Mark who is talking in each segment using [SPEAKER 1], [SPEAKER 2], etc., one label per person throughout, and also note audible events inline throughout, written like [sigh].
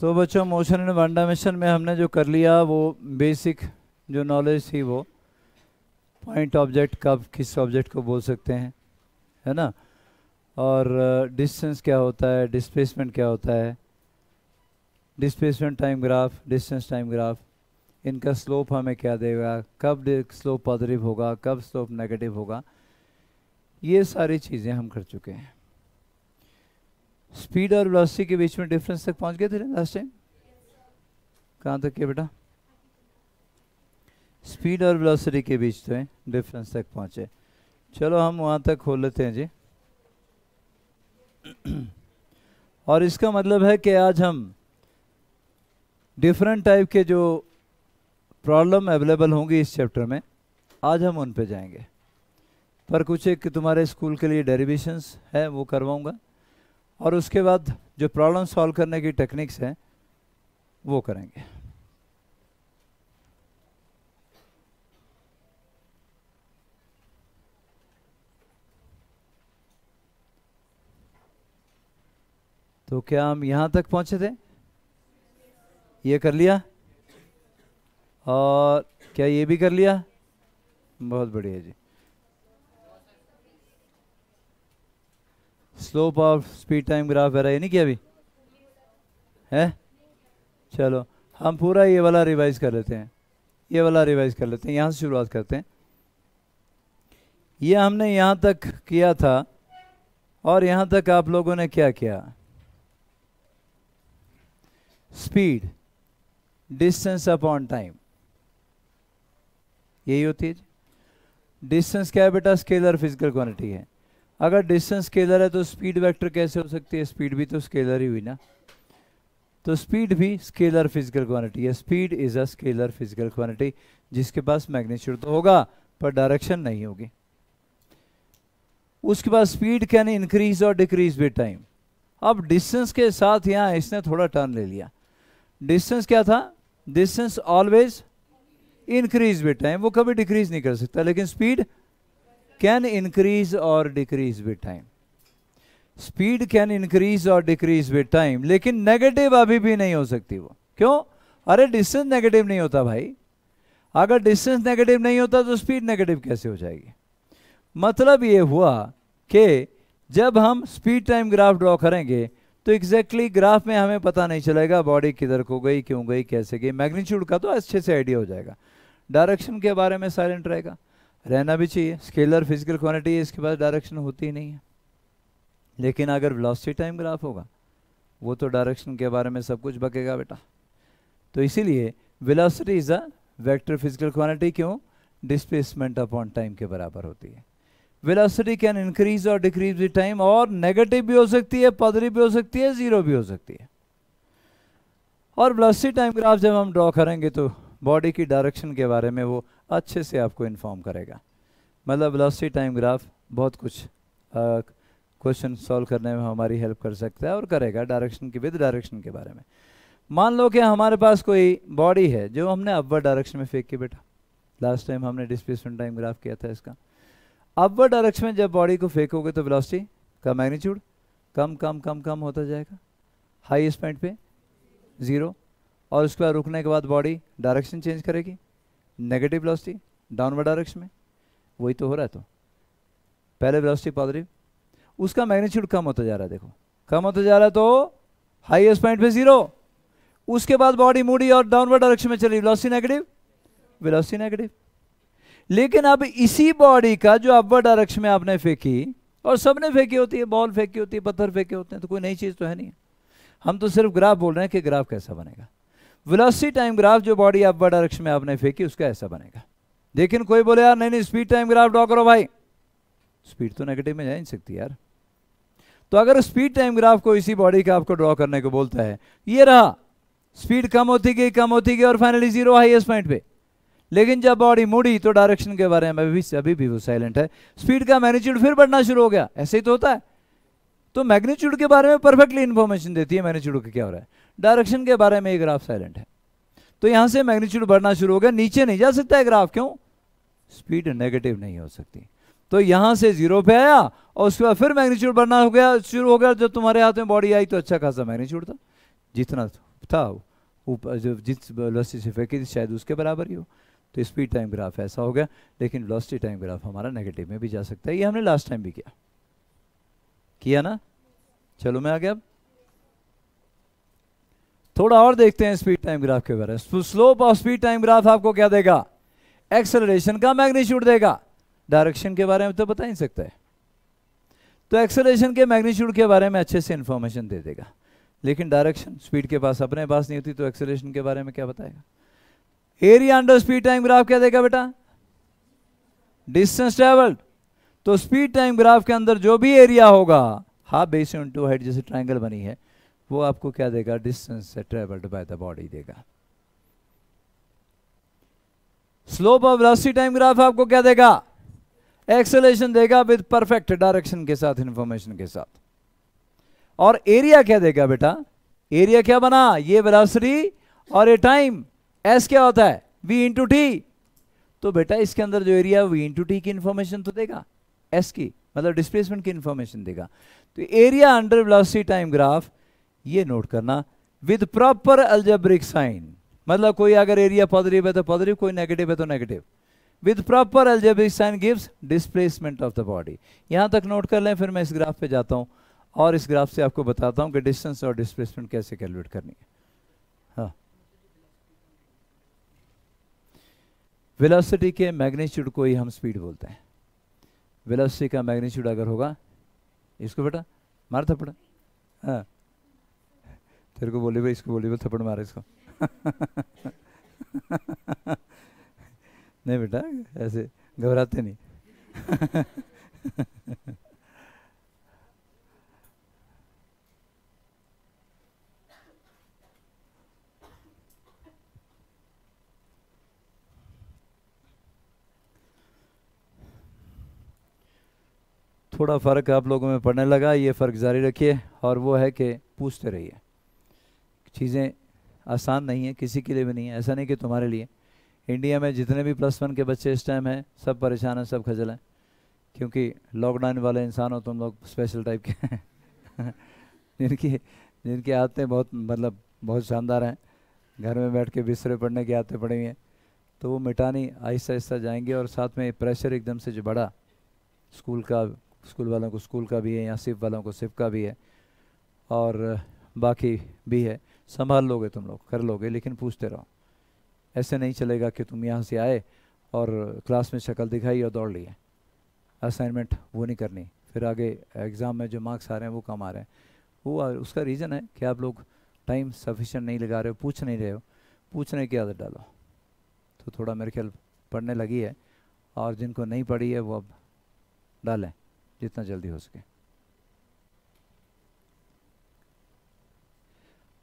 [SPEAKER 1] तो बच्चों motion and one dimension में हमने जो कर लिया वो बेसिक जो नॉलेज थी वो पॉइंट ऑब्जेक्ट कब किस ऑब्जेक्ट को बोल सकते हैं है ना और डिस्टेंस क्या होता है डिस्प्लेसमेंट क्या होता है displacement time graph distance time graph इनका स्लोप हमें क्या देगा कब स्लोप पॉजिटिव होगा कब स्लोप नेगेटिव होगा ये सारी चीज़ें हम कर चुके हैं स्पीड और वेलोसिटी के बीच में डिफरेंस तक पहुंच गए थे लास्ट टाइम कहाँ तक के बेटा स्पीड और वेलोसिटी के बीच तो डिफरेंस तक पहुंचे चलो हम वहाँ तक खोल लेते हैं जी [clears throat] और इसका मतलब है कि आज हम डिफरेंट टाइप के जो प्रॉब्लम अवेलेबल होंगी इस चैप्टर में आज हम उन पे जाएंगे पर कुछ एक तुम्हारे स्कूल के लिए डेरिवेशंस है वो करवाऊंगा और उसके बाद जो प्रॉब्लम सॉल्व करने की टेक्निक्स हैं वो करेंगे तो क्या हम यहाँ तक पहुँचे थे ये कर लिया और क्या ये भी कर लिया बहुत बढ़िया जी slope of speed time graph वगैरह ये नहीं किया अभी है चलो हम पूरा ये वाला रिवाइज कर लेते हैं ये वाला रिवाइज कर लेते हैं यहाँ से शुरुआत करते हैं ये हमने यहाँ तक किया था और यहाँ तक आप लोगों ने क्या किया स्पीड डिस्टेंस अपॉन टाइम यही होती है डिस्टेंस क्या है बेटा स्केलर फिजिकल क्वांटिटी है अगर डिस्टेंस स्केलर है तो स्पीड वेक्टर कैसे हो सकती है स्पीड भी तो स्केलर ही हुई ना तो स्पीड भी स्केलर फिजिकल क्वांटिटी है speed is a scalar physical quantity जिसके पास मैग्नीट्यूड तो होगा पर डायरेक्शन नहीं होगी उसके बाद स्पीड कैन इंक्रीज और डिक्रीज विद टाइम अब डिस्टेंस के साथ यहां इसने थोड़ा टर्न ले लिया डिस्टेंस क्या था distance always increase with time वो कभी डिक्रीज नहीं कर सकता लेकिन स्पीड कैन इंक्रीज और decrease with time speed can increase और डिक्रीज विद टाइम लेकिन नेगेटिव अभी भी नहीं हो सकती वो क्यों अरे डिस्टेंस नेगेटिव नहीं होता भाई अगर डिस्टेंस नेगेटिव नहीं होता तो स्पीड नेगेटिव कैसे हो जाएगी मतलब ये हुआ कि जब हम स्पीड टाइम ग्राफ ड्रॉ करेंगे तो एग्जैक्टली exactly ग्राफ में हमें पता नहीं चलेगा बॉडी किधर को गई क्यों गई कैसे गई मैग्नीट्यूड का तो अच्छे से आइडिया हो जाएगा डायरेक्शन के बारे में साइलेंट रहेगा रहना भी चाहिए स्केलर फिजिकल क्वांटिटी है इसके पास डायरेक्शन होती ही नहीं है लेकिन अगर वेलोसिटी टाइम ग्राफ होगा वो तो डायरेक्शन के बारे में सब कुछ बकेगा बेटा तो इसीलिए velocity is a vector physical quantity क्यों डिस्प्लेसमेंट अपॉन टाइम के बराबर होती है वेलोसिटी कैन इंक्रीज और डिक्रीज विद टाइम और नेगेटिव भी हो सकती है पॉजिटिव भी हो सकती है ज़ीरो भी हो सकती है और वेलोसिटी टाइम ग्राफ जब हम ड्रॉ करेंगे तो बॉडी की डायरेक्शन के बारे में वो अच्छे से आपको इन्फॉर्म करेगा मतलब वेलोसिटी टाइम ग्राफ बहुत कुछ क्वेश्चन सॉल्व करने में हमारी हेल्प कर सकता है और करेगा डायरेक्शन की विद डायरेक्शन के बारे में मान लो कि हमारे पास कोई बॉडी है जो हमने अपवर डायरेक्शन में फेंक के बेटा लास्ट टाइम हमने डिस्प्लेसमेंट टाइम ग्राफ किया था इसका अपवर डायरेक्शन में जब बॉडी को फेंकोगे तो वेलोसिटी का मैग्नीट्यूड कम कम कम कम होता जाएगा हाईएस्ट पॉइंट पे ज़ीरो और उसके बाद रुकने के बाद बॉडी डायरेक्शन चेंज करेगी नेगेटिव वेलोसिटी डाउनवर्ड डायरेक्शन में वही तो हो रहा है तो पहले वेलोसिटी पॉजिटिव उसका मैग्नीट्यूड कम होता जा रहा है देखो कम होता जा रहा है तो हाईएस्ट पॉइंट पे जीरो उसके बाद बॉडी मूडी और डाउनवर्ड डायरेक्शन में चली वेलोसिटी नेगेटिव वेलोसिटी नेगेटिव लेकिन अब इसी बॉडी का जो अपवर्ड डायरेक्शन में आपने फेंकी और सबने फेंकी होती है बॉल फेंकी होती है पत्थर फेंके होते हैं तो कोई नई चीज़ तो है नहीं हम तो सिर्फ ग्राफ बोल रहे हैं कि ग्राफ कैसा बनेगा वेलोसिटी टाइम ग्राफ जो बॉडी आप बड़ा डायरेक्शन में आपने फेंकी उसका ऐसा बनेगा लेकिन कोई बोले यार नहीं नहीं स्पीड टाइम ग्राफ ड्रॉ करो भाई स्पीड तो नेगेटिव में जा नहीं सकती यार तो अगर स्पीड टाइम ग्राफ को इसी बॉडी का आपको ड्रॉ करने को बोलता है ये रहा स्पीड कम होती गई कम होती गई और फाइनली जीरो हाईएस्ट पॉइंट पे लेकिन जब बॉडी मुड़ी तो डायरेक्शन के बारे में अभी अभी भी वो साइलेंट है स्पीड का मैग्नीट्यूड फिर बढ़ना शुरू हो गया ऐसे ही तो होता है तो मैग्नीट्यूड के बारे में परफेक्टली इन्फॉर्मेशन देती है मैग्नीट्यूड का क्या हो रहा है डायरेक्शन के बारे में ये ग्राफ साइलेंट है तो यहां से मैग्नीट्यूड बढ़ना शुरू हो गया नीचे नहीं जा सकता है ग्राफ क्यों स्पीड नेगेटिव नहीं हो सकती तो यहां से जीरो पे आया और उसके बाद फिर मैग्नीट्यूड बढ़ना हो गया शुरू हो गया जब तुम्हारे हाथ में बॉडी आई तो अच्छा खासा मैग्नीट्यूड था जितना था ऊपर जो जिस वेलोसिटी से फेंकी थी शायद उसके बराबर ही हो तो स्पीड टाइम ग्राफ ऐसा हो गया लेकिन वेलोसिटी टाइम ग्राफ हमारा नेगेटिव में भी जा सकता है ये हमने लास्ट टाइम भी किया किया ना चलो मैं आ गया अब थोड़ा और देखते हैं स्पीड टाइम ग्राफ के बारे में slope of speed time graph आपको क्या देगा एक्सेलरेशन का मैग्नीच्यूड देगा डायरेक्शन के बारे में तो बता ही सकता है तो एक्सेलरेशन के मैग्नीच्यूड के बारे में अच्छे से इंफॉर्मेशन दे देगा लेकिन डायरेक्शन स्पीड के पास अपने पास नहीं होती तो एक्सेलरेशन के बारे में क्या बताएगा area under speed time graph क्या देगा बेटा डिस्टेंस ट्रेवल्ड तो स्पीड टाइम ग्राफ के अंदर जो भी एरिया होगा हाफ बेस टू हाइट जैसे ट्राइंगल बनी है वो आपको क्या देगा डिस्टेंस से ट्रेवल्ड बाय द बॉडी देगा slope of velocity time graph आपको क्या देगा एक्सेलेशन देगा विद परफेक्ट डायरेक्शन के साथ इंफॉर्मेशन के साथ और एरिया क्या देगा बेटा एरिया क्या बना ये वेलोसिटी और ये टाइम एस क्या होता है वी इंटू टी तो बेटा इसके अंदर जो एरिया वी इंटू टी की इंफॉर्मेशन तो देगा एस की मतलब डिस्प्लेसमेंट की इंफॉर्मेशन देगा तो area under velocity time graph ये नोट करना विद प्रॉपर अल्जेब्रिक साइन मतलब कोई अगर एरिया पॉजिटिव है तो पॉजिटिव कोई नेगेटिव है तो negative with proper algebraic sign gives displacement of the body यहां तक नोट कर लें फिर मैं इस ग्राफ पे जाता हूं और इस ग्राफ से आपको बताता हूं कि डिस्टेंस और डिस्प्लेसमेंट कैसे कैलकुलेट करनी है वेलोसिटी हाँ। के मैग्नीट्यूड को ही हम स्पीड बोलते हैं वेलोसिटी का मैग्नीट्यूड अगर होगा इसको बेटा मार थपड़ा हाँ तेरे को बोले भाई इसको बोले भाई थप्पड़ मारे इसको नहीं बेटा ऐसे घबराते नहीं थोड़ा फ़र्क आप लोगों में पड़ने लगा ये फ़र्क जारी रखिए और वो है कि पूछते रहिए चीज़ें आसान नहीं है किसी के लिए भी नहीं है ऐसा नहीं कि तुम्हारे लिए इंडिया में जितने भी प्लस वन के बच्चे इस टाइम हैं सब परेशान हैं सब खजल हैं क्योंकि लॉकडाउन वाले इंसान हो तुम लोग स्पेशल टाइप के हैं [laughs] जिनकी जिनकी आदतें बहुत मतलब बहुत शानदार हैं घर में बैठ के बिस्तरे पढ़ने की आदतें पड़ी हुई हैं तो वो मिटानी आहिस्ता आहिस्ता जाएंगे और साथ में प्रेशर एकदम से जो बढ़ा स्कूल का स्कूल वालों को स्कूल का भी है या सिप वालों को सिप का भी है और बाकी भी है संभाल लोगे तुम लोग कर लोगे लेकिन पूछते रहो ऐसे नहीं चलेगा कि तुम यहाँ से आए और क्लास में शक्ल दिखाई और दौड़ लिए असाइनमेंट वो नहीं करनी फिर आगे एग्ज़ाम में जो मार्क्स आ रहे हैं वो कम आ रहे हैं वो उसका रीज़न है कि आप लोग टाइम सफिशेंट नहीं लगा रहे हो पूछ नहीं रहे हो पूछने की आदत डालो तो थोड़ा मेरे ख्याल पढ़ने लगी है और जिनको नहीं पढ़ी है वो अब डालें जितना जल्दी हो सके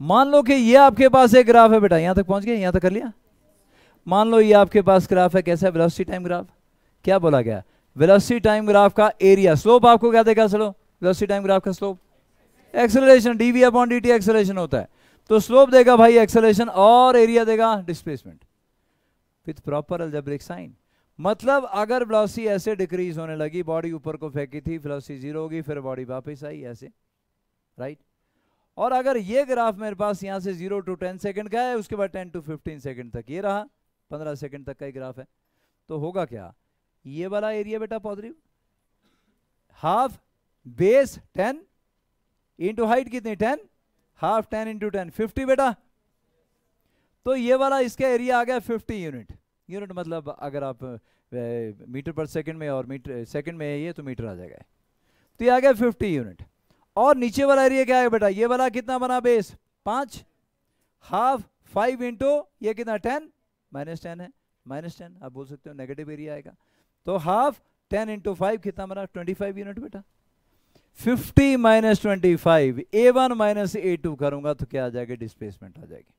[SPEAKER 1] मान लो कि ये आपके पास एक ग्राफ है बेटा यहां तक पहुंच गया यहां तक कर लिया मान लो ये आपके पास ग्राफ है कैसा है वेलोसिटी टाइम ग्राफ क्या बोला गया वेलोसिटी टाइम ग्राफ का एरिया स्लोप आपको क्या देखा चलो वेलोसिटी टाइम ग्राफ का slope acceleration D V upon D acceleration होता है तो स्लोप देगा भाई एक्सेलरेशन और एरिया देगा displacement with proper algebraic sign मतलब अगर वेलोसिटी ऐसे डिक्रीज होने लगी बॉडी ऊपर को फेंकी थी वेलोसिटी जीरो होगी फिर बॉडी वापस आई ऐसे राइट और अगर ये ग्राफ मेरे पास यहाँ से जीरो टू टेन सेकेंड का है उसके बाद टेन टू फिफ्टीन सेकेंड तक ये रहा पंद्रह सेकेंड तक का ही ग्राफ है तो होगा क्या ये वाला एरिया बेटा positive half base ten into height कितनी ten half ten into ten fifty बेटा तो ये वाला इसका एरिया आ गया फिफ्टी यूनिट यूनिट मतलब अगर आप मीटर पर सेकेंड में और मीटर सेकंड में ये तो मीटर आ जाएगा तो ये आ गया फिफ्टी यूनिट और नीचे वाला एरिया क्या है बेटा ये वाला कितना बना बेस पांच हाफ फाइव इंटू ये कितना टेन माइनस टेन है माइनस टेन आप बोल सकते हो नेगेटिव एरिया आएगा तो हाफ टेन इंटू फाइव कितना बना ट्वेंटी फाइव यूनिट बेटा fifty minus twenty five A one minus A two करूंगा तो क्या आ जाएगा डिस्प्लेसमेंट आ जाएगी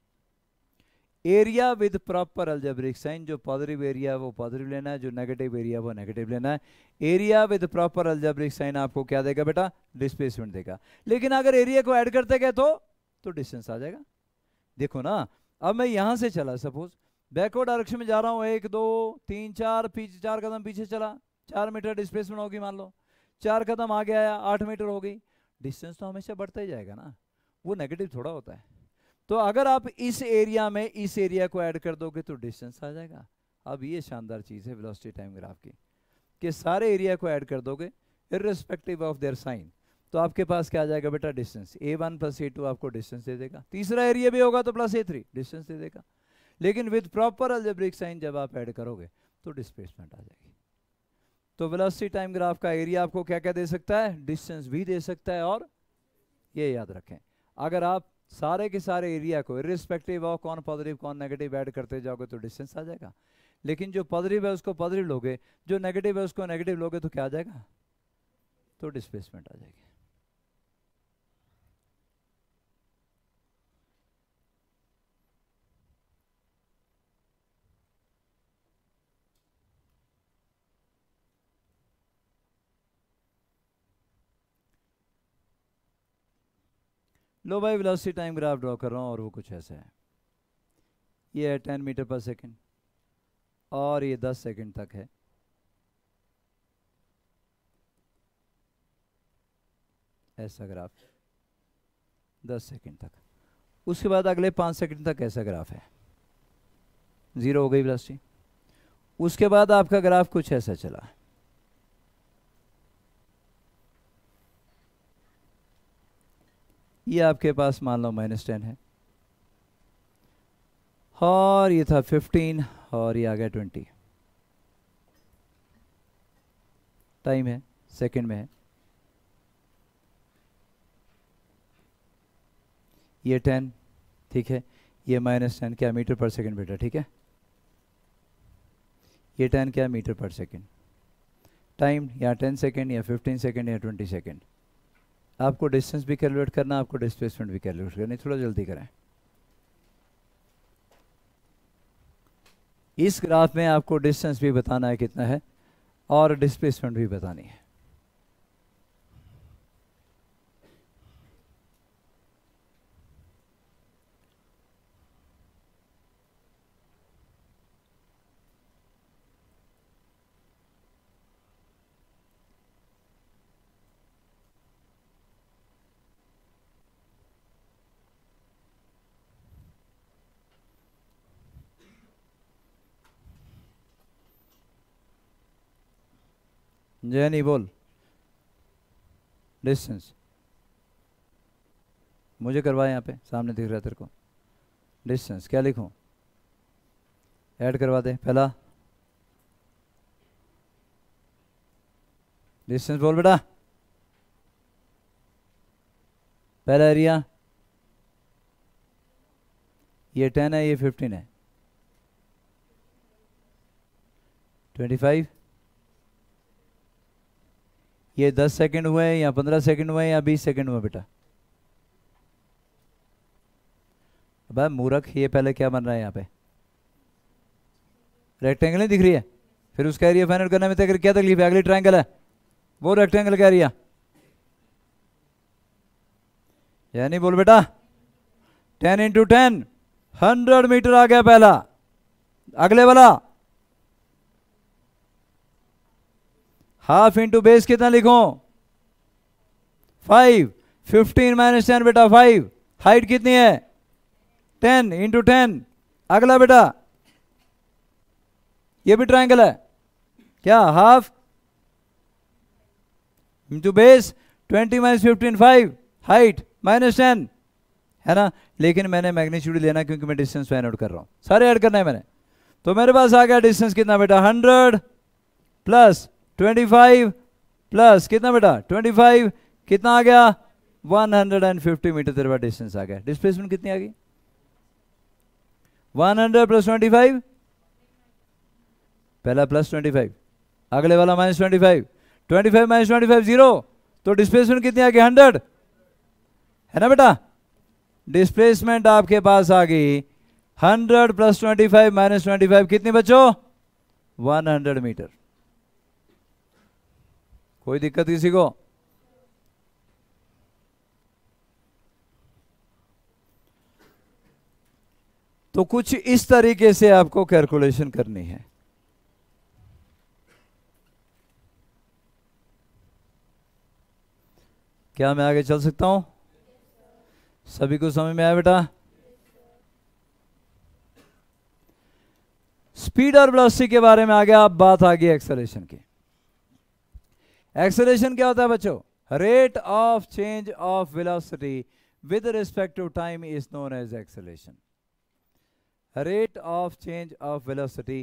[SPEAKER 1] area with proper algebraic sign जो पॉजिटिव एरिया है वो पॉजिटिव लेना है जो नेगेटिव एरिया वो नेगेटिव लेना है area with proper algebraic sign आपको क्या देगा बेटा डिस्प्लेसमेंट देगा लेकिन अगर एरिया को ऐड करते गए तो तो डिस्टेंस आ जाएगा देखो ना अब मैं यहाँ से चला सपोज बैकवर्ड डायरेक्शन में जा रहा हूँ एक दो तीन चार पीछे चार कदम पीछे चला चार मीटर डिस्प्लेसमेंट होगी मान लो चार कदम आगे आया आठ मीटर हो गई डिस्टेंस तो हमेशा बढ़ता ही जाएगा ना वो नेगेटिव थोड़ा होता है तो अगर आप इस एरिया में इस एरिया को ऐड कर दोगे तो डिस्टेंस आ जाएगा अब ये शानदार चीज़ है वेलोसिटी टाइम ग्राफ की कि सारे एरिया को ऐड कर दोगे इरेस्पेक्टिव ऑफ देयर साइन तो आपके पास क्या आ जाएगा बेटा distance A one plus A two आपको डिस्टेंस दे देगा तीसरा एरिया भी होगा तो प्लस ए थ्री डिस्टेंस दे देगा लेकिन विद प्रॉपर अल्जेब्रिक साइन जब आप ऐड करोगे तो डिस्प्लेसमेंट आ जाएगी तो वेलोसिटी टाइम ग्राफ का एरिया आपको क्या क्या दे सकता है डिस्टेंस भी दे सकता है और ये याद रखें अगर आप सारे के सारे एरिया को इरिस्पेक्टिव ऑफ कौन पॉजिटिव कौन नेगेटिव ऐड करते जाओगे तो डिस्टेंस आ जाएगा लेकिन जो पॉजिटिव है उसको पॉजिटिव लोगे जो नेगेटिव है उसको नेगेटिव लोगे तो क्या आ जाएगा तो डिस्प्लेसमेंट आ जाएगी लो भाई वेलोसिटी टाइम ग्राफ ड्रॉ कर रहा हूँ और वो कुछ ऐसा है ये है टेन मीटर पर सेकेंड और ये दस सेकेंड तक है ऐसा ग्राफ दस सेकेंड तक उसके बाद अगले पाँच सेकेंड तक ऐसा ग्राफ है ज़ीरो हो गई वेलोसिटी उसके बाद आपका ग्राफ कुछ ऐसा चला ये आपके पास मान लो माइनस टेन है और ये था फिफ्टीन और ये आ गया ट्वेंटी टाइम है सेकंड में है ये टेन ठीक है ये माइनस टेन क्या मीटर पर सेकंड बेटा ठीक है ये टेन क्या मीटर पर सेकंड टाइम या टेन सेकंड या फिफ्टीन सेकंड या ट्वेंटी सेकंड आपको डिस्टेंस भी कैलकुलेट करना आपको डिस्प्लेसमेंट भी कैलकुलेट करनी थोड़ा जल्दी करें इस ग्राफ में आपको डिस्टेंस भी बताना है कितना है और डिस्प्लेसमेंट भी बतानी है जयनी बोल डिस्टेंस मुझे करवा यहाँ पे सामने दिख रहा तेरे को डिस्टेंस क्या लिखूँ ऐड करवा दे पहला डिस्टेंस बोल बेटा पहला एरिया ये टेन है ये फिफ्टीन है ट्वेंटी फाइव ये दस सेकंड हुए या पंद्रह सेकंड हुए या बीस सेकंड हुए बेटा अब मूरख ये पहले क्या बन रहा है यहाँ पे रेक्टेंगल नहीं दिख रही है फिर उसका एरिया फाइनल करने में तक क्या तकलीफ है अगली ट्राइंगल है वो रेक्टेंगल का एरिया या नहीं बोल बेटा ten into ten hundred metre आ गया पहला अगले वाला हाफ इंटू बेस कितना लिखो फाइव फिफ्टीन माइनस टेन बेटा फाइव हाइट कितनी है टेन इंटू टेन अगला बेटा ये भी ट्राइंगल है क्या half into base twenty minus fifteen five height minus ten है ना लेकिन मैंने मैग्नीट्यूड लेना क्योंकि मैं डिस्टेंस फाइन आउट कर रहा हूं सारे ऐड करना है मैंने तो मेरे पास आ गया डिस्टेंस कितना बेटा hundred plus twenty five plus कितना बेटा ट्वेंटी फाइव कितना आ गया 150 मीटर तेरे पास डिस्टेंस आ गया डिस्प्लेसमेंट कितनी आ गई 100 प्लस 25 पहला प्लस 25 अगले वाला माइनस 25 25 माइनस 25 जीरो तो डिस्प्लेसमेंट कितनी आ गई 100 है ना बेटा डिस्प्लेसमेंट आपके पास आ गई 100 प्लस 25 माइनस 25 कितनी बच्चों 100 मीटर कोई दिक्कत किसी को तो कुछ इस तरीके से आपको कैलकुलेशन करनी है क्या मैं आगे चल सकता हूं सभी को समझ में आया बेटा स्पीड और ब्लॉसी के बारे में आ गया अब बात आ गई एक्सलेशन की एक्सेलेशन क्या होता है बच्चों rate of change of velocity with respect to time is known as acceleration rate of change of velocity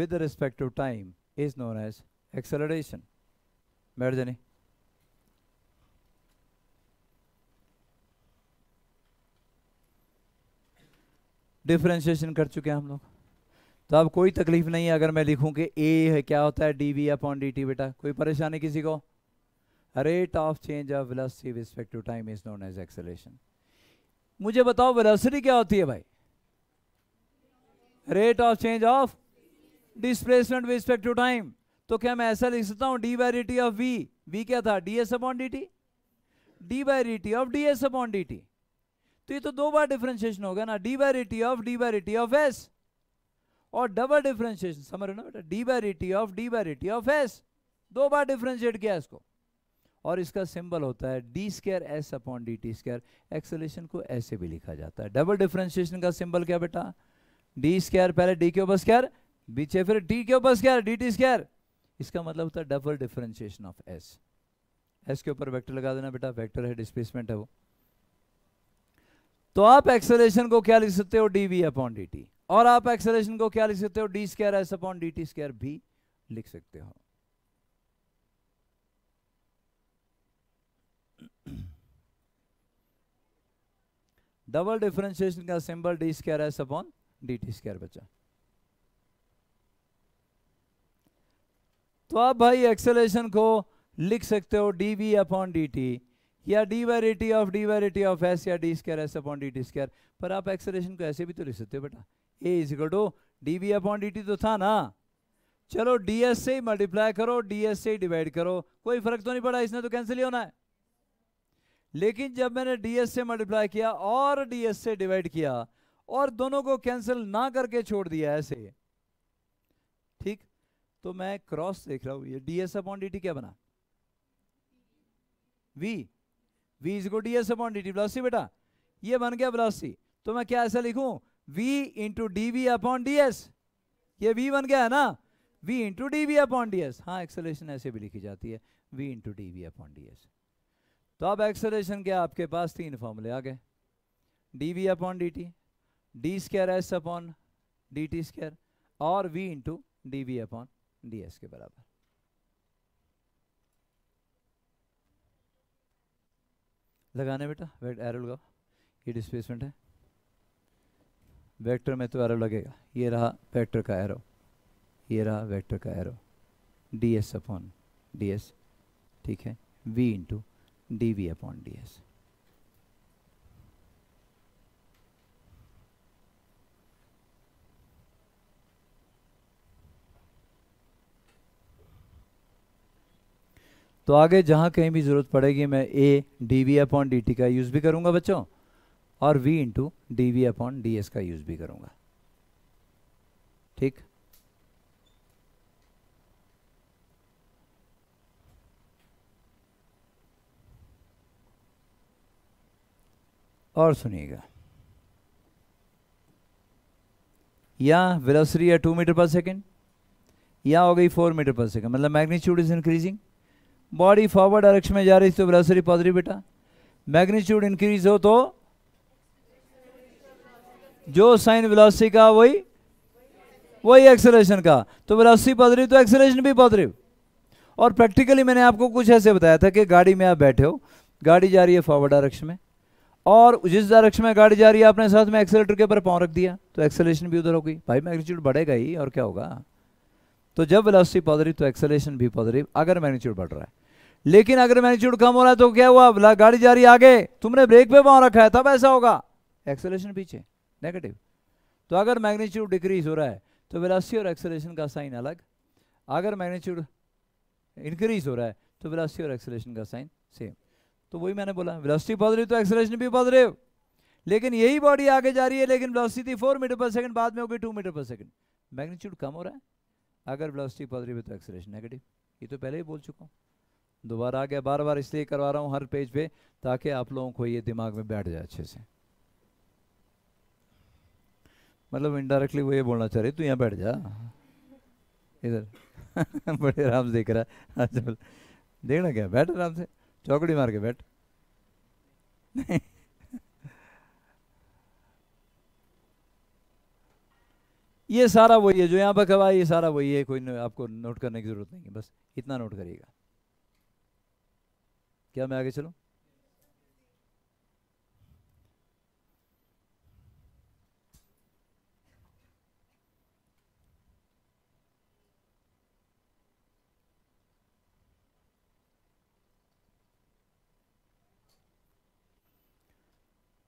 [SPEAKER 1] with respect to time is known as acceleration बैठ जाने डिफ्रेंशिएशन कर चुके हैं हम लोग तो अब कोई तकलीफ नहीं है अगर मैं लिखूं कि ए है क्या होता है D we upon D T बेटा कोई परेशानी किसी को rate of change of velocity respect to time is known as acceleration मुझे बताओ वेलोसिटी क्या होती है भाई rate of change of displacement respect to time तो क्या मैं ऐसा लिख सकता हूँ D by D T of V V क्या था D S upon D T D by D T of D S upon D T तो ये तो दो बार डिफ्रेंशिएशन गया ना D by D T of D by D T of S और डबल डिफ्रेंशिएशन समझ रहे हो ना बेटा D by D T of D by D T of S दो बार डिफ्रेंशिएट किया इसको और इसका सिंबल होता है D square S upon D T square acceleration को ऐसे भी लिखा जाता है डबल डिफ्रेंशिएशन का सिंबल क्या बेटा डी स्केयर पहले डी के ऊपर स्केयर बीचे फिर टी के ऊपर स्केयर डी टी स्केयर इसका मतलब होता है double differentiation of S S के ऊपर वेक्टर लगा देना बेटा वेक्टर है डिस्प्लेसमेंट है वो तो आप एक्सेलेशन को क्या लिख सकते हो D we upon D T और आप एक्सेलेशन को क्या लिख सकते हो D square S upon D T square भी लिख सकते हो डबल डिफरेंशिएशन का symbol D square S upon D T square बचा तो आप भाई एक्सेलेशन को लिख सकते हो D B upon D T या derivative of derivative of S या D square S upon D T square पर आप एक्सेलेशन को ऐसे भी तो लिख सकते हो बेटा A is equal to D B upon D T तो था ना चलो डी एस से ही मल्टीप्लाई करो डी एस से ही डिवाइड करो कोई फर्क तो नहीं पड़ा इसने तो कैंसिल ही होना है लेकिन जब मैंने डी एस से मल्टीप्लाई किया और डी एस से डिवाइड किया और दोनों को कैंसिल ना करके छोड़ दिया ऐसे ठीक तो मैं क्रॉस देख रहा हूं ये D S upon D T क्या बना वी वी इज को D S upon D T plus C बेटा ये बन गया प्लस सी तो मैं क्या ऐसा लिखूं v into D we upon D S ये v बन गया है ना v into D we upon D S हाँ एक्सलेशन ऐसे भी लिखी जाती है v into D we upon D S तो अब एक्सलेशन क्या आपके पास तीन फॉर्मूले आ गए D we upon D T D square S upon D T square और v into D we upon D S के बराबर लगाने बेटा वेट एरो लगाओ ये डिस्प्लेसमेंट है वेक्टर में तो एरो लगेगा ये रहा वेक्टर का एरो ये रहा वेक्टर का arrow D S upon D S ठीक है V into D we upon D S तो आगे जहां कहीं भी ज़रूरत पड़ेगी मैं A D we upon D T का यूज़ भी करूंगा बच्चों और v into D we upon D का यूज़ भी करूंगा ठीक और सुनिएगा या वेलोसिटी है टू मीटर पर सेकेंड या हो गई फोर मीटर पर सेकेंड मतलब magnitude is increasing body forward direction में जा रही तो वेलोसिटी पॉजिटिव बेटा मैग्नीट्यूड इंक्रीज हो तो जो साइन वेलोसिटी का वही वही एक्सलेशन का तो वेलोसिटी पॉजिटिव तो एक्सलेशन भी पॉजिटिव और प्रैक्टिकली मैंने आपको कुछ ऐसे बताया था कि गाड़ी में आप बैठे हो गाड़ी जा रही है फॉरवर्ड डायरेक्शन में और जिस डायरेक्शन में गाड़ी जा रही है आपने साथ में एक्सेलेटर के ऊपर पाँव रख दिया तो एक्सेलेशन भी उधर होगी भाई मैग्नीट्यूड बढ़ेगा ही और क्या होगा तो जब वेलोसिटी पॉजिटिव तो एक्सेलेशन भी पॉजिटिव अगर मैग्नीट्यूड बढ़ रहा है लेकिन अगर मैग्नीट्यूड कम हो रहा है तो क्या हुआ गाड़ी जा रही है आगे तुमने ब्रेक पे पाँव रखा है तब ऐसा होगा एक्सेलेशन पीछे नेगेटिव तो अगर मैग्नीट्यूड डिक्रीज हो रहा है तो वेलासिटी और एक्सेलेशन का साइन अलग अगर मैग्नीट्यूड इंक्रीज हो रहा है तो वेलासिटी और एक्सेलेशन का साइन सेम तो वही मैंने बोला वेलासिटी पॉजिटिव तो एक्सेलेशन भी पॉजिटिव लेकिन यही बॉडी आगे जा रही है लेकिन वेलोसिटी थी फोर मीटर पर सेकंड बाद में हो गई two metre per second magnitude कम हो रहा है अगर वेलोसिटी पॉजिटिव है तो एक्सेलेशन नेगेटिव ये तो पहले ही बोल चुका हूँ दोबारा आ गया बार बार इसलिए करवा रहा हूँ हर पेज पे ताकि आप लोगों को ये दिमाग में बैठ जाए अच्छे से मतलब इनडायरेक्टली वो ये बोलना चाह रही तू यहाँ बैठ जा इधर [laughs] बड़े आराम से देख रहा है अच्छा देखना क्या बैठ आराम से चौकड़ी मार के बैठ ये सारा वही है जो यहाँ पर कहा ये सारा वही है कोई आपको नोट करने की जरूरत नहीं है बस इतना नोट करिएगा क्या मैं आगे चलूँ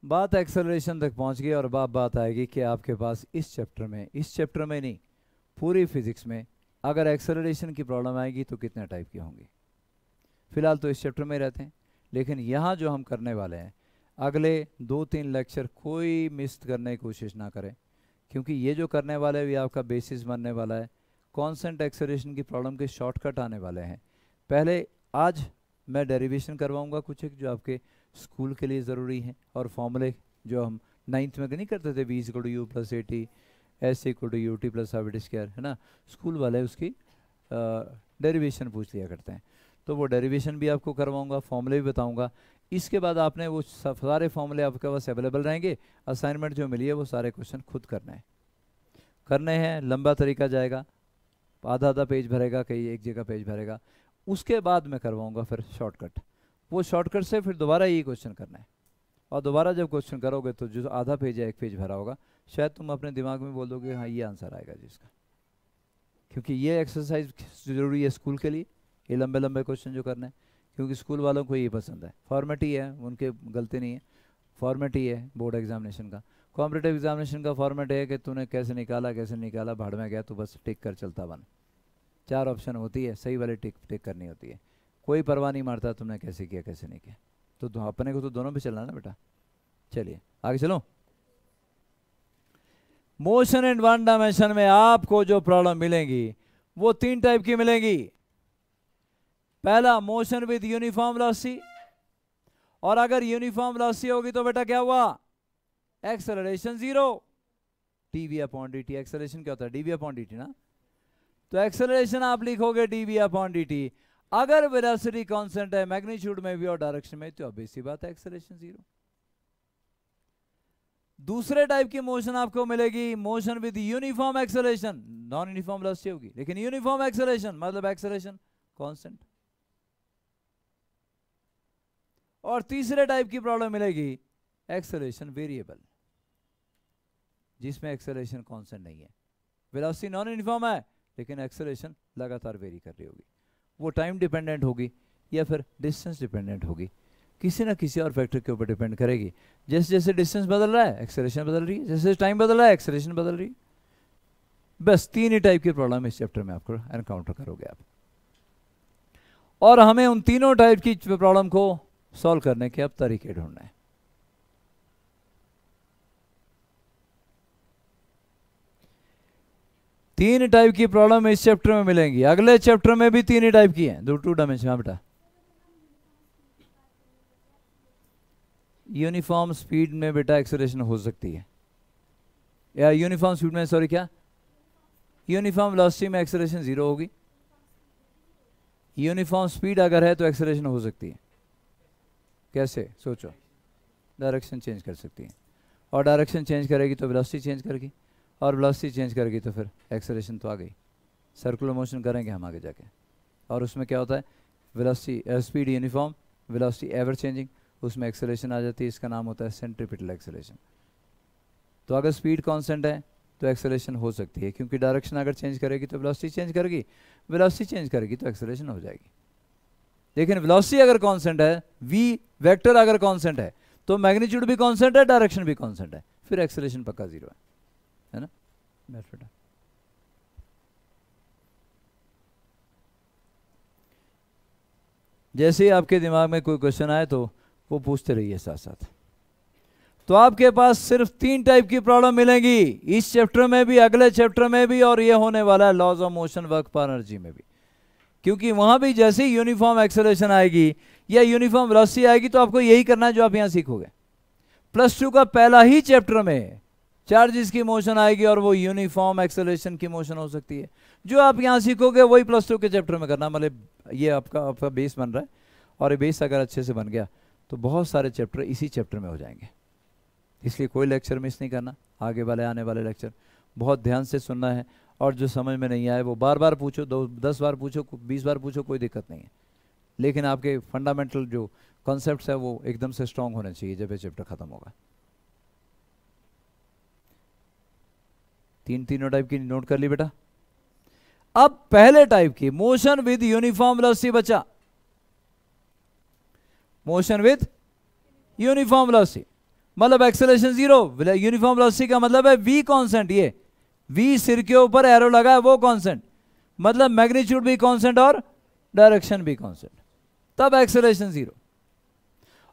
[SPEAKER 1] बात एक्सेलरेशन तक पहुंच गई और बाप बात आएगी कि आपके पास इस चैप्टर में इस चैप्टर में नहीं पूरी फिजिक्स में अगर एक्सेलरेशन की प्रॉब्लम आएगी तो कितने टाइप की होंगी फिलहाल तो इस चैप्टर में रहते हैं लेकिन यहाँ जो हम करने वाले हैं अगले दो तीन लेक्चर कोई मिस करने की कोशिश ना करें क्योंकि ये जो करने वाले भी आपका बेसिस बनने वाला है कॉन्सेंट एक्सेलरेशन की प्रॉब्लम के शॉर्टकट आने वाले हैं पहले आज मैं डेरिवेशन करवाऊँगा कुछ एक जो आपके स्कूल के लिए ज़रूरी हैं और फॉर्मूले जो हम नाइन्थ में तो नहीं करते थे B is to you plus A T S equal to U T plus half at square है ना स्कूल वाले उसकी डेरिवेशन पूछ लिया करते हैं तो वो डेरिवेशन भी आपको करवाऊंगा फॉर्मूले भी बताऊंगा इसके बाद आपने वो सारे फॉर्मूले आपके पास अवेलेबल रहेंगे असाइनमेंट जो मिली है वो सारे क्वेश्चन खुद करने हैं करने हैं लंबा तरीका जाएगा आधा आधा पेज भरेगा कहीं एक जगह पेज भरेगा उसके बाद मैं करवाऊंगा फिर शॉर्टकट वो शॉर्टकट से फिर दोबारा यही क्वेश्चन करना है और दोबारा जब क्वेश्चन करोगे तो जो आधा पेज या एक पेज भरा होगा शायद तुम अपने दिमाग में बोल दोगे हाँ ये आंसर आएगा जिसका क्योंकि ये एक्सरसाइज जरूरी है स्कूल के लिए ये लंबे लंबे क्वेश्चन जो करना है क्योंकि स्कूल वालों को ये पसंद है फॉर्मेट ही है उनके गलती नहीं है फॉर्मेट ही है बोर्ड एग्जामिनेशन का कॉम्पिटेटिव एग्जामिनेशन का फॉर्मेट है कि तूने कैसे निकाला कैसे निकाला भाड़ में गया तो बस टिक कर चलता बन चार ऑप्शन होती है सही वाली टिक टिक करनी होती है कोई परवाह नहीं मारता तुमने कैसे किया कैसे नहीं किया तो अपने को तो दोनों पे चलना ना बेटा चलिए आगे चलो मोशन एंड वन डायमेंशन में आपको जो प्रॉब्लम मिलेंगी वो तीन टाइप की मिलेंगी पहला मोशन विद यूनिफॉर्म लॉसी और अगर यूनिफॉर्म लॉसी होगी तो बेटा क्या हुआ acceleration zero D V upon D T acceleration क्या होता है डीवी अपॉन डी टी ना तो एक्सेलरेशन आप लिखोगे डीवी अपॉन डी टी अगर वेलोसिटी कांस्टेंट है मैग्नीट्यूड में भी और डायरेक्शन में तो अब बात है एक्सेलेशन जीरो दूसरे टाइप की मोशन आपको मिलेगी motion with uniform acceleration non uniform velocity होगी लेकिन यूनिफॉर्म एक्सेलेशन मतलब एक्सेलेशन कांस्टेंट और तीसरे टाइप की प्रॉब्लम मिलेगी एक्सेलेशन वेरिएबल जिसमें एक्सेलेशन कांस्टेंट नहीं है वेलोसिटी नॉन यूनिफॉर्म है लेकिन एक्सेलेशन लगातार वेरी कर रही होगी वो टाइम डिपेंडेंट होगी या फिर डिस्टेंस डिपेंडेंट होगी किसी ना किसी और फैक्टर के ऊपर डिपेंड करेगी जैसे जैसे डिस्टेंस बदल रहा है एक्सलेशन बदल रही है जैसे जैसे टाइम बदल रहा है एक्सलेशन बदल रही है बस तीन ही टाइप की प्रॉब्लम इस चैप्टर में आपको एनकाउंटर करोगे आप और हमें उन तीनों टाइप की प्रॉब्लम को सॉल्व करने के अब तरीके ढूंढना है तीन टाइप की प्रॉब्लम इस चैप्टर में मिलेंगी अगले चैप्टर में भी तीन ही टाइप की हैं दो टू डायमेंशन हाँ बेटा यूनिफॉर्म स्पीड में बेटा एक्सलेशन हो सकती है या यूनिफॉर्म स्पीड में सॉरी क्या यूनिफॉर्म वेलोसिटी में एक्सलेशन जीरो होगी यूनिफॉर्म स्पीड अगर है तो एक्सलेशन हो सकती है कैसे सोचो डायरेक्शन चेंज कर सकती है और डायरेक्शन चेंज करेगी तो वेलोसिटी चेंज करेगी और वेलोसिटी चेंज कर गई तो फिर एक्सेलेशन तो आ गई सर्कुलर मोशन करेंगे हम आगे जाके और उसमें क्या होता है velocity speed uniform velocity ever changing उसमें एक्सेलेशन आ जाती है इसका नाम होता है सेंट्रीपिटल एक्सेलेशन तो अगर स्पीड कांस्टेंट है तो एक्सेलेशन हो सकती है क्योंकि डायरेक्शन अगर चेंज करेगी तो वेलोसिटी चेंज करेगी वेलोसिटी चेंज करेगी तो एक्सेलेशन हो जाएगी लेकिन वेलोसिटी अगर कांस्टेंट है वी वेक्टर अगर कांस्टेंट है तो मैग्नीट्यूड भी कांस्टेंट है डायरेक्शन भी कांस्टेंट है फिर एक्सेलेशन पक्का जीरो है बस बेटा जैसे ही आपके दिमाग में कोई क्वेश्चन आए तो वो पूछते रहिए साथ साथ तो आपके पास सिर्फ तीन टाइप की प्रॉब्लम मिलेंगी इस चैप्टर में भी अगले चैप्टर में भी और ये होने वाला है लॉज ऑफ मोशन वर्क पर एनर्जी में भी क्योंकि वहां भी जैसे ही यूनिफॉर्म एक्सेलेशन आएगी या यूनिफॉर्म रस्सी आएगी तो आपको यही करना है जो आप यहां सीखोगे प्लस टू का पहला ही चैप्टर में चार्जेस की मोशन आएगी और वो यूनिफॉर्म एक्सेलेशन की मोशन हो सकती है जो आप यहाँ सीखोगे वही प्लस टू के चैप्टर में करना मतलब ये आपका आपका बेस बन रहा है और ये बेस अगर अच्छे से बन गया तो बहुत सारे चैप्टर इसी चैप्टर में हो जाएंगे इसलिए कोई लेक्चर मिस नहीं करना आगे वाले आने वाले लेक्चर बहुत ध्यान से सुनना है और जो समझ में नहीं आए वो बार बार पूछो दो दस बार पूछो बीस बार पूछो कोई दिक्कत नहीं है लेकिन आपके फंडामेंटल जो कॉन्सेप्ट है वो एकदम से स्ट्रांग होने चाहिए जब ये चैप्टर ख़त्म होगा तीन तीनों टाइप की नोट कर ली बेटा अब पहले टाइप की मोशन विद यूनिफॉर्म वेलोसिटी बचा मोशन विद यूनिफॉर्म वेलोसिटी मतलब एक्सेलेशन जीरो यूनिफॉर्म वेलोसिटी का मतलब है वी कॉन्सेंट ये वी सिर के ऊपर एरो लगा है वो कॉन्सेंट मतलब मैग्नीट्यूड भी कॉन्सेंट और डायरेक्शन भी कॉन्सेंट तब एक्सेलेशन जीरो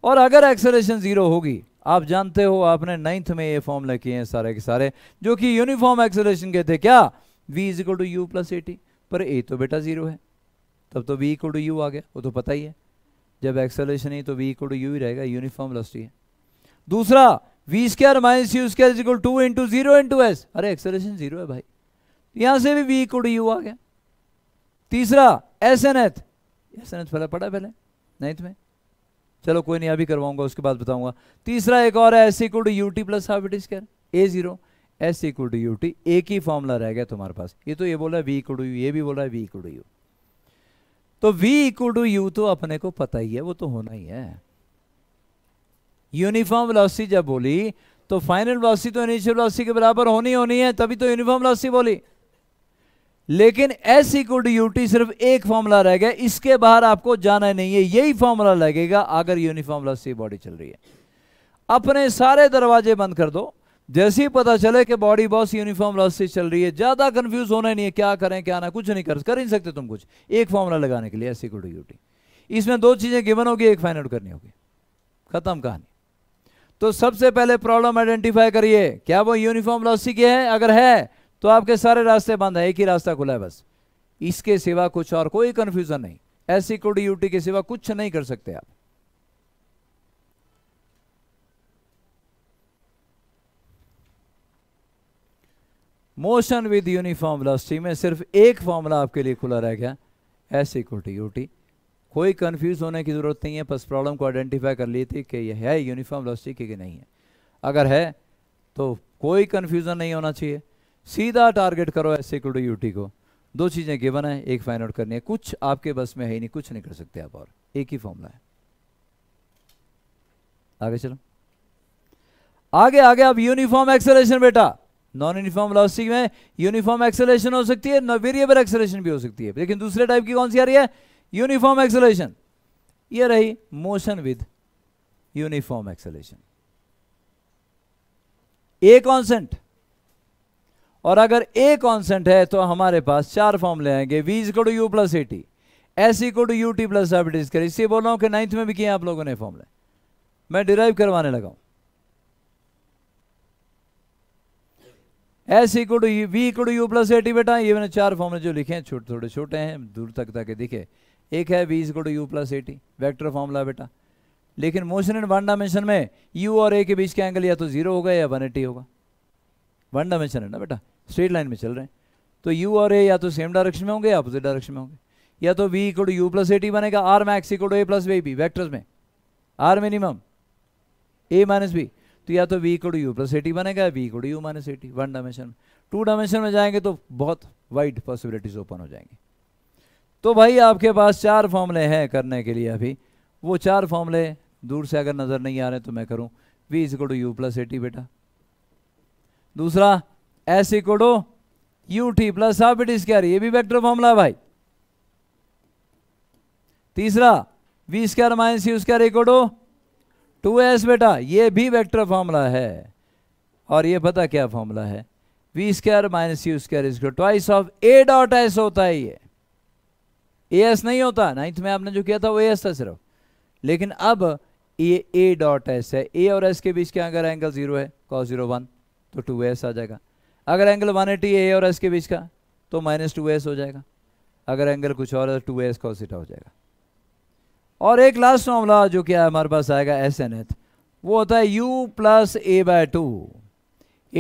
[SPEAKER 1] और अगर एक्सेलेशन जीरो होगी आप जानते हो आपने नाइन्थ में ये फॉर्म किए हैं सारे के सारे जो कि यूनिफॉर्म एक्सेलेशन के थे क्या v is equal to you plus A T पर ए तो बेटा जीरो है तब तो v इक्वल टू यू आ गया वो तो पता ही है जब एक्सेलेशन ही तो v इक्वल टू यू ही रहेगा यूनिफॉर्म लस्टी है दूसरा V square minus you square equal to into zero into S अरे एक्सेलरेशन जीरो है भाई यहाँ से भी वी इक्वल टू यू आ गया तीसरा एस एन एथ एस एन एथ पहले पढ़ा पहले नाइन्थ में चलो कोई नहीं अभी करवाऊंगा उसके बाद बताऊंगा तीसरा एक और है S equal to U T plus half it is A zero S equal to you T एक ही फॉर्मूला रह गया तुम्हारे पास ये तो ये बोल रहा है वी इक्वल टू यू ये भी बोल रहा है वी इक्वल टू यू तो वी इक्वल टू यू तो अपने को पता ही है वो तो होना ही है यूनिफॉर्म वेलोसिटी जब बोली तो फाइनल वेलोसिटी तो इनिशियल वेलोसिटी के बराबर होनी होनी है तभी तो यूनिफॉर्म वेलोसिटी बोली लेकिन एस इक्वल टू यूटी सिर्फ एक फॉर्मूला रह गया इसके बाहर आपको जाना नहीं है यही फॉर्मूला लगेगा अगर यूनिफॉर्म सी बॉडी चल रही है अपने सारे दरवाजे बंद कर दो जैसे ही पता चले कि बॉडी बॉस यूनिफॉर्म लस्सी चल रही है ज्यादा कंफ्यूज होना नहीं है क्या करें क्या ना कुछ नहीं कर कर नहीं सकते तुम कुछ एक फॉर्मूला लगाने के लिए एस इक्वल टू यूटी इसमें दो चीजें गिवन होगी एक फाइन आउट करनी होगी खत्म कहानी तो सबसे पहले प्रॉब्लम आइडेंटिफाई करिए क्या वो यूनिफॉर्म लॉसी की है अगर है तो आपके सारे रास्ते बंद है एक ही रास्ता खुला है बस इसके सिवा कुछ और कोई कंफ्यूजन नहीं ऐसी इक्वल यूटी के सिवा कुछ नहीं कर सकते आप मोशन विद यूनिफॉर्म वेलोसिटी में सिर्फ एक फॉर्मूला आपके लिए खुला रह गया एस इक्वल टू यूटी कोई कंफ्यूज होने की ज़रूरत नहीं है बस प्रॉब्लम को आइडेंटिफाई कर ली थी कि यह है यूनिफॉर्म वेलोसिटी की कि नहीं है अगर है तो कोई कंफ्यूजन नहीं होना चाहिए सीधा टारगेट करो एस इक्वल टू यू को दो चीज़ें गिवन है एक फाइंड आउट करनी है कुछ आपके बस में है ही नहीं कुछ नहीं कर सकते आप और एक ही फॉर्मूला है आगे चलो आगे आगे आप यूनिफॉर्म एक्सेलेशन बेटा नॉन यूनिफॉर्म वेलोसिटी में यूनिफॉर्म एक्सेलेशन हो सकती है वेरिएबल एक्सेलेशन भी हो सकती है लेकिन दूसरे टाइप की कौन सी आ रही है यूनिफॉर्म एक्सेलेशन ये रही motion with uniform acceleration A constant और अगर ए कॉन्सेंट है तो हमारे पास चार फॉर्म ले आएंगे वीज को to you plus A T S equal to U T plus एफ डिज कर इसलिए बोल रहा हूँ कि नाइन्थ में भी किए आप लोगों ने फॉर्मूले मैं डिराइव करवाने लगा S equal to V equal to you plus A T बेटा ये मैंने चार फॉर्मूले जो लिखे हैं छोटे थोड़े छोटे हैं दूर तक तक दिखे एक है V equal to you plus A T vector formula बेटा लेकिन मोशन इन वन डायमेंशन में यू और ए के बीच का एंगल या तो जीरो होगा या वन एटी होगा वन डायमेंशन है ना बेटा स्ट्रेट लाइन में चल रहे हैं तो यू और ए या तो सेम डायरेक्शन में होंगे या अपोजिट डायरेक्शन में होंगे या तो V equal to you plus A T बनेगा R max equal to A plus वे बी वैक्टर्स में आर मिनिमम ए माइनस बी तो या तो V equal to you plus A T बनेगा V equal to U minus A T one dimension में two dimension में जाएंगे तो बहुत वाइड पॉसिबिलिटीज ओपन हो जाएंगे तो भाई आपके पास चार फॉर्मूले हैं करने के लिए अभी वो चार फॉर्मूले दूर से अगर नज़र नहीं आ रहे तो मैं करूँ v is equal to you plus A T बेटा दूसरा s equal to U T plus half it is कैर ये भी वेक्टर फॉर्मूला भाई तीसरा v square minus u square equal to two s बेटा ये भी वेक्टर फॉर्मूला है और ये पता क्या फॉर्मूला है v square minus u square इसको twice of a dot s होता है ये ए एस नहीं होता नाइन्थ में आपने जो किया था वो ए एस था सिर्फ लेकिन अब ये ए डॉट एस है ए और एस के बीच क्या अगर एंगल जीरो है कॉस जीरो वन तो टू एस आ जाएगा अगर एंगल वन एटी ए और एस के बीच का तो माइनस टू एस हो जाएगा अगर एंगल कुछ और टू एस सीटा हो जाएगा और एक लास्ट मामला जो क्या हमारे पास आएगा एस एन एथ वो होता है u plus a by two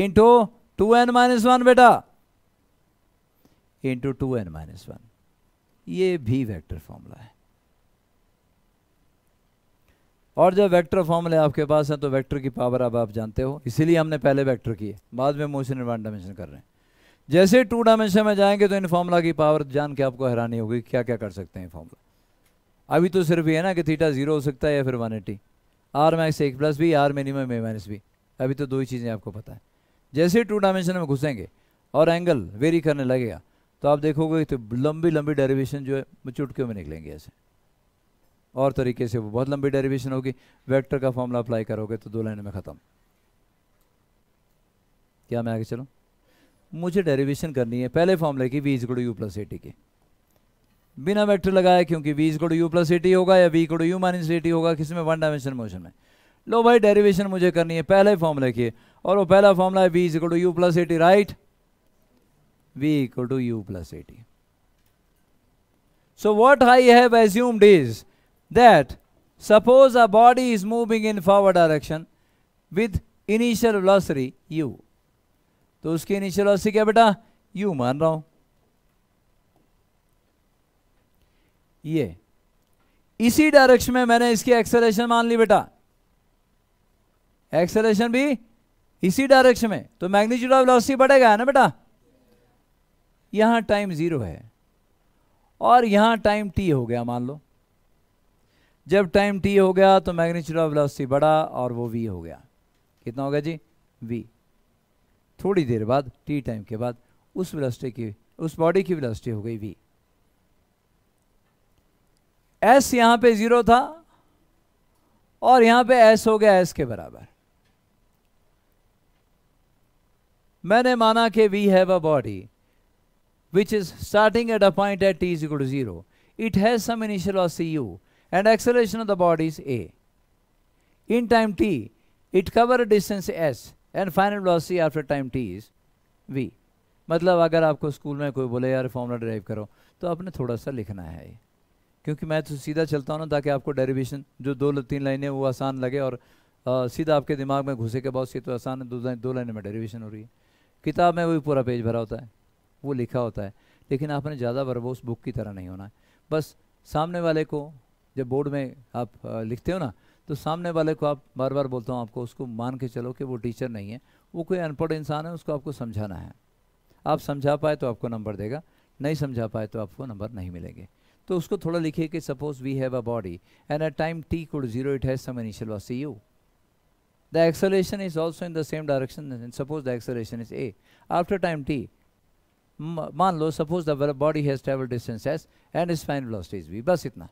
[SPEAKER 1] into two n minus one बेटा into two n minus one ये भी वेक्टर फॉर्मूला है और जब वेक्टर फॉर्मूले आपके पास हैं तो वेक्टर की पावर अब आप जानते हो इसीलिए हमने पहले वेक्टर किए बाद में मोशन एंड वन डायमेंशन कर रहे हैं जैसे टू डायमेंशन में जाएंगे तो इन फॉर्मूला की पावर जान के आपको हैरानी होगी क्या क्या कर सकते हैं फॉर्मूला अभी तो सिर्फ ये ना कि थीटा जीरो हो सकता है या फिर वन एटी आर मैक्स एक प्लस भी आर मिनिमम ए माइनस भी अभी तो दो ही चीज़ें आपको पता है जैसे टू डायमेंशन में घुसेंगे और एंगल वेरी करने लगेगा तो आप देखोगे तो लंबी लंबी डेरिवेशन जो है चुटकियों में निकलेंगे ऐसे और तरीके से वो बहुत लंबी डेरिवेशन होगी वेक्टर का फॉर्मूला अप्लाई करोगे तो दो लाइन में ख़त्म क्या मैं आगे चलूँ मुझे डेरिवेशन करनी है पहले फॉर्मूले की v is equal u plus A T की बिना वेक्टर लगाए क्योंकि वी इजगुड़ यू प्लस ए टी होगा या वी गुड़ यू माइनस ए टी होगा किसी में वन डायमेंशन मोशन में लो भाई डेरिवेशन मुझे करनी है पहले फॉर्मूले की और वो पहला फॉर्मूला है v is equal u plus A t right v equal to u plus at. So what I have assumed is that suppose a body is moving in forward direction with initial velocity u तो उसकी initial velocity क्या बेटा you मान रहा हूं ये इसी direction में मैंने इसकी एक्सेलेशन मान ली बेटा एक्सेलेशन भी इसी डायरेक्शन में तो मैग्नीट्यूड ऑफ वेलोसिटी बढ़ेगा है ना बेटा यहां टाइम जीरो है और यहां टाइम टी हो गया मान लो जब टाइम टी हो गया तो मैग्नीट्यूड ऑफ वेलोसिटी बढ़ा और वो वी हो गया कितना हो गया जी वी थोड़ी देर बाद टी टाइम के बाद उस वेलोसिटी की उस बॉडी की वेलोसिटी हो गई वी एस यहां पे ज़ीरो था और यहां पे एस हो गया एस के बराबर मैंने माना कि we have a body which is starting at a point at t is equal to zero it has some initial of C u and acceleration of the body is a. In time t, it cover a distance s and final velocity after time t is v. मतलब अगर आपको school में कोई बोले यार formula drive करो तो आपने थोड़ा सा लिखना है क्योंकि मैं तो सीधा चलता हूँ ना ताकि आपको डेरिवेशन जो दो तीन लाइनें वो आसान लगे और आ, सीधा आपके दिमाग में घुसे के बाद ये तो आसान है दो दो लाइनें में डेरिवेशन हो रही है किताब में वही पूरा पेज भरा होता है वो लिखा होता है लेकिन आपने ज़्यादा वर्बोस बुक की तरह नहीं होना है बस सामने वाले को जब बोर्ड में आप लिखते हो ना तो सामने वाले को आप बार बार बोलता हूँ आपको उसको मान के चलो कि वो टीचर नहीं है वो कोई अनपढ़ इंसान है उसको आपको समझाना है आप समझा पाए तो आपको नंबर देगा नहीं समझा पाए तो आपको नंबर नहीं मिलेंगे तो उसको थोड़ा लिखिए कि suppose we have a body and at time t code zero it has some initial c u the acceleration is also in the same direction suppose the acceleration is a after time t मान लो suppose the body has travel distance s and is final velocity is v बस इतना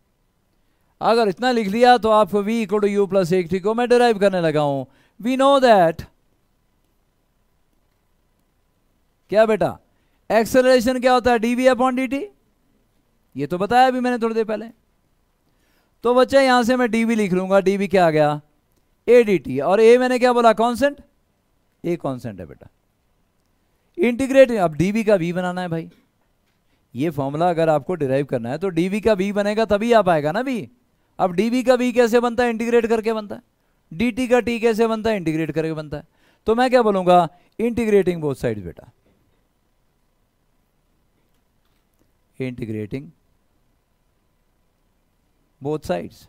[SPEAKER 1] अगर इतना लिख लिया तो आपको v equal to you plus एक टी को मैं डिराइव करने लगा हूं वी नो दैट क्या बेटा एक्सेलरेशन क्या होता है डीवी अपॉन डी टी ये तो बताया अभी मैंने थोड़ी देर पहले तो बच्चा यहां से मैं डीवी लिख लूंगा डीवी क्या आ गया ए डी टी और ए मैंने क्या बोला कॉन्सेंट ए कॉन्सेंट है बेटा इंटीग्रेट अब डी का वी बनाना है भाई ये फॉर्मूला अगर आपको डिराइव करना है तो डीवी का वी बनेगा तभी आ पाएगा ना भी अब डी का बी कैसे बनता है इंटीग्रेट करके बनता है डी का टी कैसे बनता है इंटीग्रेट करके बनता है तो मैं क्या बोलूंगा इंटीग्रेटिंग बोथ साइड बेटा इंटीग्रेटिंग बोथ साइड्स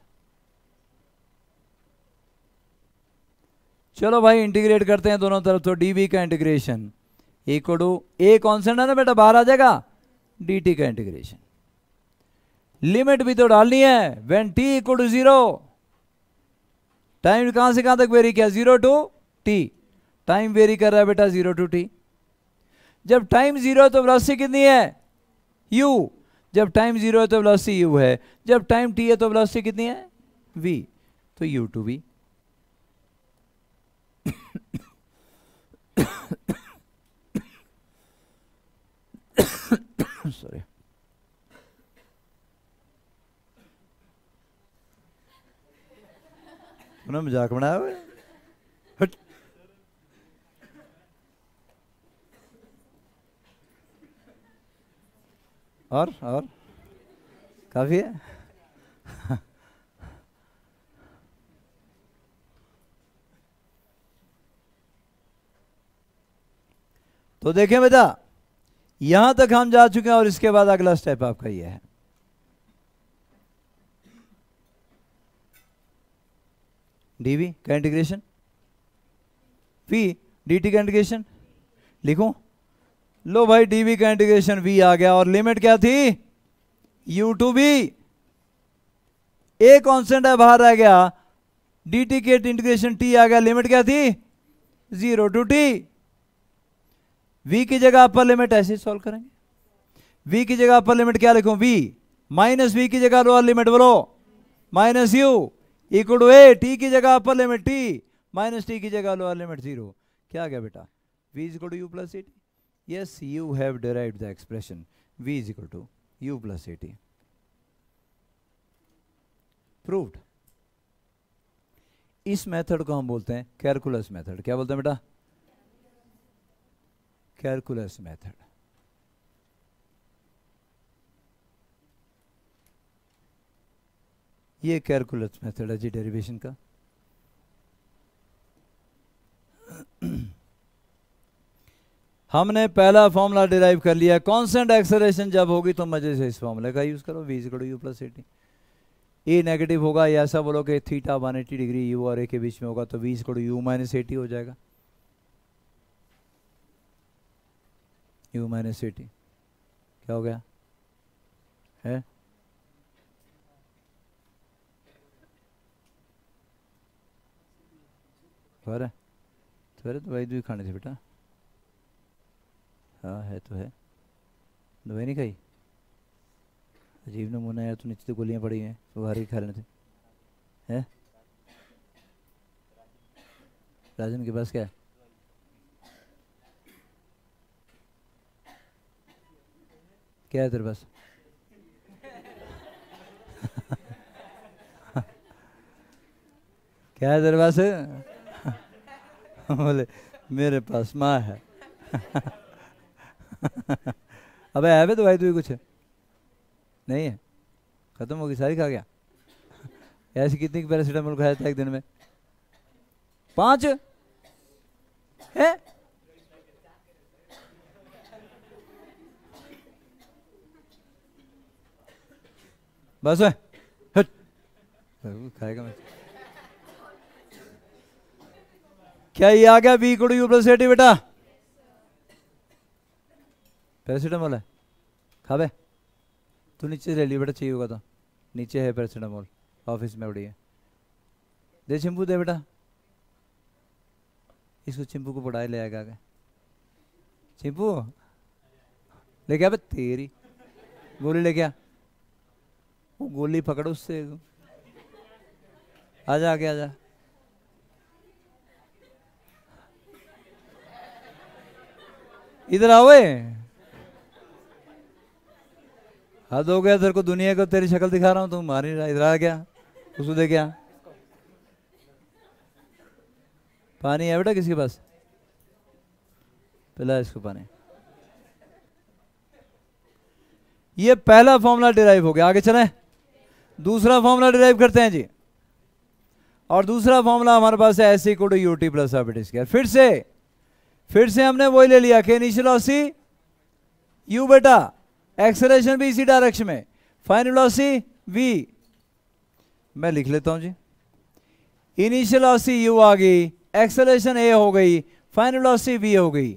[SPEAKER 1] चलो भाई इंटीग्रेट करते हैं दोनों तरफ तो डी का इंटीग्रेशन ए को डो ए कॉन्सेंट है ना बेटा बाहर आ जाएगा डी का इंटीग्रेशन लिमिट भी तो डालनी है when t equal to zero time कहां से कहां तक वेरी किया zero to t time vary कर रहा है बेटा जीरो टू टी जब टाइम जीरो है तो वेलोसिटी कितनी है यू जब टाइम जीरो है तो वेलोसिटी यू है जब टाइम टी है तो वेलोसिटी कितनी है वी तो यू टू वी सॉरी अपना मजाक बनाया हुआ और और काफी है तो देखें बेटा यहां तक हम जा चुके हैं और इसके बाद अगला स्टेप आपका यह है डी वी का इंटीग्रेशन पी डी टी का इंटीग्रेशन लिखो लो भाई डी वी का इंटीग्रेशन वी आ गया और लिमिट क्या थी u to b a constant है बाहर आ गया डी टी के इंटीग्रेशन टी आ गया लिमिट क्या थी जीरो टू टी वी की जगह अपर लिमिट ऐसे सॉल्व करेंगे वी की जगह अपर लिमिट क्या लिखूं वी माइनस वी की जगह लोअर लिमिट बोलो minus U equal A T की जगह upper limit T minus T की जगह लोअर लिमिट जीरो क्या गया बेटा v is equal to u plus yes you have derive the expression v is is equal to u plus इस method को हम बोलते हैं कैलकुलस मेथड क्या बोलते हैं बेटा कैलकुलस मेथड ये कैलकुलस मेथड है जी डेरिवेशन का [clears throat] हमने पहला फॉर्मूला डिराइव कर लिया कांस्टेंट एक्सेलरेशन जब होगी तो मजे से इस फॉर्मूले का यूज़ करो वीज करो u plus at a negative होगा या ऐसा बोलो कि theta one eighty degree u और ए के बीच में होगा तो वीज करो यू माइनस एटी हो जाएगा यू माइनस एटी क्या हो गया है फर है सवेरे तो दवाई दवाई खानी थी बेटा हाँ है तो है दवाई नहीं खाई अजीब नमूना यार तू नीचे तो गोलियाँ पड़ी हैं वो ही खा लेने थे हैं राजन के पास क्या है क्या है तेरे पास [laughs] क्या है तेरे पास बोले मेरे पास माँ है अबे है भी तो भाई तुम्हें कुछ नहीं है खत्म होगी सारी खा गया ऐसे कितनी पैरासीटामोल खाया था एक दिन में पांच है बस है खाएगा मैं क्या ये आ गया बी को यू प्लस एटी बेटा पैरासीटामोल है खा बे तू नीचे ले लिया बेटा चाहिए होगा तो नीचे है पैरासीटामोल ऑफिस में उड़ी है दे चिंपू दे बेटा इसको चिंपू को पढ़ाई ले आएगा आगे चिंपू ले गया भाई तेरी गोली ले गया वो गोली पकड़ो उससे आजा आगे आजा इधर आओ हद हो गया तेरे को दुनिया को तेरी शक्ल दिखा रहा हूं तुम मारी रहा इधर आ गया उसको दे क्या पानी है बेटा किसके पास पिला इसको पानी ये पहला फॉर्मूला डिराइव हो गया आगे चलें दूसरा फॉर्मूला डिराइव करते हैं जी और दूसरा फॉर्मूला हमारे पास है S equal to U T plus फिर से फिर से हमने वही ले लिया कि इनिशियल ऑसी यू बेटा एक्सेलेशन भी इसी डायरेक्शन में फाइनल ऑसी वी मैं लिख लेता हूं जी इनिशियल ऑसी यू आ गई एक्सेलेशन ए हो गई फाइनल ऑसी वी हो गई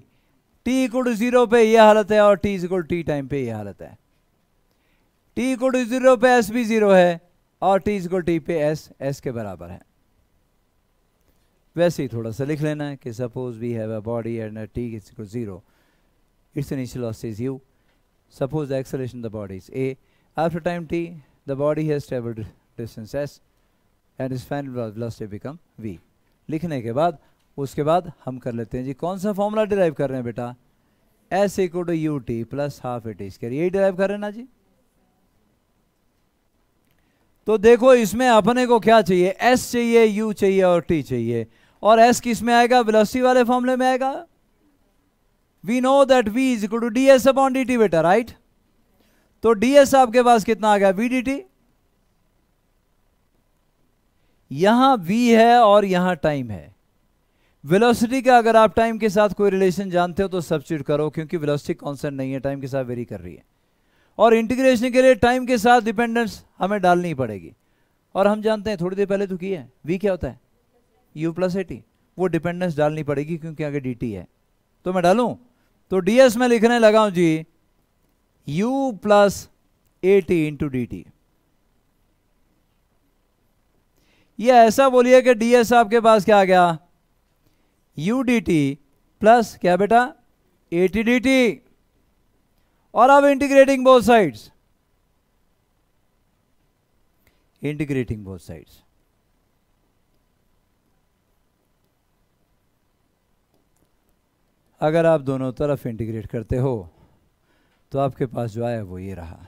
[SPEAKER 1] टी इक्वल टू जीरो पे ये हालत है और टी इक्वल टी टाइम पे ये हालत है टी इक्वल टू जीरो पे एस भी जीरो है और टी इक्वल टी पे एस एस के बराबर है वैसे ही थोड़ा सा लिख लेना है कि suppose we have a body and a t is equal zero it's initial velocity is u. Suppose the acceleration of the body is a. After time t, the body has traveled distance s, and its final velocity become v लिखने के बाद उसके बाद हम कर लेते हैं जी कौन सा फॉर्मूला डिराइव कर रहे हैं बेटा s equal to U T plus half it is यही डिराइव कर रहे हैं ना जी तो देखो इसमें अपने को क्या चाहिए एस चाहिए यू चाहिए और टी चाहिए और एस किस में आएगा वेलोसिटी वाले फॉर्मूले में आएगा we know that v is equal to d S upon D T बेटा राइट तो डी एस आपके पास कितना आ गया वी डी टी यहां वी है और यहां टाइम है वेलोसिटी का अगर आप टाइम के साथ कोई रिलेशन जानते हो तो सब्सिट्यूट करो क्योंकि वेलोसिटी कॉन्सेंट नहीं है टाइम के साथ वेरी कर रही है और इंटीग्रेशन के लिए टाइम के साथ डिपेंडेंस हमें डालनी पड़ेगी और हम जानते हैं थोड़ी देर पहले तो किया है वी क्या होता है यू प्लस ए टी वो डिपेंडेंस डालनी पड़ेगी क्योंकि आगे डी टी है तो मैं डालू तो डी एस में लिखने लगा हूं जी यू प्लस ए टी इंटू डी टी ये ऐसा बोलिए कि डी एस आपके पास क्या आ गया यू डी टी प्लस क्या बेटा ए टी डी टी और अब integrating both sides integrating both sides अगर आप दोनों तरफ इंटीग्रेट करते हो तो आपके पास जो आया वो ये रहा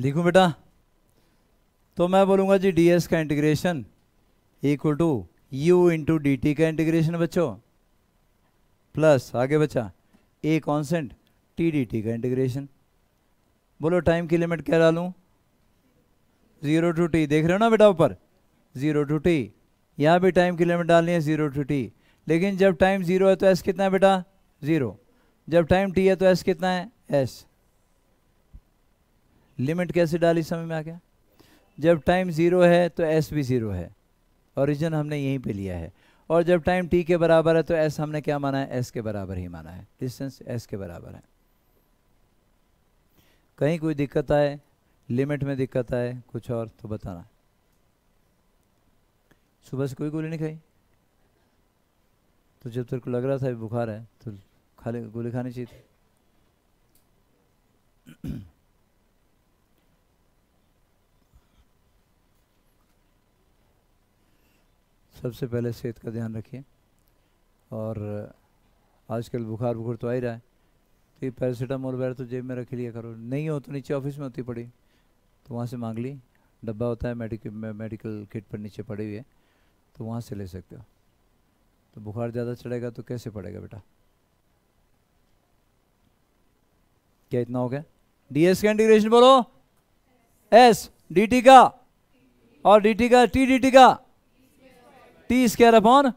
[SPEAKER 1] लिखू बेटा तो मैं बोलूँगा जी डी एस का integration equal to u into d T का इंटीग्रेशन बच्चों प्लस आगे बचा a constant t d T का इंटीग्रेशन बोलो टाइम की लिमिट क्या डालूँ जीरो टू टी देख रहे हो ना बेटा ऊपर जीरो टू टी यहाँ भी टाइम की लिमिट डालनी है जीरो टू टी लेकिन जब टाइम जीरो है तो एस कितना है बेटा जीरो जब टाइम टी है तो एस कितना है एस लिमिट कैसे डाली समय में आ गया जब टाइम जीरो है तो एस भी जीरो है ओरिजिन हमने यहीं पे लिया है और जब टाइम टी के बराबर है तो एस हमने क्या माना है एस के बराबर ही माना है डिस्टेंस एस के बराबर है कहीं कोई दिक्कत आए लिमिट में दिक्कत आए कुछ और तो बताना सुबह से कोई गोली नहीं खाई तो जब तेरे को लग रहा था बुखार है तो खाली गोली खानी चाहिए सबसे पहले सेहत का ध्यान रखिए और आजकल बुखार बुखार तो आ ही रहा है तो ये पैरासीटामोल वगैरह तो जेब में रख लिया करो नहीं हो तो नीचे ऑफिस में होती पड़ी तो वहाँ से मांग ली डब्बा होता है मेडिक मेडिकल किट पर नीचे पड़ी हुई है तो वहाँ से ले सकते हो तो बुखार ज़्यादा चढ़ेगा तो कैसे पड़ेगा बेटा क्या इतना हो गया डी एस का इंटीग्रेशन बोलो एस डी टी का और डी टी का टी डी टी का t square upon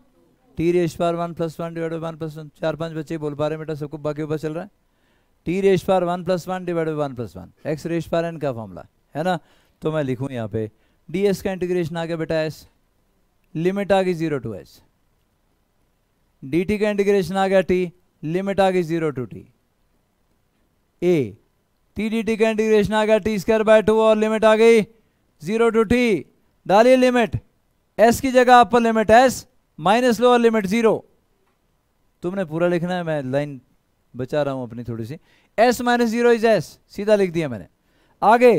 [SPEAKER 1] t raise power one plus one divide by one plus one चार पांच बच्चे बोल पा रहे बेटा सबको बाकी ऊपर चल रहा है t raise power one plus one divide by one plus one x raise power n का फॉर्मूला है ना तो मैं लिखूँ यहाँ पे डी एस का इंटीग्रेशन आ गया बेटा एस लिमिट आ गई zero to s d T का इंटीग्रेशन आ गया टी लिमिट आ गई zero to t a t d T का इंटीग्रेशन आ गया टी स्क्वायर बाय टू और लिमिट आ गई जीरो टू टी डालिए लिमिट एस की जगह upper limit s minus lower limit zero तुमने पूरा लिखना है मैं लाइन बचा रहा हूं अपनी थोड़ी सी s minus zero is s सीधा लिख दिया मैंने आगे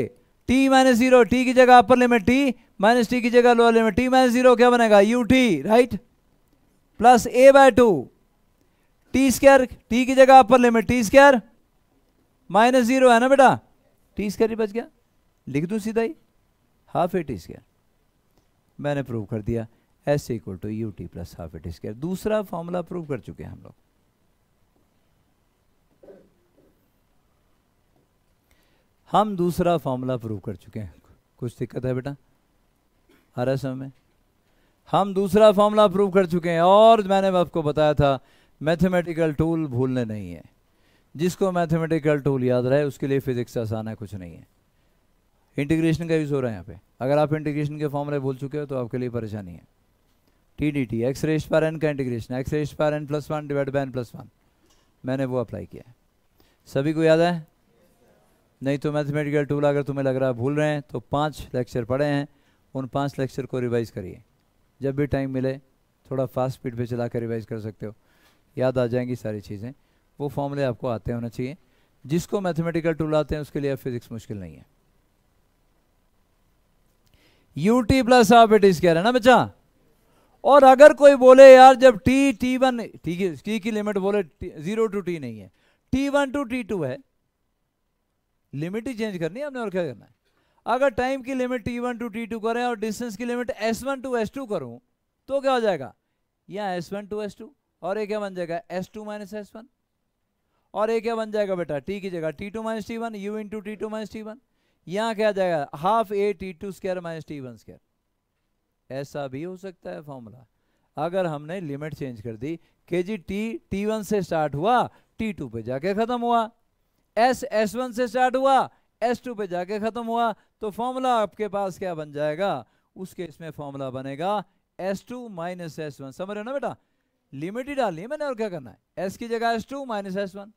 [SPEAKER 1] टी माइनस जीरो टी की जगह upper limit T minus T की जगह lower limit T minus zero क्या बनेगा u t right plus a by two t square t की जगह upper limit t square minus zero है ना बेटा टी स्क्र ही बच गया लिख दू सीधा ही हाफ ए टी स्क्र मैंने प्रूव कर दिया s equal to U T plus half it square दूसरा फॉर्मूला प्रूव कर चुके हैं हम लोग हम दूसरा फॉर्मूला प्रूव कर चुके हैं कुछ दिक्कत है बेटा आ रहा समय में हम दूसरा फॉर्मूला प्रूव कर चुके हैं और मैंने आपको बताया था मैथमेटिकल टूल भूलने नहीं है जिसको मैथमेटिकल टूल याद रहे उसके लिए फिजिक्स आसान है कुछ नहीं है इंटीग्रेशन का यूज़ हो रहा है यहाँ पे अगर आप इंटीग्रेशन के फॉर्मूले भूल चुके हो तो आपके लिए परेशानी है t d t x raise power n का integration x raise power n plus one divide by n plus one मैंने वो अप्लाई किया है सभी को याद है नहीं तो मैथमेटिकल टूल अगर तुम्हें लग रहा है भूल रहे हैं तो पाँच लेक्चर पढ़े हैं उन पाँच लेक्चर को रिवाइज़ करिए जब भी टाइम मिले थोड़ा फास्ट स्पीड पर चला कर रिवाइज़ कर सकते हो याद आ जाएंगी सारी चीज़ें वो फॉर्मूले आपको आते होना चाहिए जिसको मैथमेटिकल टूल आते हैं उसके लिए फिज़िक्स मुश्किल नहीं है u T plus half it is कह रहे ना बच्चा और अगर कोई बोले यार जब टी टी वन ठीक है टी की लिमिट बोले जीरो टू टी नहीं है t one to t two है लिमिट ही चेंज करनी है हमने और क्या करना है अगर टाइम की limit t one to t two करें और डिस्टेंस की limit s one to s two करूँ तो क्या हो जाएगा यहाँ s one to s two और ये क्या बन जाएगा s two minus s one और ये क्या बन जाएगा बेटा टी की जगह t two minus t one u into t two minus t one यहां क्या जाएगा half a t two square minus t one square ऐसा भी हो सकता है फॉर्मूला अगर हमने लिमिट चेंज कर दी के जी टी टी वन से स्टार्ट हुआ टी टू पे जाके खत्म हुआ एस एस वन से स्टार्ट हुआ एस टू पे जाके खत्म हुआ तो फॉर्मूला आपके पास क्या बन जाएगा उसके इसमें फॉर्मूला बनेगा s two minus s one समझ रहे हो ना बेटा लिमिट ही डालनी है मैंने और क्या करना है एस की जगह s two minus s one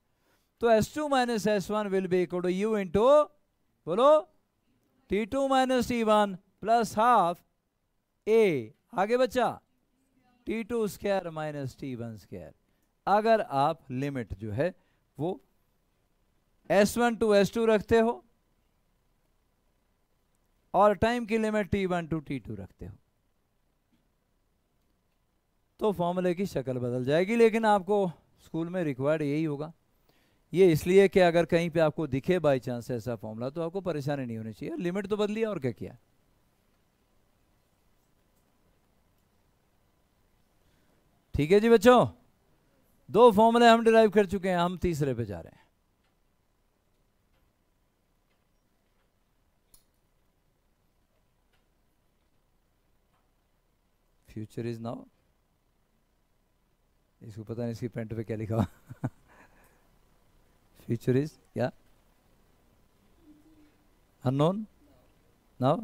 [SPEAKER 1] तो s two minus s one will be equal to u into बोलो t two minus t one plus half a आगे बच्चा t two square minus t one square अगर आप limit जो है वो s one to s two रखते हो और टाइम की limit t one to t two रखते हो तो फॉर्मूले की शक्ल बदल जाएगी लेकिन आपको स्कूल में रिक्वायर्ड यही होगा ये इसलिए कि अगर कहीं पे आपको दिखे बाई चांस ऐसा फॉर्मूला तो आपको परेशानी नहीं होनी चाहिए लिमिट तो बदली और क्या किया ठीक है जी बच्चों दो फॉर्मूले हम डिराइव कर चुके हैं हम तीसरे पे जा रहे हैं फ्यूचर इज नाउ इसको पता नहीं इसकी पेंट पे क्या लिखा हुआ [laughs] future is yeah unknown now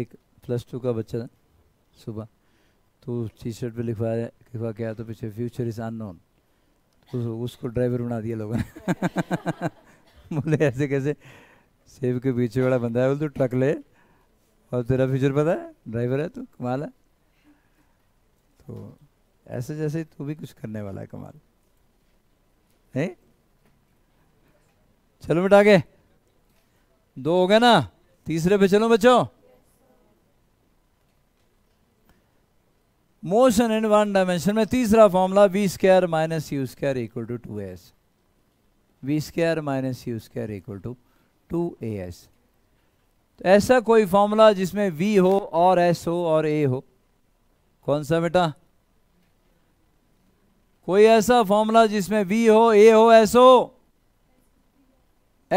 [SPEAKER 1] एक प्लस टू का बच्चा सुबह तो टी शर्ट पर लिखवाया लिखवा के आया तो पीछे फ्यूचर इज़ अनोन उसको ड्राइवर बना दिया लोगों ने [laughs] बोले ऐसे कैसे सेब के पीछे वाला बंदा है बोल तू ट्रक ले और तेरा फ्यूचर पता है ड्राइवर है तू कमाल है तो ऐसे जैसे तू भी कुछ करने वाला है कमाल है चलो बेटा के दो हो गए ना तीसरे पे चलो बच्चों मोशन इन वन डायमेंशन में तीसरा formula v square minus you square equal to two s v square minus you square equal to two a s तो ऐसा कोई फॉर्मूला जिसमें वी हो और एस हो और ए हो कौन सा बेटा कोई ऐसा फॉर्मूला जिसमें वी हो ए हो एस हो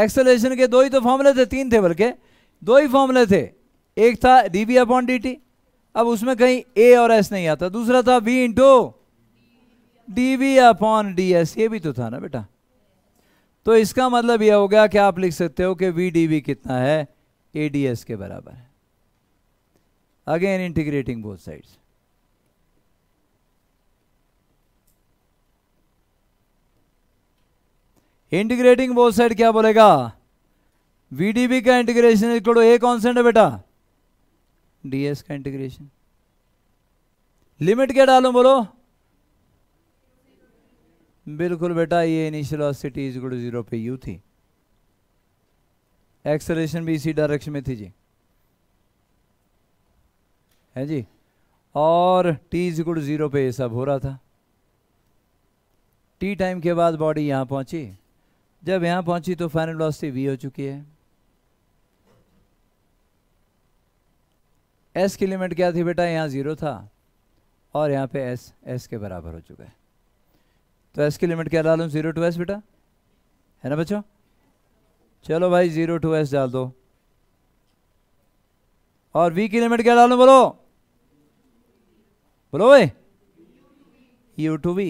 [SPEAKER 1] एक्सेलेशन के दो ही तो फॉर्मूले थे तीन थे बल्कि दो ही फॉर्मूले थे एक था d B upon D t अब उसमें कहीं ए और एस नहीं आता दूसरा था v into D we upon D S ये भी तो था ना बेटा तो इसका मतलब यह हो गया कि आप लिख सकते हो कि वी डी बी कितना है ए डी एस के बराबर है again integrating both sides integrating both side क्या बोलेगा वीडीबी का integration equal to a constant है बेटा डीएस का इंटीग्रेशन लिमिट क्या डालू बोलो बिल्कुल बेटा ये initial velocity is to zero पे यू थी एक्सलेशन भी इसी डायरेक्शन में थी जी है जी और टी इज गुड जीरो पे ये सब हो रहा था टी टाइम के बाद बॉडी यहां पहुंची जब यहां पहुंची तो फाइनल वेलोसिटी वी हो चुकी है एस की लिमिट क्या थी बेटा यहां ज़ीरो था और यहां पे एस एस के बराबर हो चुका है तो एस की लिमिट क्या डाल लूँ ज़ीरो टू एस बेटा है ना बच्चों चलो भाई ज़ीरो टू एस डाल दो और वी की लिमिट क्या डालू बोलो बोलो भाई यू टू वी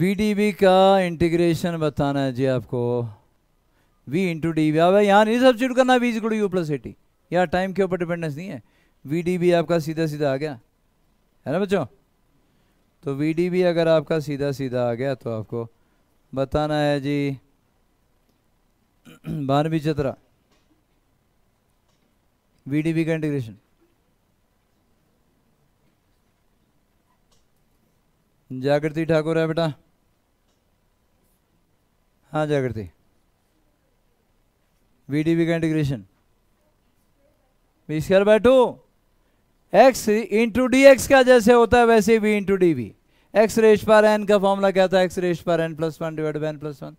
[SPEAKER 1] वी का इंटीग्रेशन बताना है जी आपको वी इंटू डी भी अब यहाँ नहीं सब्सिट्यूट करना वी इजकू यू प्लस एटी यहाँ टाइम के ऊपर डिपेंडेंस नहीं है वी डी बी आपका सीधा सीधा आ गया है ना बच्चों तो वी डी बी अगर आपका सीधा सीधा आ गया तो आपको बताना है जी [clears throat] Banvi Chatra v d v का इंटीग्रेशन जागृति ठाकुर है बेटा हाँ जागृति वी डी वी का integration v square by two x into d x का जैसे होता है वैसे v into D v x raise power n का फॉर्मूला क्या था x raise power n plus one divide by n plus one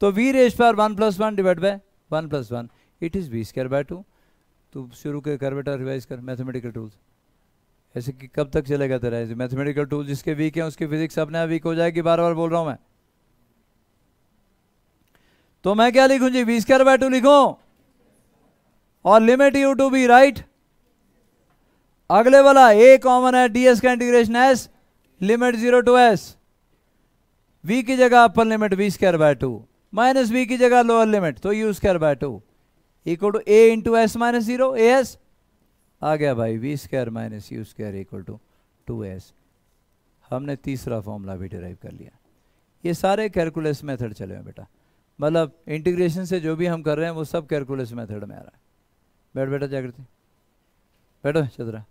[SPEAKER 1] तो v raise power one plus one divide by one plus one it is v square by two तो शुरू के कर बेटा revise कर मैथमेटिकल टूल्स ऐसे कि कब तक चलेगा तेरा ऐसे मैथमेटिकल टूल जिसके वीक है उसकी फिजिक्स अपने आप वीक हो जाएगी बार बार बोल रहा हूँ मैं तो मैं क्या लिखू जी बी स्क्वायर बाय टू लिखो और limit u to v right अगले वाला ए कॉमन है डीएस का integration s limit zero to s v की जगह upper limit v square by two minus we की जगह लोअर लिमिट तो u square by two equal to a into s minus zero a s आ गया भाई v square minus u square equal to two S हमने तीसरा formula भी derive कर लिया ये सारे कैलकुलेस मेथड चले हैं बेटा मतलब इंटीग्रेशन से जो भी हम कर रहे हैं वो सब कैलकुलस मेथड में आ रहा है बैठ बैठा जागृति बैठो चंद्रा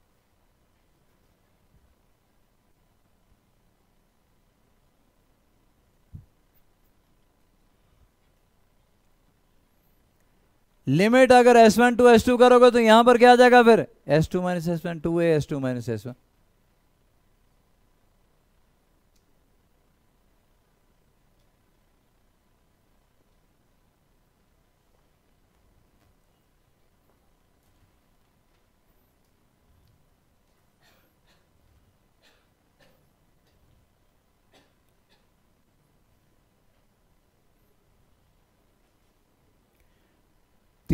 [SPEAKER 1] लिमिट अगर S1 टू S2 करोगे तो यहां पर क्या आ जाएगा फिर S2 two minus s one two a s two minus s one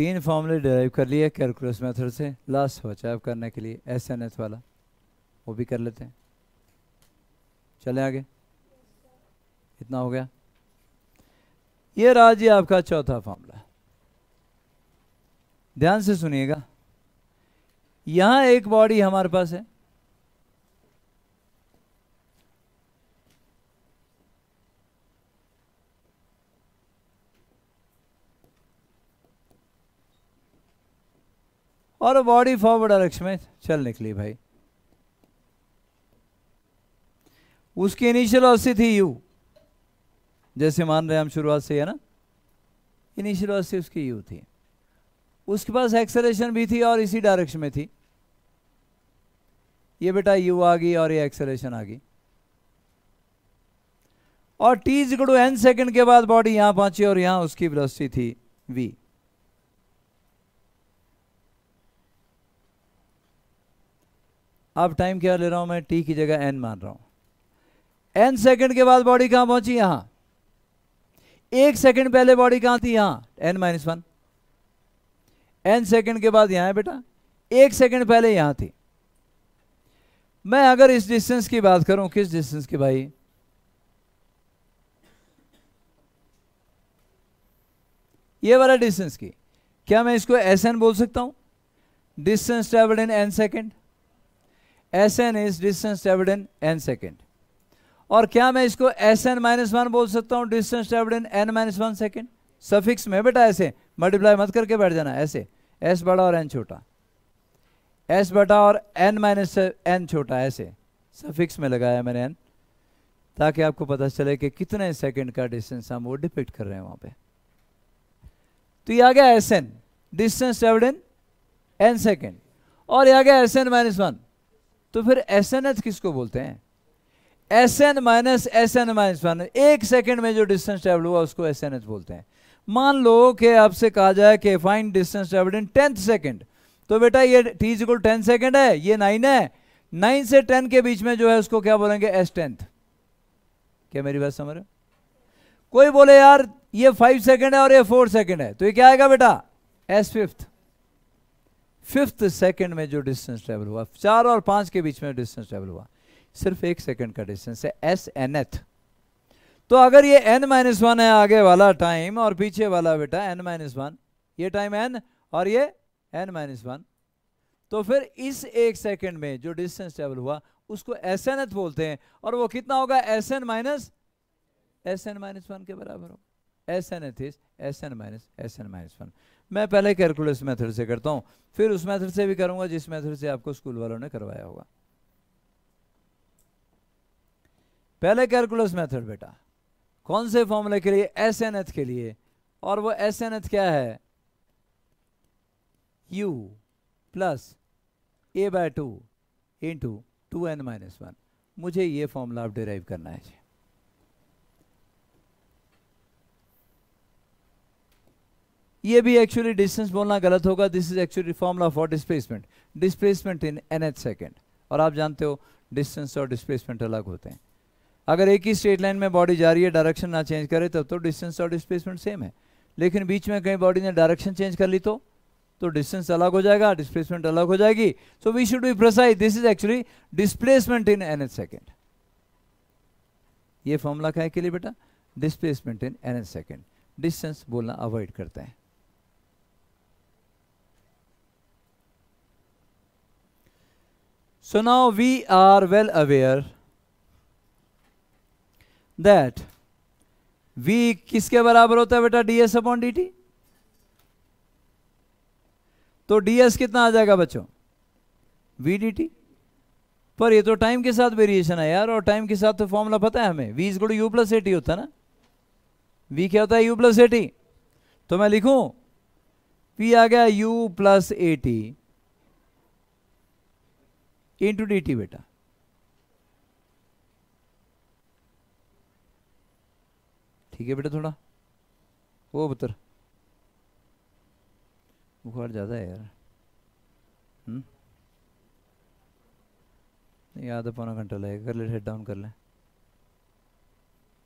[SPEAKER 1] तीन फॉर्मूले डिराइव कर लिए कैलकुलस मेथड से लास्ट बचा अब करने के लिए एस एन एस वाला वो भी कर लेते हैं चले आगे इतना हो गया ये राज आपका चौथा फॉर्मूला ध्यान से सुनिएगा यहां एक बॉडी हमारे पास है और बॉडी फॉरवर्ड डायरेक्शन में चल निकली भाई उसकी इनिशियल ऑसी थी यू जैसे मान रहे हम शुरुआत से है ना इनिशियल ऑसी उसकी यू थी उसके पास एक्सेलेशन भी थी और इसी डायरेक्शन में थी ये बेटा यू आ गई और ये एक्सेलेशन आ गई और टीज जिकड़ो एन सेकंड के बाद बॉडी यहां पहुंची और यहां उसकी वेलोसिटी थी वी अब टाइम क्या ले रहा हूं मैं टी की जगह एन मान रहा हूं एन सेकंड के बाद बॉडी कहां पहुंची यहां एक सेकंड पहले बॉडी कहां थी यहां n minus one n second के बाद यहां है बेटा एक सेकंड पहले यहां थी मैं अगर इस डिस्टेंस की बात करूं किस डिस्टेंस की भाई ये वाला डिस्टेंस की क्या मैं इसको एस एन बोल सकता हूं distance travelled in n second s n is distance travelled in n second और क्या मैं इसको एस एन माइनस वन बोल सकता हूँ distance travelled in n minus one second suffix में बेटा ऐसे मल्टीप्लाई मत करके बैठ जाना ऐसे एस बड़ा और एन छोटा एस बटा और एन माइनस एन छोटा ऐसे सफिक्स में लगाया मैंने एन ताकि आपको पता चले कि कितने सेकेंड का डिस्टेंस हम वो डिपिक्ट कर रहे हैं वहाँ पे तो ये आ गया s n distance travelled in n second और ये आ गया एस एन माइनस वन तो फिर एस एन एच किसको बोलते हैं s n minus s n minus one एक सेकेंड में जो डिस्टेंस ट्रेवल हुआ उसको एस एन एच बोलते हैं मान लो कि आपसे कहा जाए कि find distance travelled in tenth second तो बेटा ये टी इक्वल टेन सेकेंड है ये नाइन है नाइन से टेन के बीच में जो है उसको क्या बोलेंगे एस टेंथ क्या मेरी बात समझ रहे कोई बोले यार ये फाइव सेकेंड है और ये फोर सेकेंड है तो ये क्या आएगा बेटा एस फिफ्थ फिफ्थ सेकंड में जो डिस्टेंस ट्रेवल हुआ चार और पांच के बीच में डिस्टेंस ट्रेवल हुआ सिर्फ एक सेकंड का डिस्टेंस है एस एन एथ तो अगर ये एन माइनस वन है आगे वाला टाइम और पीछे वाला बेटा एन माइनस वन ये टाइम एन और ये एन माइनस वन तो फिर इस एक सेकंड में जो डिस्टेंस ट्रेवल हुआ उसको एस एन एथ बोलते हैं और वो कितना होगा s n minus s n minus one के बराबर होगा s N nth is s n minus s n minus one मैं पहले कैलकुलस मेथड से करता हूं फिर उस मेथड से भी करूंगा जिस मेथड से आपको स्कूल वालों ने करवाया होगा पहले कैलकुलस मेथड बेटा कौन से फॉर्मूले के लिए एस एन एथ के लिए और वो एस एन एथ क्या है u plus a by two into two n minus one मुझे ये फॉर्मूला आप डिराइव करना है ये भी एक्चुअली डिस्टेंस बोलना गलत होगा this is actually formula for displacement displacement in nth second और आप जानते हो डिस्टेंस और डिस्प्लेसमेंट अलग होते हैं अगर एक ही स्ट्रेट लाइन में बॉडी जा रही है डायरेक्शन ना चेंज करे तब तो डिस्टेंस और डिस्प्लेसमेंट सेम है लेकिन बीच में कहीं बॉडी ने डायरेक्शन चेंज कर ली तो तो डिस्टेंस अलग हो जाएगा डिस्प्लेसमेंट अलग हो जाएगी so we should be precise this is actually displacement in nth second ये फॉर्मूला क्या है के लिए बेटा displacement in nth second distance बोलना अवॉइड करते हैं So now we are well aware that v किसके बराबर होता है बेटा d S upon D T तो डी कितना आ जाएगा बच्चों वी डी टी पर ये तो टाइम के साथ वेरिएशन है यार और टाइम के साथ तो फॉर्मूला पता है हमें v is good u plus A t होता है ना v क्या होता है u प्लस ए टी तो मैं लिखूं v आ गया u प्लस ए टी इंटू डी टी बेटा ठीक है बेटा थोड़ा वो पुत्र बुखार ज़्यादा है यार हम्म। नहीं है पौना घंटा लगेगा कर ले हेड डाउन कर लें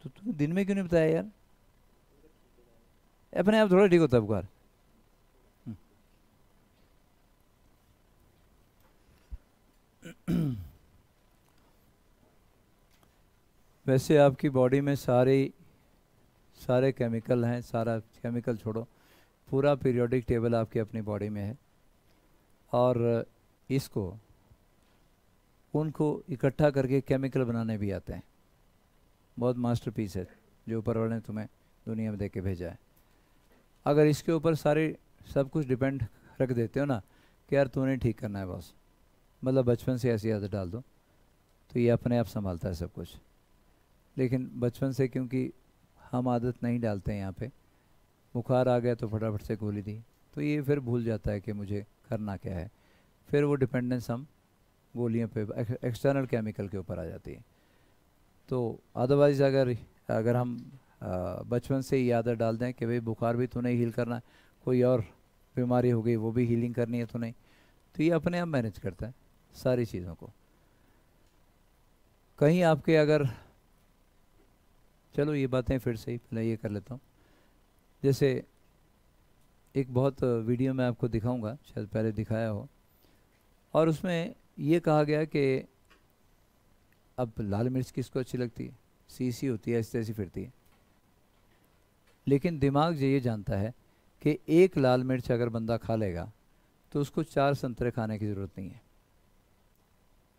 [SPEAKER 1] तो तुम दिन में क्यों नहीं बताया यार अपने आप थोड़ा ठीक होता है बुखार [clears throat] वैसे आपकी बॉडी में सारी सारे केमिकल हैं सारा केमिकल छोड़ो पूरा पीरियोडिक टेबल आपकी अपनी बॉडी में है और इसको उनको इकट्ठा करके केमिकल बनाने भी आते हैं बहुत मास्टरपीस है जो ऊपर वाले ने तुम्हें दुनिया में देके के भेजा है अगर इसके ऊपर सारे सब कुछ डिपेंड रख देते हो ना कि यार तूने ठीक करना है बस मतलब बचपन से ऐसी आदत डाल दो तो ये अपने आप संभालता है सब कुछ लेकिन बचपन से क्योंकि हम आदत नहीं डालते हैं यहाँ पे बुखार आ गया तो फटाफट से गोली दी तो ये फिर भूल जाता है कि मुझे करना क्या है फिर वो डिपेंडेंस हम गोलियों पे एक्सटर्नल केमिकल के ऊपर आ जाती है तो अदरवाइज़ अगर अगर हम बचपन से ही आदत डाल दें कि भाई बुखार भी तो नहीं हील करना कोई और बीमारी हो गई वो भी हीलिंग करनी है तो नहीं तो ये अपने आप मैनेज करता है सारी चीज़ों को कहीं आपके अगर चलो ये बातें फिर से ही पहले ये कर लेता हूँ जैसे एक बहुत वीडियो मैं आपको दिखाऊंगा शायद पहले दिखाया हो और उसमें ये कहा गया कि अब लाल मिर्च किसको अच्छी लगती है सी सी होती है ऐसी ऐसी फिरती है लेकिन दिमाग ये जानता है कि एक लाल मिर्च अगर बंदा खा लेगा तो उसको चार संतरे खाने की ज़रूरत नहीं है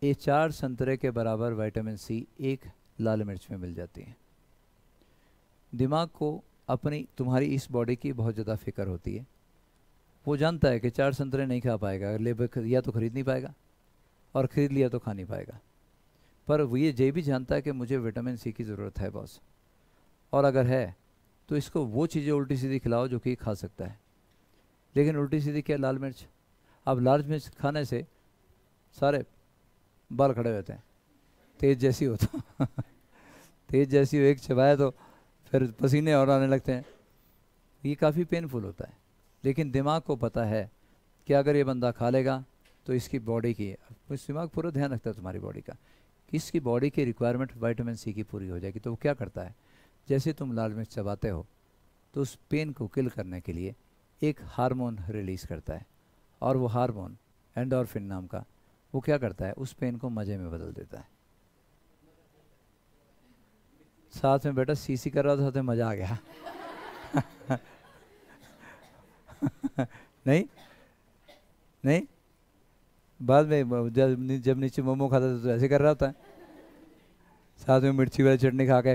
[SPEAKER 1] ये चार संतरे के बराबर विटामिन सी एक लाल मिर्च में मिल जाती है दिमाग को अपनी तुम्हारी इस बॉडी की बहुत ज़्यादा फिक्र होती है वो जानता है कि चार संतरे नहीं खा पाएगा लेबर या तो ख़रीद नहीं पाएगा और ख़रीद लिया तो खा नहीं पाएगा पर वो ये ये भी जानता है कि मुझे विटामिन सी की ज़रूरत है बॉस और अगर है तो इसको वो चीज़ें उल्टी सीधी खिलाओ जो कि खा सकता है लेकिन उल्टी सीधी क्या लाल मिर्च अब लाल मिर्च खाने से सारे बाल खड़े होते हैं तेज जैसी हो तो [laughs] तेज जैसी हो एक चबाए तो फिर पसीने और आने लगते हैं ये काफ़ी पेनफुल होता है लेकिन दिमाग को पता है कि अगर ये बंदा खा लेगा तो इसकी बॉडी की इस दिमाग पूरा ध्यान रखता है तुम्हारी बॉडी का कि इसकी बॉडी की रिक्वायरमेंट वाइटामिन सी की पूरी हो जाएगी तो वो क्या करता है जैसे तुम लाल मिर्च चबाते हो तो उस पेन को किल करने के लिए एक हार्मोन रिलीज़ करता है और वो हार्मोन एंडोरफिन नाम का वो क्या करता है उस पेन को मज़े में बदल देता है साथ में बेटा सीसी कर रहा था साथ में मज़ा आ गया [laughs] नहीं नहीं बाद में जब जब नीचे मोमो खाता था तो ऐसे कर रहा होता है साथ में मिर्ची वाली चटनी खा के [laughs]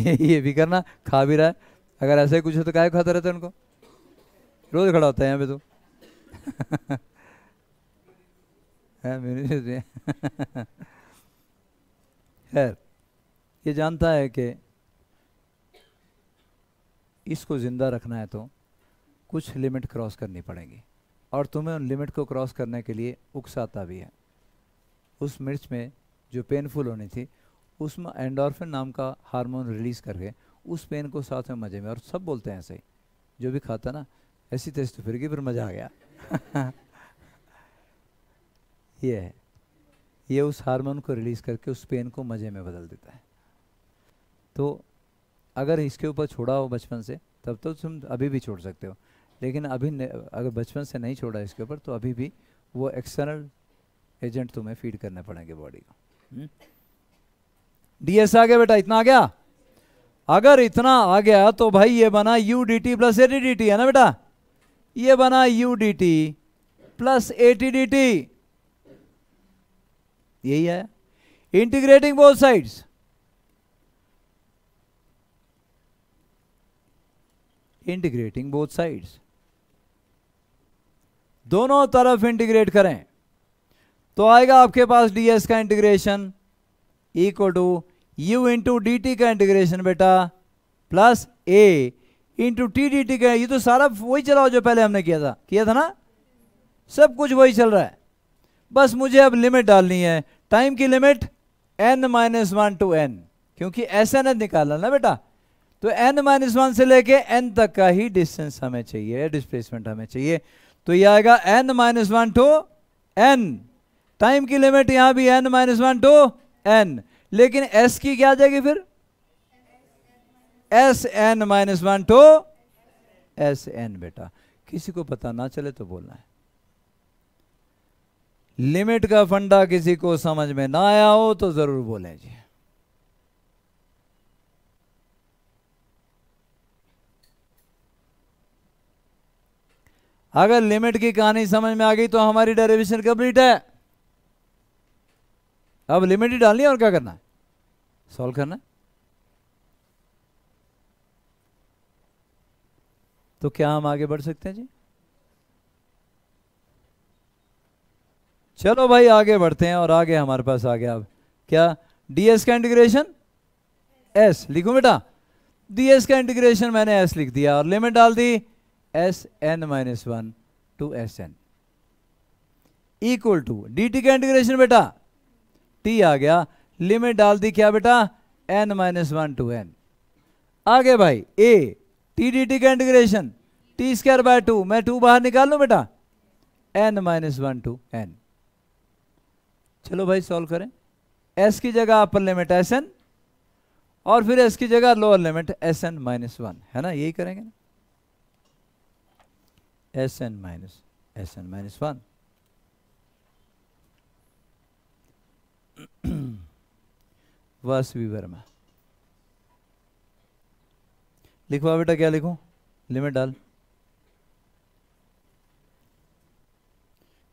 [SPEAKER 1] ये ये भी करना खा भी रहा है अगर ऐसे कुछ हो तो क्या खाता रहता है उनको रोज़ खड़ा होता है यहाँ पे तो [laughs] तो [laughs] खैर ये जानता है कि इसको ज़िंदा रखना है तो कुछ लिमिट क्रॉस करनी पड़ेगी और तुम्हें उन लिमिट को क्रॉस करने के लिए उकसाता भी है उस मिर्च में जो पेनफुल होनी थी उसमें एंडोर्फिन नाम का हार्मोन रिलीज़ करके उस पेन को साथ में मज़े में और सब बोलते हैं ऐसे ही जो भी खाता ना ऐसी तेज तो फिर की फिर मज़ा आ गया [laughs] ये है ये उस हार्मोन को रिलीज़ करके उस पेन को मज़े में बदल देता है तो अगर इसके ऊपर छोड़ा हो बचपन से तब तो तुम अभी भी छोड़ सकते हो लेकिन अभी अगर बचपन से नहीं छोड़ा इसके ऊपर तो अभी भी वो एक्सटर्नल एजेंट तुम्हें फीड करने पड़ेंगे बॉडी को डीएस हम्म? आ गया बेटा इतना आ गया अगर इतना आ गया तो भाई ये बना u d T plus a d t है ना बेटा ये बना यू डी टी प्लस ए टी डी टी यही है integrating both sides integrating both sides दोनों तरफ इंटीग्रेट करें तो आएगा आपके पास डीएस का integration equal to u into d का इंटीग्रेशन बेटा plus a into t d t करें ये तो सारा वही चला हुआ जो पहले हमने किया था किया था ना सब कुछ वही चल रहा है बस मुझे अब लिमिट डालनी है टाइम की limit n minus one to n क्योंकि ऐसा ना निकालना ना बेटा तो एन माइनस वन से लेके एन तक का ही डिस्टेंस हमें चाहिए डिस्प्लेसमेंट हमें चाहिए तो ये आएगा n minus one to n time की लिमिट यहां भी n minus one to n लेकिन एस की क्या आ जाएगी फिर s n minus one to s n बेटा किसी को पता ना चले तो बोलना है लिमिट का फंडा किसी को समझ में ना आया हो तो जरूर बोले जी अगर लिमिट की कहानी समझ में आ गई तो हमारी डेरिवेशन कंप्लीट है अब लिमिट ही डालनी है और क्या करना है सॉल्व करना है तो क्या हम आगे बढ़ सकते हैं जी चलो भाई आगे बढ़ते हैं और आगे हमारे पास आ गया अब क्या डीएस का इंटीग्रेशन एस लिखू बेटा डीएस का इंटीग्रेशन मैंने एस लिख दिया और लिमिट डाल दी s n minus one to s n equal to d T का इंटीग्रेशन बेटा टी आ गया लिमिट डाल दी क्या बेटा n minus one to n आगे भाई ए टी डी टी का integration t square by two मैं टू बाहर निकाल लू बेटा n minus one to n चलो भाई सॉल्व करें एस की जगह अपर लिमिट एस एन और फिर एस की जगह lower limit s n minus one है ना यही करेंगे ना s n minus s n minus one v Verma लिखवा बेटा क्या लिखूं लिमिट डाल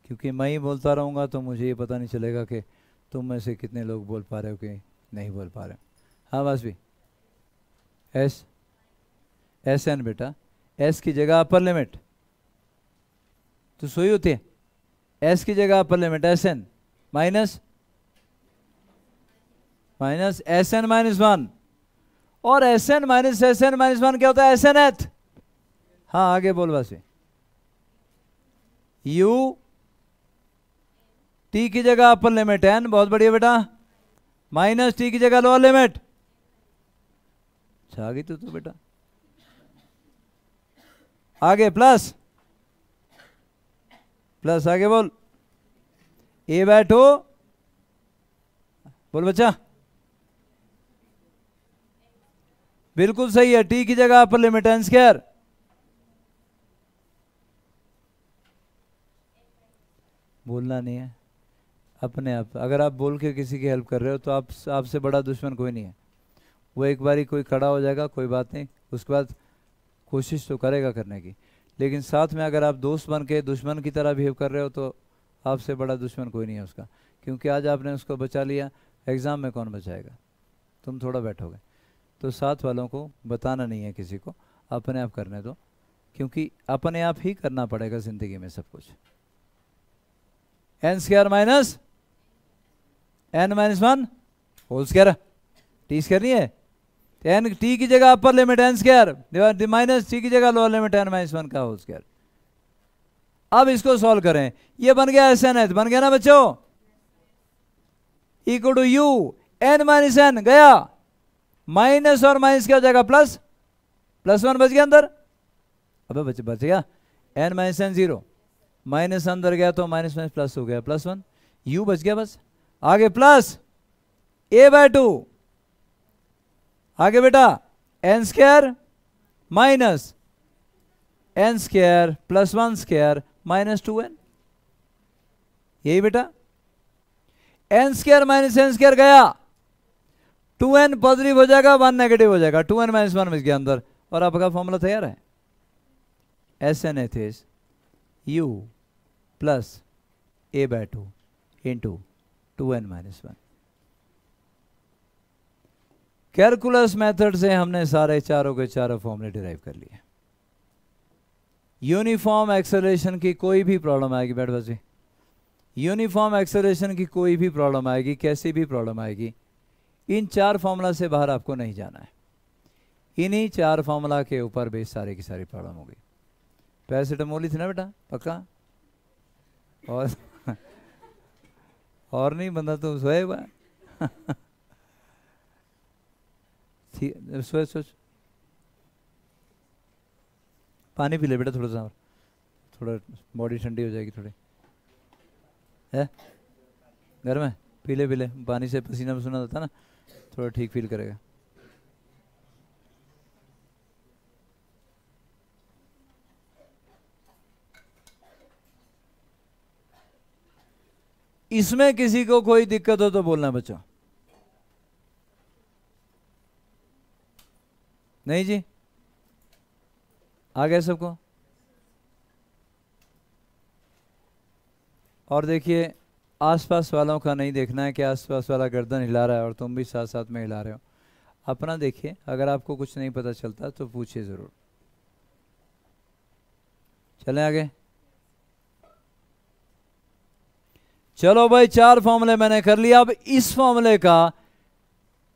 [SPEAKER 1] क्योंकि मैं ही बोलता रहूँगा तो मुझे ये पता नहीं चलेगा कि तुम में से कितने लोग बोल पा रहे हो कि नहीं बोल पा रहे हाँ बस भी एस एस एन बेटा एस की जगह अपर लिमिट तो सोई होती है एस की जगह upper limit s n minus minus s n minus one और s n minus s n minus one क्या होता है एस एन एथ हाँ आगे बोल बस यू टी की जगह अपर लिमिट एन बहुत बढ़िया बेटा माइनस टी की जगह लोअर लिमिट अच्छा आ गई तो तू तो बेटा आगे प्लस प्लस आगे बोल ए बाय टू बोल बच्चा बिल्कुल सही है टी की जगह पर लिमिट एन स्क्र बोलना नहीं है अपने आप अगर आप बोल के किसी की हेल्प कर रहे हो तो आप आपसे बड़ा दुश्मन कोई नहीं है वो एक बारी कोई खड़ा हो जाएगा कोई बात नहीं उसके बाद कोशिश तो करेगा करने की लेकिन साथ में अगर आप दोस्त बन के दुश्मन की तरह बिहेव कर रहे हो तो आपसे बड़ा दुश्मन कोई नहीं है उसका क्योंकि आज आपने उसको बचा लिया एग्ज़ाम में कौन बचाएगा तुम थोड़ा बैठोगे तो साथ वालों को बताना नहीं है किसी को अपने आप करने दो क्योंकि अपने आप ही करना पड़ेगा जिंदगी में सब कुछ n square minus n minus one whole square t square नहीं है एन तो टी की जगह upper limit n square minus T की जगह lower limit n minus one का होल स्क्र अब इसको सॉल्व करें ये बन गया एस एन एच बन गया ना बच्चों equal to u n minus n गया माइनस और माइनस क्या हो जाएगा प्लस प्लस वन बच गया अंदर अबे बच बच गया n minus n zero minus अंदर गया तो माइनस माइनस प्लस हो गया प्लस वन यू बच गया बस आगे प्लस ए बाय टू आगे बेटा n square minus n square plus one square minus two n यही बेटा n square minus n square गया टू एन पॉजिटिव हो जाएगा वन नेगेटिव हो जाएगा टू एन माइनस वन इसके अंदर और आपका फॉर्मूला तैयार है s N nth u plus a by two into two n minus one calculus method से हमने सारे चारों के चारों फॉर्मूले डिराइव कर लिए यूनिफॉर्म एक्सेलरेशन की कोई भी प्रॉब्लम आएगी बैठ बजी यूनिफॉर्म एक्सेलरेशन की कोई भी प्रॉब्लम आएगी कैसी भी प्रॉब्लम आएगी इन चार फार्मूला से बाहर आपको नहीं जाना है इन्हीं चार फार्मूला के ऊपर भी सारे की सारी प्रॉब्लम होगी पैरासीटामोल ही थी ना बेटा पक्का और [laughs] और नहीं बंदा तो [laughs] सोए हुआ सोए सोच पानी पी ले बेटा थोड़ा सा थोड़ा बॉडी ठंडी हो जाएगी थोड़ी है घर में पीले पीले पानी से पसीना पसीना होता ना थोड़ा ठीक फील करेगा इसमें किसी को कोई दिक्कत हो तो बोलना बच्चों नहीं जी आ गए सबको और देखिए आसपास वालों का नहीं देखना है कि आसपास वाला गर्दन हिला रहा है और तुम भी साथ साथ में हिला रहे हो अपना देखिए अगर आपको कुछ नहीं पता चलता तो पूछिए ज़रूर चले आगे चलो भाई चार फॉर्मूले मैंने कर लिया अब इस फॉर्मूले का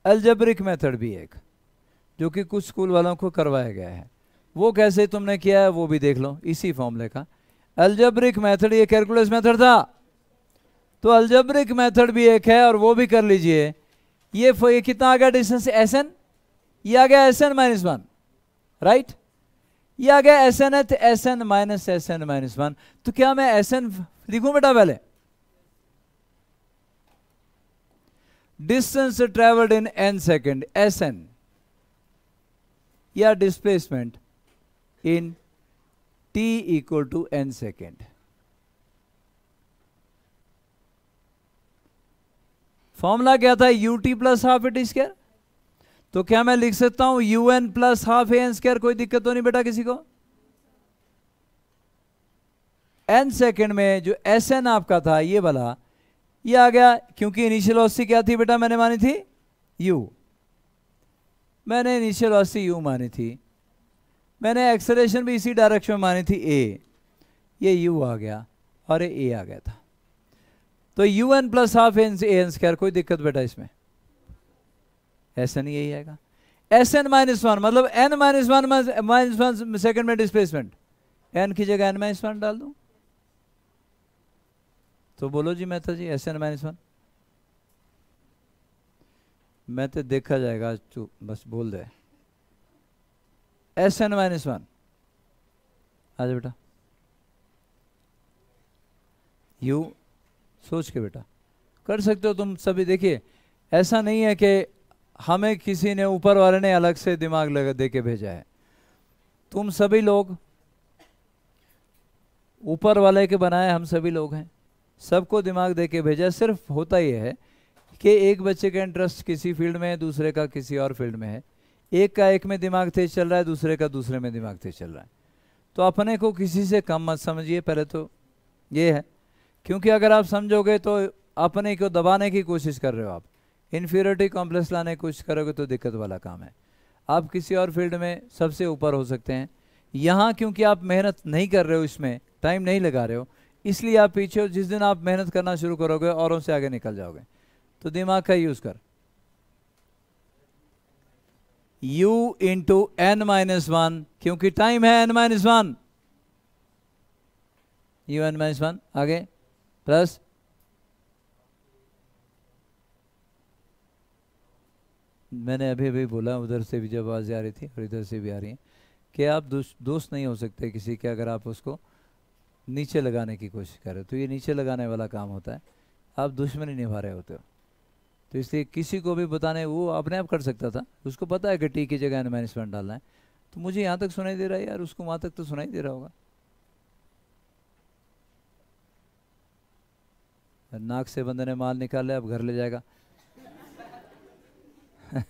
[SPEAKER 1] एल्जेब्रिक मेथड भी एक जो कि कुछ स्कूल वालों को करवाया गया है वो कैसे तुमने किया है वो भी देख लो इसी फॉर्मूले का एल्जेब्रिक मेथड ये कैलकुलस मेथड था तो अल्जब्रिक मेथड भी एक है और वो भी कर लीजिए ये ये कितना आ गया डिस्टेंस एस एन ये आ गया s n minus one right ये आ गया एस एन एथ S n minus s n minus one तो क्या मैं एस एन लिखूं बेटा पहले distance travelled in n second s n या displacement in t equal to n second formula क्या था u T plus half a t square तो क्या मैं लिख सकता हूं u n plus half a n square कोई दिक्कत तो नहीं बेटा किसी को एन सेकेंड में जो एस एन आपका था ये वाला ये आ गया क्योंकि इनिशियल ऑस्सी क्या थी बेटा मैंने मानी थी यू मैंने इनिशियल ऑस्सी यू मानी थी मैंने एक्सलेशन भी इसी डायरेक्शन में मानी थी ए ये यू आ गया और ए आ गया था तो u n plus half n a n square कोई दिक्कत बेटा इसमें ऐसा नहीं यही आएगा एस एन माइनस वन मतलब n minus one minus one second में डिस्प्लेसमेंट एन की जगह एन माइनस वन डाल दू तो बोलो जी Mehta ji s n minus one मैं तो देखा जाएगा आज तू बस बोल दे एस एन माइनस वन आज बेटा यू सोच के बेटा कर सकते हो तुम सभी देखिए ऐसा नहीं है कि हमें किसी ने ऊपर वाले ने अलग से दिमाग लगा दे के भेजा है तुम सभी लोग ऊपर वाले के बनाए हम सभी लोग हैं सबको दिमाग दे के भेजा सिर्फ होता ही है कि एक बच्चे का इंटरेस्ट किसी फील्ड में है दूसरे का किसी और फील्ड में है एक का एक में दिमाग तेज चल रहा है दूसरे का दूसरे में दिमाग तेज चल रहा है तो अपने को किसी से कम मत समझिए पहले तो ये है क्योंकि अगर आप समझोगे तो अपने को दबाने की कोशिश कर रहे हो आप इन्फीरियरिटी कॉम्प्लेक्स लाने की कोशिश करोगे तो दिक्कत वाला काम है आप किसी और फील्ड में सबसे ऊपर हो सकते हैं यहाँ क्योंकि आप मेहनत नहीं कर रहे हो इसमें टाइम नहीं लगा रहे हो इसलिए आप पीछे हो जिस दिन आप मेहनत करना शुरू करोगे औरों से आगे निकल जाओगे तो दिमाग का यूज़ कर u into n minus one क्योंकि टाइम है n minus one u n minus one आगे प्लस मैंने अभी अभी बोला उधर से भी जब आवाज आ रही थी और इधर से भी आ रही है कि आप दोस्त नहीं हो सकते किसी के अगर आप उसको नीचे लगाने की कोशिश हो तो ये नीचे लगाने वाला काम होता है आप दुश्मनी निभा रहे होते हो तो इसलिए किसी को भी बताने वो अपने आप कर सकता था उसको पता है कि टी की जगह मैनेजमेंट डालना है तो मुझे यहाँ तक सुनाई दे रहा है यार उसको वहाँ तक तो सुनाई दे रहा होगा नाक से बंदे ने माल निकाल लिया अब घर ले जाएगा [laughs]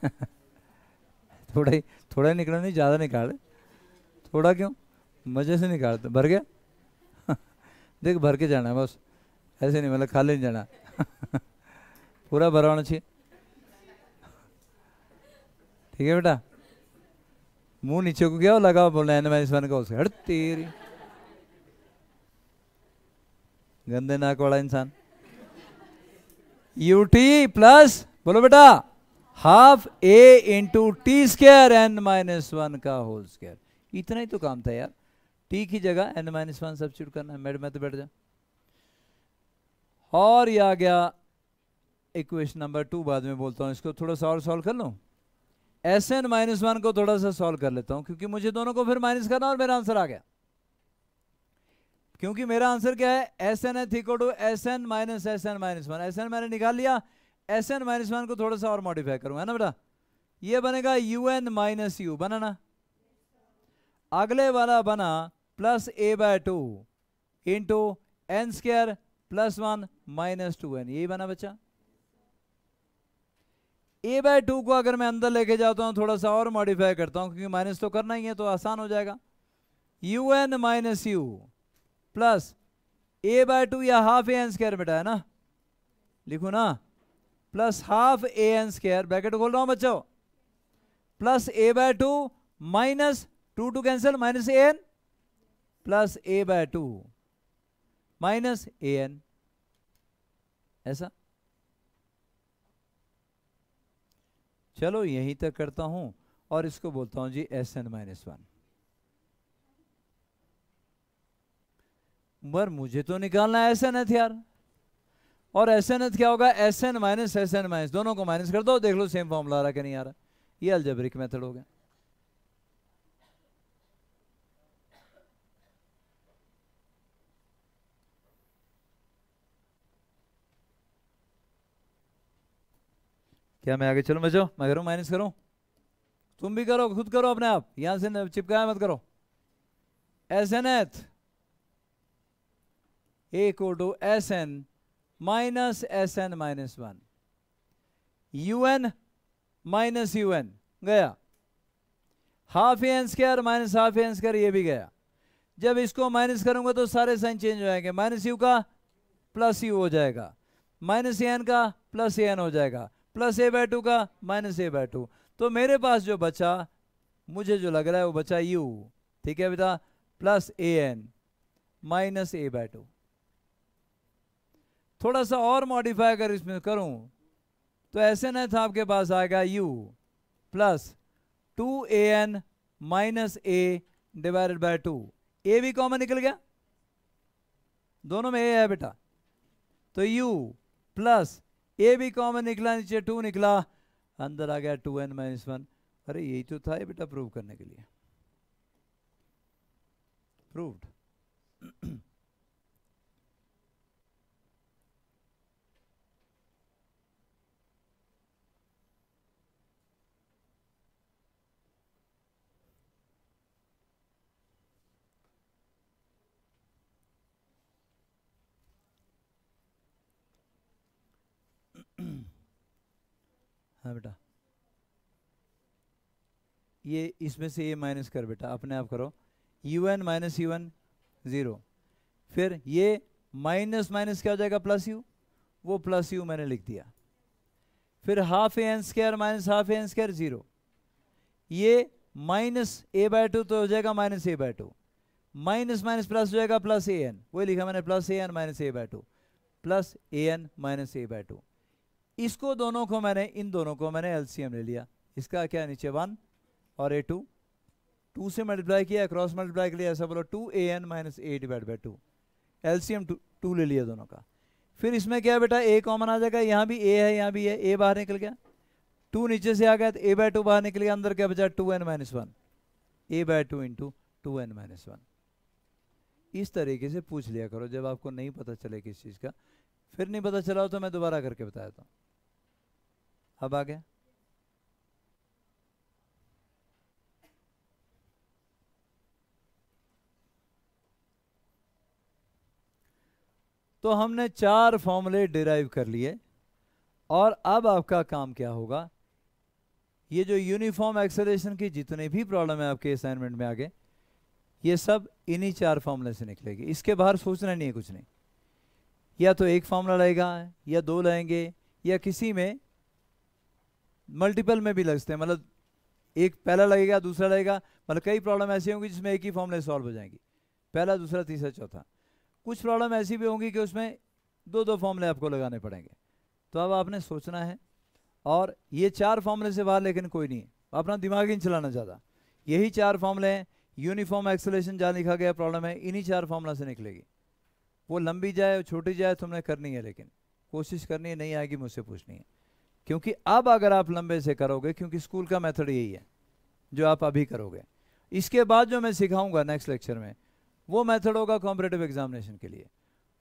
[SPEAKER 1] थोड़ा ही थोड़ा ही निकला नहीं ज़्यादा निकाले थोड़ा क्यों मज़े से निकालते तो। भर गया [laughs] देख भर के जाना है बस ऐसे नहीं मतलब खाली नहीं जाना [laughs] पूरा भरा होना चाहिए ठीक है बेटा मुंह नीचे को गया लगा बोलना एन माइनस वन का उसके हट तेरी गंदे नाक वाला इंसान यू टी प्लस बोलो बेटा half a into t square n minus one का होल स्केयर इतना ही तो काम था यार टी की जगह एन माइनस वन सब्सिट्यूट करना है मैडम मैं तो बैठ जा और ये आ गया इक्वेशन नंबर टू बाद में बोलता हूँ इसको थोड़ा सा और सॉल्व कर लूँ एस एन माइनस वन को थोड़ा सा सॉल्व कर लेता हूँ क्योंकि मुझे दोनों को फिर माइनस करना और मेरा आंसर आ गया क्योंकि मेरा आंसर क्या है s N nth equal to s n minus s n minus one s n मैंने निकाल लिया एस एन माइनस वन को थोड़ा सा और मॉडिफाई करूँ है ना बेटा ये बनेगा यू एन माइनस यू बना ना अगले वाला बना plus a by two into n square plus one minus two n यही बना बच्चा ए बाय टू को अगर मैं अंदर लेके जाता हूँ थोड़ा सा और मॉडिफाई करता हूँ क्योंकि माइनस तो करना ही है तो आसान हो जाएगा u n minus u plus a by two या हाफ ए एन स्केयर बेटा है ना लिखो ना plus half a n square bracket खोल रहा हूं बच्चों plus a by two minus two two cancel minus a n plus a by two minus a n ऐसा चलो यहीं तक करता हूं और इसको बोलता हूं जी एस एन माइनस वन पर मुझे तो निकालना है एस एन एथ यार और एस एन एथ क्या होगा s n minus s n minus दोनों को माइनस कर दो देख लो सेम फॉर्म आ रहा कि नहीं आ रहा ये अल्जेब्रिक मेथड हो गया क्या मैं आगे चलो बचो मैं करूं माइनस करूं तुम भी करो खुद करो अपने आप यहां से चिपकाया मत करो s N nth equal to Sn s n minus 1. N minus u n गया half n square minus half n square ये भी गया जब इसको माइनस करूंगा तो सारे साइन चेंज हो जाएंगे माइनस यू का प्लस यू हो जाएगा माइनस ए एन का प्लस ए एन हो जाएगा प्लस ए बाय टू का माइनस ए बाय टू तो मेरे पास जो बचा मुझे जो लग रहा है वो बचा यू ठीक है बेटा plus a n minus a by two थोड़ा सा और मॉडिफाई अगर इसमें करूं तो ऐसे नहीं था आपके पास आएगा u plus two a n minus a divided by two a भी कॉमन निकल गया दोनों में ए है बेटा तो u प्लस ए भी कॉमन निकला नीचे टू निकला अंदर आ गया टू एन माइनस वन अरे यही तो था ये बेटा प्रूव करने के लिए प्रूव्ड [clears throat] हाँ बेटा ये इसमें से ये माइनस कर बेटा अपने आप करो u n minus u n zero फिर ये माइनस माइनस क्या हो जाएगा प्लस यू वो प्लस यू मैंने लिख दिया फिर half a n square minus half a n square zero ये माइनस ए बाय टू तो हो जाएगा minus a by two minus minus plus हो जाएगा प्लस ए एन वही लिखा मैंने plus a n minus a by two plus a n minus a by two इसको दोनों को मैंने इन दोनों को मैंने एलसीएम ले लिया इसका क्या नीचे वन और ए टू टू से मल्टीप्लाई किया क्रॉस मल्टीप्लाई के लिए ऐसा बोलो two a n minus a divide by two LCM two two ले लिया दोनों का फिर इसमें क्या बेटा ए कॉमन आ जाएगा यहाँ भी ए है यहाँ भी है ए बाहर निकल गया टू नीचे से आ गया तो ए बाय टू बाहर निकल गया अंदर क्या बचा two n minus one a by two into two n minus one इस तरीके से पूछ लिया करो जब आपको नहीं पता चले किस चीज़ का फिर नहीं पता चला हो तो मैं दोबारा करके बता देता हूँ अब आ गया तो हमने चार फॉर्मूले डिराइव कर लिए और अब आपका काम क्या होगा ये जो यूनिफॉर्म एक्सेलेशन की जितनी भी प्रॉब्लम है आपके असाइनमेंट में आगे ये सब इन्हीं चार फॉर्मूले से निकलेगी इसके बाहर सोचना नहीं है कुछ नहीं या तो एक फॉर्मूला लगेगा या दो लाएंगे या किसी में मल्टीपल में भी लगते हैं मतलब एक पहला लगेगा दूसरा लगेगा मतलब कई प्रॉब्लम ऐसी होंगी जिसमें एक ही फॉर्मूले सॉल्व हो जाएंगी पहला दूसरा तीसरा चौथा कुछ प्रॉब्लम ऐसी भी होंगी कि उसमें दो दो फॉर्मूले आपको लगाने पड़ेंगे तो अब आपने सोचना है और ये चार फॉर्मूले से बाहर लेकिन कोई नहीं अपना दिमाग ही चलाना ज़्यादा यही चार फॉर्मूले हैं यूनिफॉर्म एक्सलेशन जहाँ लिखा गया प्रॉब्लम है इन्हीं चार फॉर्मूला से निकलेगी वो लंबी जाए छोटी जाए तुमने करनी है लेकिन कोशिश करनी है नहीं आएगी मुझसे पूछनी है क्योंकि अब अगर आप लंबे से करोगे क्योंकि स्कूल का मेथड यही है जो आप अभी करोगे इसके बाद जो मैं सिखाऊंगा नेक्स्ट लेक्चर में वो मेथड होगा कॉम्पिटेटिव एग्जामिनेशन के लिए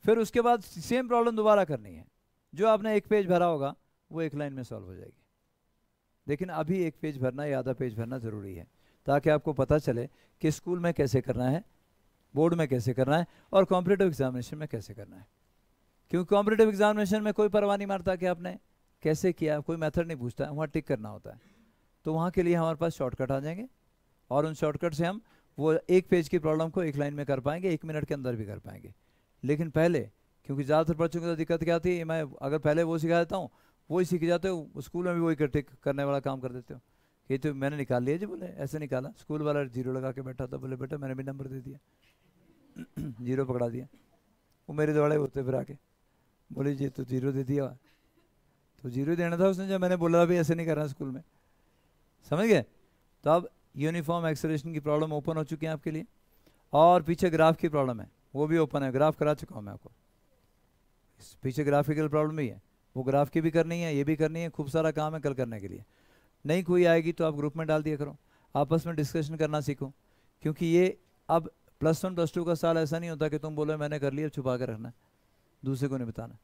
[SPEAKER 1] फिर उसके बाद सेम प्रॉब्लम दोबारा करनी है जो आपने एक पेज भरा होगा वो एक लाइन में सॉल्व हो जाएगी लेकिन अभी एक पेज भरना या आधा पेज भरना ज़रूरी है ताकि आपको पता चले कि स्कूल में कैसे करना है बोर्ड में कैसे करना है और कॉम्पिटेटिव एग्जामिनेशन में कैसे करना है क्योंकि कॉम्पिटेटिव एग्जामिनेशन में कोई परवाह नहीं मारता कि आपने कैसे किया कोई मेथड नहीं पूछता वहाँ टिक करना होता है तो वहाँ के लिए हमारे पास शॉर्टकट आ जाएंगे और उन शॉर्टकट से हम वो एक पेज की प्रॉब्लम को एक लाइन में कर पाएंगे एक मिनट के अंदर भी कर पाएंगे लेकिन पहले क्योंकि ज़्यादातर बच्चों की तो दिक्कत क्या आती है मैं अगर पहले वो सिखा देता हूँ वही सीख जाते हो स्कूल में भी वही टिक करने वाला काम कर देते हो ये तो मैंने निकाल लिया जी बोले ऐसे निकाला स्कूल वाला जीरो लगा के बैठा था बोले बेटा मैंने भी नंबर दे दिया [clears throat] जीरो पकड़ा दिया वो मेरे दौड़े होते फिर आके बोले जी तो जीरो दे दिया तो जीरो देना था उसने जब मैंने बोला अभी ऐसे नहीं रहा स्कूल में समझ गए तो अब यूनिफॉर्म एक्सलेशन की प्रॉब्लम ओपन हो चुकी है आपके लिए और पीछे ग्राफ की प्रॉब्लम है वो भी ओपन है ग्राफ करा चुका हूँ मैं आपको पीछे ग्राफिकल प्रॉब्लम भी है वो ग्राफ की भी करनी है ये भी करनी है खूब सारा काम है कल करने के लिए नहीं कोई आएगी तो आप ग्रुप में डाल दिया करो आपस में डिस्कशन करना सीखो क्योंकि ये अब प्लस वन प्लस टू का साल ऐसा नहीं होता कि तुम बोलो मैंने कर लिया छुपा कर रखना दूसरे को नहीं बताना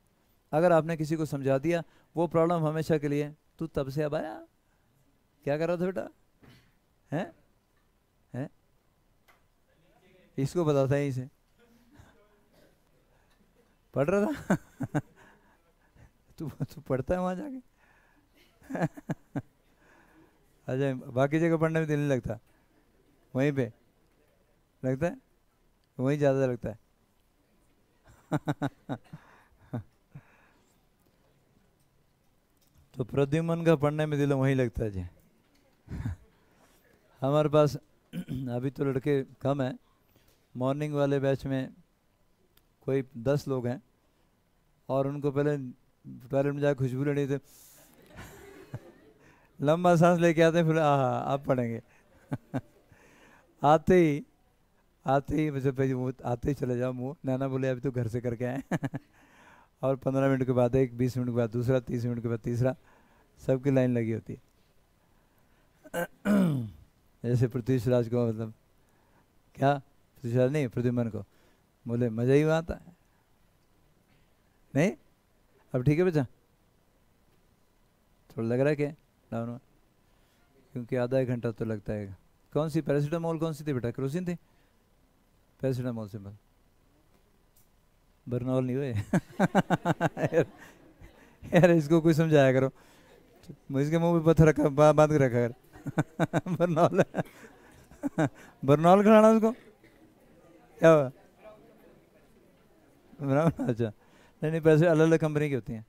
[SPEAKER 1] अगर आपने किसी को समझा दिया वो प्रॉब्लम हमेशा के लिए तू तब से अब आया क्या कर रहा था बेटा हैं हैं इसको बताता है इसे पढ़ रहा था [laughs] तू तू पढ़ता है वहां जाके [laughs] अच्छा बाकी जगह पढ़ने में दिल नहीं लगता वहीं पे लगता है वहीं ज़्यादा लगता है [laughs] तो प्रद्युमन का पढ़ने में दिल वहीं लगता जी [laughs] हमारे पास [clears throat] अभी तो लड़के कम हैं मॉर्निंग वाले बैच में कोई दस लोग हैं और उनको पहले टॉयलेट में जाकर खुशबू लेनी थे [laughs] लंबा सांस लेके आते हैं फिर हाँ आप पढ़ेंगे [laughs] आते ही आते ही मुझे आते ही चले जाओ मुँह नैना बोले अभी तो घर से करके आए और पंद्रह मिनट के बाद एक बीस मिनट के बाद दूसरा तीस मिनट के बाद तीसरा सबकी लाइन लगी होती है जैसे पृथ्वी राज को मतलब क्या पृथ्वी राज नहीं प्रतिमन को बोले मज़ा ही आता है नहीं अब ठीक है बच्चा थोड़ा लग रहा है क्या डाउन क्योंकि आधा एक घंटा तो लगता है कौन सी पैरासीटामोल कौन सी थी बेटा क्रोसिन थी पैरासीटामोल सिंपल बरनौल नहीं हुए यार, यार इसको कोई समझाया करो इसके मुंह पे पत्थर रखा बा, बांध के रखा कर बरनौल बरनौल खिलाना उसको क्या हुआ अच्छा नहीं नहीं पैसे अलग अलग कंपनी की होती हैं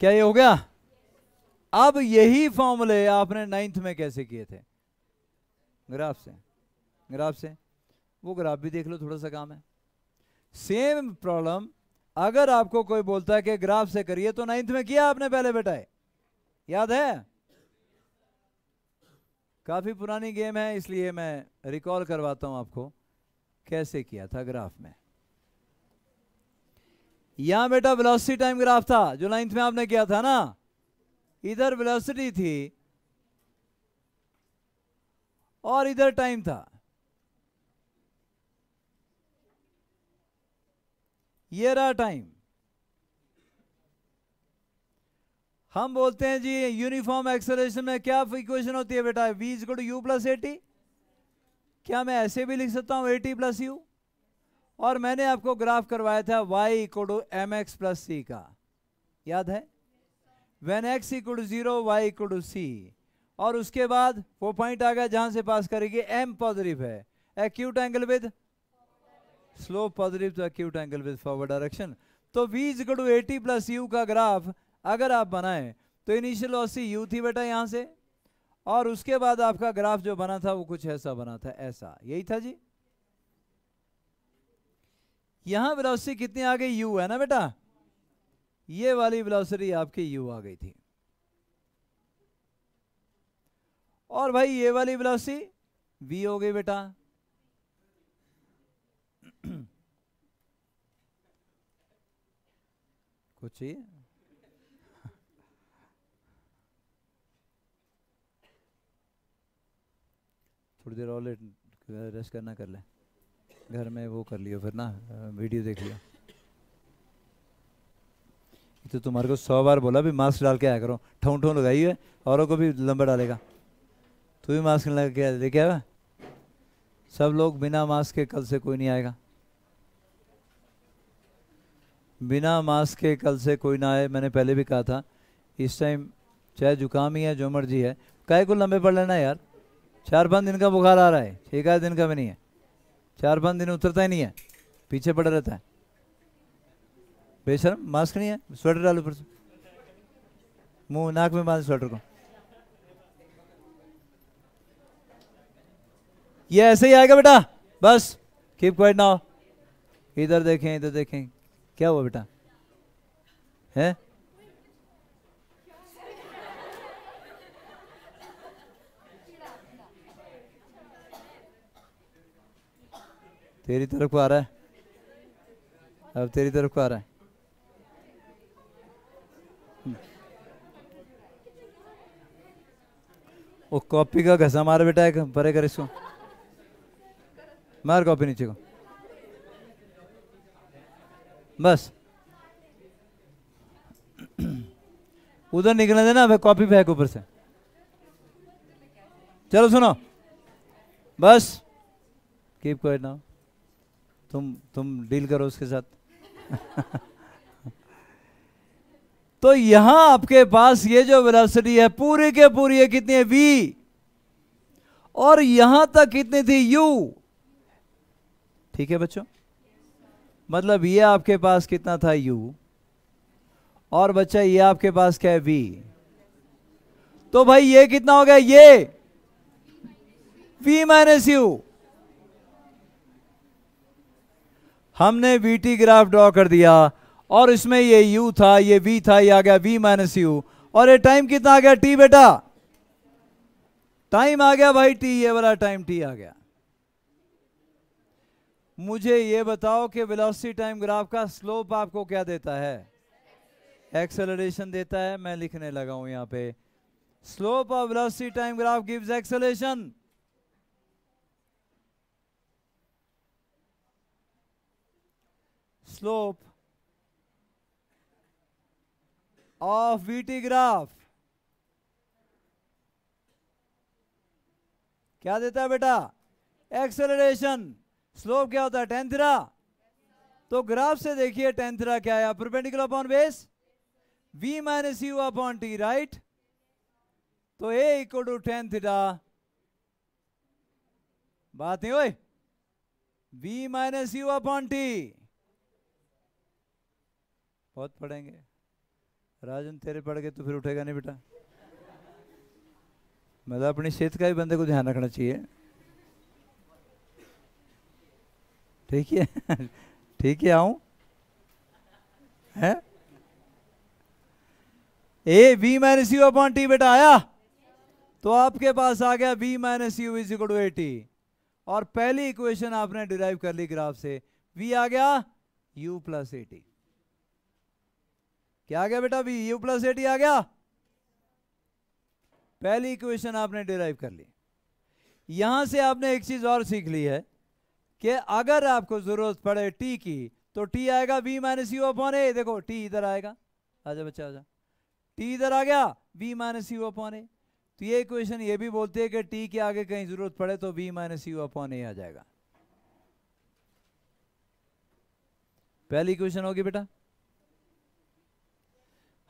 [SPEAKER 1] क्या ये हो गया अब यही फॉर्मूले आपने नाइन्थ में कैसे किए थे ग्राफ से ग्राफ से वो ग्राफ भी देख लो थोड़ा सा काम है सेम प्रॉब्लम अगर आपको कोई बोलता है कि ग्राफ से करिए तो नाइन्थ में किया आपने पहले बेटा याद है काफी पुरानी गेम है इसलिए मैं रिकॉल करवाता हूं आपको कैसे किया था ग्राफ में यहां बेटा वेलोसिटी टाइम ग्राफ था जो नाइन्थ में आपने किया था ना इधर वेलोसिटी थी और इधर टाइम था ये रहा टाइम हम बोलते हैं जी यूनिफॉर्म एक्सेलरेशन में क्या इक्वेशन होती है बेटा v is good u plus a t क्या मैं ऐसे भी लिख सकता हूं एटी प्लस यू और मैंने आपको ग्राफ करवाया था y equal to m x plus c का याद है when x equal to zero y equal to c और उसके बाद वो पॉइंट आ गया जहां से पास करेगी एम पॉजिटिव है acute angle with slope positive to acute angle with forward direction तो v is to a t plus u का ग्राफ अगर आप बनाएं तो इनिशियल ओसी u थी बेटा यहां से और उसके बाद आपका ग्राफ जो बना था वो कुछ ऐसा बना था ऐसा यही था जी यहां वेलोसिटी कितनी आ गई u है ना बेटा ये वाली वेलोसिटी आपकी u आ गई थी और भाई ये वाली वेलोसिटी v हो गई बेटा [clears throat] कुछ ही [laughs] थोड़ी देर और लेट रेस्ट करना कर ले घर में वो कर लियो फिर ना वीडियो देख लियो तो तुम्हारे को सौ बार बोला भी मास्क डाल के आया करो ठों ठों लगाई है औरों को भी लंबा डालेगा तू भी मास्क लगा के लेके आया सब लोग बिना मास्क के कल से कोई नहीं आएगा बिना मास्क के कल से कोई ना आए मैंने पहले भी कहा था इस टाइम चाहे जुकाम ही है जो मर्जी है काय को लंबे पड़ लेना यार चार पाँच दिन का बुखार आ रहा है एक आध दिन का भी नहीं है चार पाँच दिन उतरता ही नहीं है पीछे पड़ा रहता है बेशरम मास्क नहीं है स्वेटर डालो ऊपर से मुँह नाक में बांध स्वेटर को ये ऐसे ही आएगा बेटा बस कीप क्वाइट नाउ इधर देखें इधर देखें क्या हुआ बेटा है तेरी तरफ को आ रहा है अब तेरी तरफ को आ रहा है वो कॉपी का घसा मार बेटा एक परे कर इसको मार कॉपी नीचे को बस उधर निकलने देना भाई कॉपी फेंक ऊपर से चलो सुनो बस कीप कोई ना तुम तुम डील करो उसके साथ [laughs] तो यहां आपके पास ये जो वेलोसिटी है पूरी के पूरी है कितनी है वी और यहां तक कितनी थी यू ठीक है बच्चों मतलब ये आपके पास कितना था यू और बच्चा ये आपके पास क्या है वी तो भाई ये कितना हो गया ये वी माइनस यू हमने टी ग्राफ ड्रॉ कर दिया और इसमें ये u था ये v था ये आ गया v माइनस यू और ये टाइम कितना आ गया t बेटा टाइम आ गया भाई t ये वाला टाइम t आ गया मुझे ये बताओ कि वेलोसिटी टाइम ग्राफ का स्लोप आपको क्या देता है एक्सेलरेशन देता है मैं लिखने लगा हूं यहां पे slope of velocity time graph gives acceleration slope of v t graph क्या देता है बेटा एक्सेलरेशन स्लोप क्या होता है टेंथरा तो ग्राफ से देखिए टेंथरा क्या है perpendicular upon base v minus u upon t right तो ए इक्वल टू टेंथरा बात नहीं हुई v minus u upon t बहुत पढ़ेंगे राजन तेरे पढ़ गए तो फिर उठेगा नहीं बेटा मतलब अपनी सेहत का भी बंदे को ध्यान रखना चाहिए ठीक है [laughs] ठीक है आऊं है a b minus u upon t बेटा आया तो आपके पास आ गया b minus u is equal to t और पहली इक्वेशन आपने डिराइव कर ली ग्राफ से v आ गया u प्लस ए टी क्या आ गया बेटा v u प्लस ए टी आ गया पहली इक्वेशन आपने डिराइव कर ली यहां से आपने एक चीज और सीख ली है कि अगर आपको जरूरत पड़े टी की तो टी आएगा v minus u upon a देखो टी इधर आएगा आजा बच्चा आजा टी इधर आ गया v minus u upon a तो ये क्वेश्चन ये भी बोलती है कि टी के आगे कहीं जरूरत पड़े तो v minus u upon a आ जाएगा पहली क्वेश्चन होगी बेटा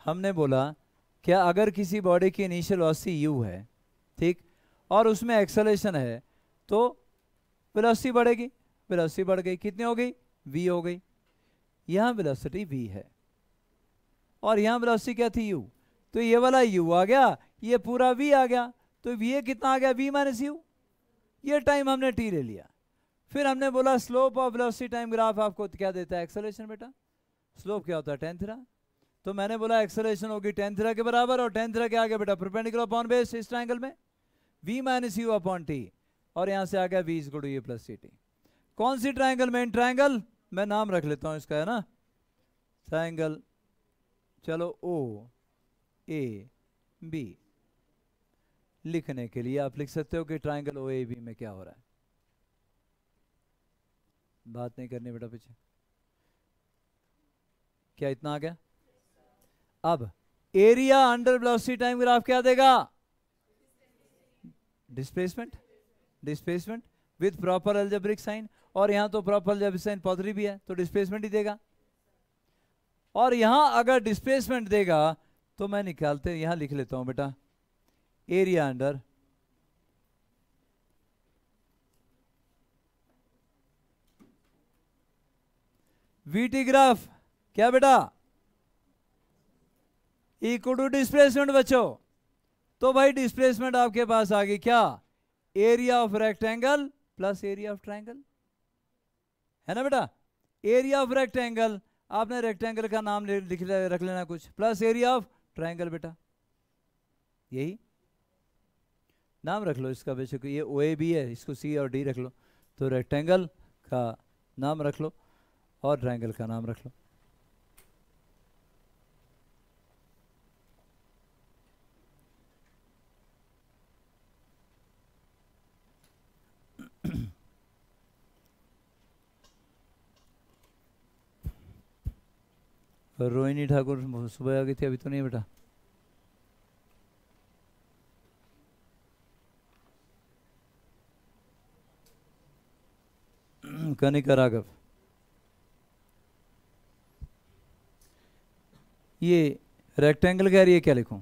[SPEAKER 1] हमने बोला क्या अगर किसी बॉडी की इनिशियल वेलोसिटी यू है ठीक और उसमें एक्सेलेशन है तो वेलोसिटी बढ़ेगी वेलोसिटी बढ़ गई कितनी हो गई वी हो गई यहाँ वेलोसिटी वी है और यहाँ वेलोसिटी क्या थी यू तो ये वाला यू आ गया ये पूरा वी आ गया तो ये कितना आ गया वी माइनस यू ये टाइम हमने टी ले लिया फिर हमने बोला slope of velocity time graph आपको क्या देता है एक्सेलेशन बेटा स्लोप क्या होता है टेंथरा तो मैंने बोला एक्सेलेशन होगी टेंथरा के बराबर और टेंथरा के आगे बेटा प्रिपेंडिकुलर अपॉन बेस इस ट्राइंगल में v minus u upon t और यहाँ से आ गया v is good u plus c t कौन सी ट्राइंगल मेन ट्राइंगल मैं नाम रख लेता हूं इसका है ना ट्राइंगल चलो ओ ए बी लिखने के लिए आप लिख सकते हो कि ट्राइंगल ओ ए बी में क्या हो रहा है बात नहीं करनी बेटा पीछे क्या इतना आ गया अब एरिया अंडर ब्लॉसी टाइम ग्राफ क्या देगा displacement displacement with proper algebraic sign और यहां तो प्रॉपर जब साइन पॉजिटिव भी है तो डिस्प्लेसमेंट ही देगा और यहां अगर डिस्प्लेसमेंट देगा तो मैं निकालते यहां लिख लेता हूं बेटा एरिया अंडर वीटी ग्राफ क्या बेटा इक्वल टू डिस्प्लेसमेंट बच्चों तो भाई डिस्प्लेसमेंट आपके पास आ गई क्या area of rectangle plus area of triangle है ना बेटा एरिया ऑफ रेक्टेंगल आपने रेक्टेंगल का नाम लिख ले, रख लेना कुछ प्लस एरिया ऑफ ट्राइंगल बेटा यही नाम रख लो इसका बेशक ये ओ ए बी है इसको सी और डी रख लो तो रेक्टेंगल का नाम रख लो और ट्राइंगल का नाम रख लो रोहिणी ठाकुर सुबह आ गई थी अभी तो नहीं बेटा कनिका राघव ये रेक्टेंगल कह रही है क्या लिखूं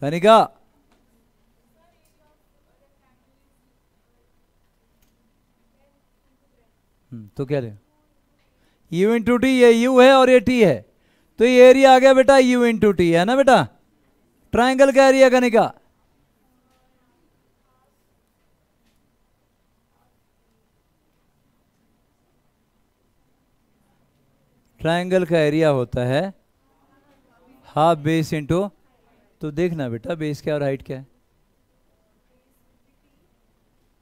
[SPEAKER 1] कनिका हम्म, तो क्या रहे यू इंटू टी ये यू है और ये टी है तो ये एरिया आ गया बेटा यू इंटू टी है ना बेटा ट्राइंगल का एरिया का निका ट्राइंगल का एरिया होता है हाफ बेस इंटू तो देखना बेटा बेस क्या और हाइट क्या है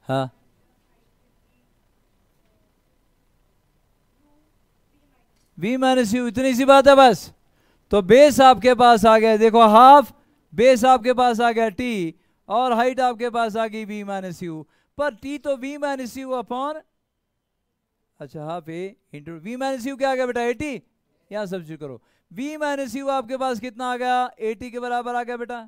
[SPEAKER 1] हाँ वी माइनस यू इतनी सी बात है बस तो बेस आपके पास आ गया देखो हाफ बेस आपके पास आ गया टी और हाइट आपके पास आ गई वी माइनस यू पर टी तो वी माइनस यू अपॉन अच्छा half a into v minus u क्या आ गया बेटा एटी सब चीज करो वी माइनस यू आपके पास कितना आ गया एटी के बराबर आ गया बेटा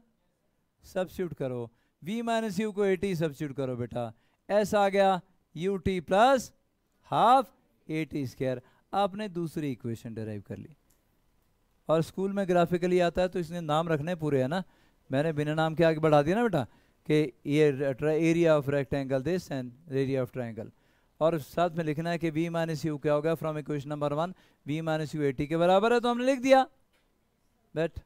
[SPEAKER 1] सब्सिट्यूट करो वी माइनस यू को एटी सब्सिट्यूट करो बेटा एस आ गया u T plus half a t आपने दूसरी इक्वेशन डेराइव कर ली और स्कूल में ग्राफिकली आता है तो इसने नाम रखने पूरे है ना मैंने बिना नाम के आगे बढ़ा दिया ना बेटा कि ये area of rectangle this and area of triangle और साथ में लिखना है कि वी माइनस यू क्या होगा from equation number one v minus u a t के बराबर है तो हमने लिख दिया बट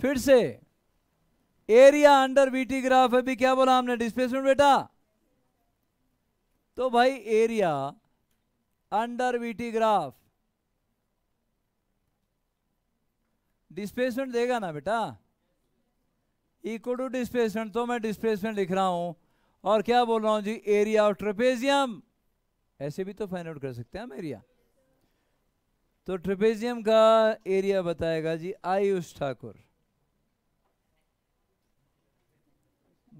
[SPEAKER 1] फिर से एरिया अंडर टी ग्राफ है भी क्या बोला हमने डिस्प्लेसमेंट बेटा तो भाई area under v t graph displacement देगा ना बेटा इक्वल टू डिस्प्लेसमेंट तो मैं डिस्प्लेसमेंट लिख रहा हूं और क्या बोल रहा हूं जी एरिया ऑफ ट्रेपेजियम ऐसे भी तो फाइंड आउट कर सकते हैं हम एरिया तो ट्रेपेजियम का एरिया बताएगा जी आयुष ठाकुर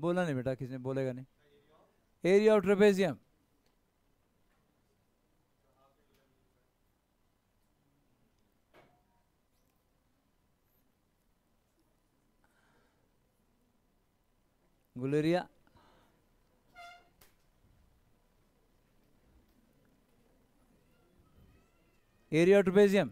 [SPEAKER 1] बोला नहीं बेटा किसने बोलेगा नहीं एरिया ऑफ ट्रेपेजियम बुलेरिया एरिया ट्रपेजियम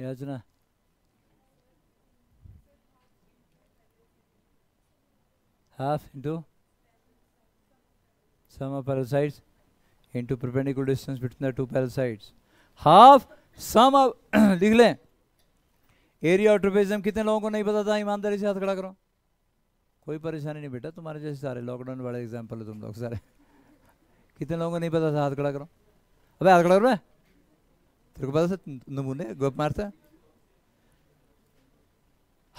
[SPEAKER 1] याचना half into sum into perpendicular distance between the two parallel sides half sum of [clears throat] लिख लें एरिया ऑफ ट्रेपेजियम कितने लोगों को नहीं पता था ईमानदारी से हाथ खड़ा करो कोई परेशानी नहीं बेटा तुम्हारे जैसे सारे लॉकडाउन वाले एग्जाम्पल है तुम लोग सारे [laughs] कितने लोगों को नहीं पता था हाथ खड़ा करो अबे हाथ खड़ा करो मैं तेरे को पता था नमूने गोप मारता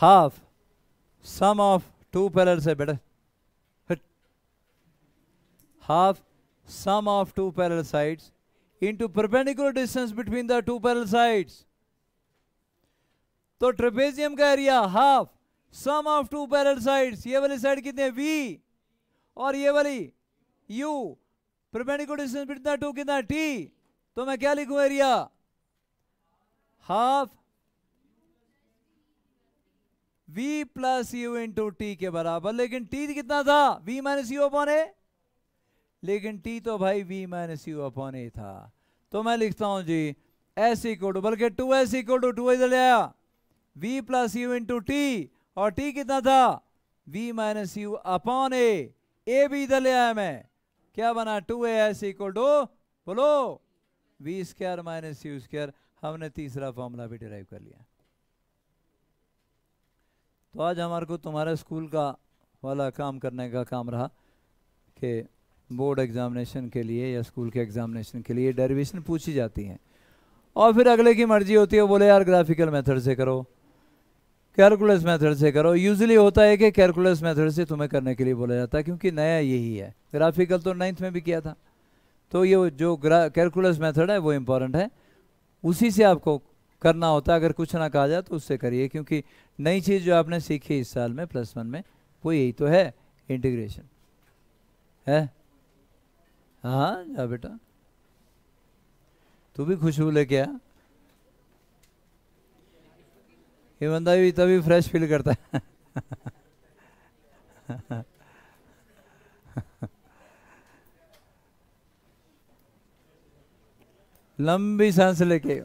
[SPEAKER 1] half sum of two parallel से बेटा half sum of two parallel sides into perpendicular distance between the two parallel sides तो ट्रेपेजियम का area half sum of two parallel sides ये वाली साइड कितनी V और ये वाली यू परपेंडिकुलर डिस्टेंस कितना टू कितना टी तो मैं क्या लिखूं area half v plus u into t के बराबर लेकिन t कितना था v minus u upon a लेकिन टी तो भाई v minus u upon a था तो मैं लिखता हूं जी एस इक्वल टू बल्कि to S equal to two इधर ले आया v plus u into t और टी कितना था v minus u upon a a भी इधर ले आया मैं क्या बना two a s equal to बोलो v square minus you square हमने तीसरा फॉर्मूला भी डिराइव कर लिया तो आज हमारे को तुम्हारे स्कूल का वाला काम करने का काम रहा कि बोर्ड एग्ज़ामिनेशन के लिए या स्कूल के एग्ज़ामिनेशन के लिए डेरिवेशन पूछी जाती हैं और फिर अगले की मर्जी होती है बोले यार ग्राफिकल मेथड से करो कैलकुलस मेथड से करो यूजली होता है कि कैलकुलस मेथड से तुम्हें करने के लिए बोला जाता है क्योंकि नया यही है ग्राफिकल तो नाइन्थ में भी किया था तो ये जो कैलकुलस मेथड है वो इम्पॉर्टेंट है उसी से आपको करना होता है अगर कुछ ना कहा जाए तो उससे करिए क्योंकि नई चीज़ जो आपने सीखी इस साल में प्लस वन में वो यही तो है इंटीग्रेशन है हाँ जा बेटा तू भी खुशबू लेके आ ये बंदा भी तभी फ्रेश फील करता है लंबी सांस लेके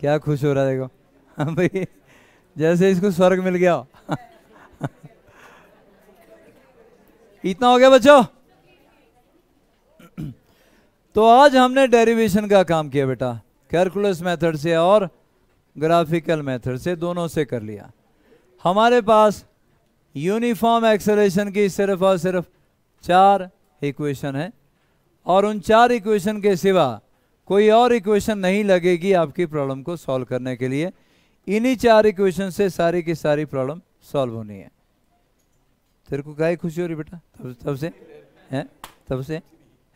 [SPEAKER 1] क्या खुश हो रहा है देखो हाँ भाई जैसे इसको स्वर्ग मिल गया इतना हो गया बच्चों तो आज हमने डेरिवेशन का काम किया बेटा कैलकुलस मेथड से और ग्राफिकल मेथड से दोनों से कर लिया हमारे पास यूनिफॉर्म एक्सेलेशन की सिर्फ और सिर्फ चार इक्वेशन है और उन चार इक्वेशन के सिवा कोई और इक्वेशन नहीं लगेगी आपकी प्रॉब्लम को सॉल्व करने के लिए इन्हीं चार इक्वेशन से सारी की सारी प्रॉब्लम सॉल्व होनी है तेरे को क्या खुशी हो रही बेटा तब तब से हैं तब से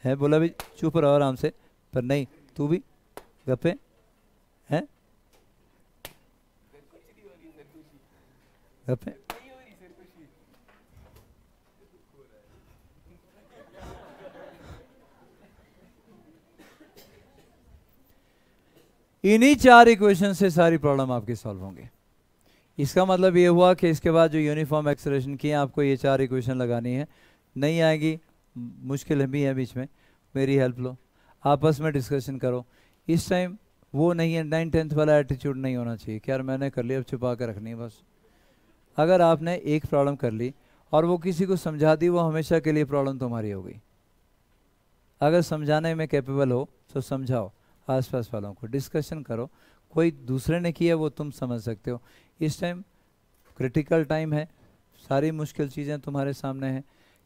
[SPEAKER 1] है बोला भी चुप रहो आराम से पर नहीं तू भी गप्पे हैं गप्पे इन्हीं चार इक्वेशन से सारी प्रॉब्लम आपके सॉल्व होंगे इसका मतलब ये हुआ कि इसके बाद जो यूनिफॉर्म एक्सलेशन किए आपको ये चार इक्वेशन लगानी है नहीं आएगी मुश्किल भी है बीच में मेरी हेल्प लो आपस में डिस्कशन करो इस टाइम वो नहीं है नाइन टेंथ वाला एटीट्यूड नहीं होना चाहिए कि यार मैंने कर लिया अब छुपा कर रखनी है बस अगर आपने एक प्रॉब्लम कर ली और वो किसी को समझा दी वो हमेशा के लिए प्रॉब्लम तुम्हारी हो गई अगर समझाने में कैपेबल हो तो समझाओ आसपास वालों को डिस्कशन करो कोई दूसरे ने किया वो तुम समझ सकते हो इस टाइम क्रिटिकल टाइम है सारी मुश्किल चीज़ें तुम्हारे सामने हैं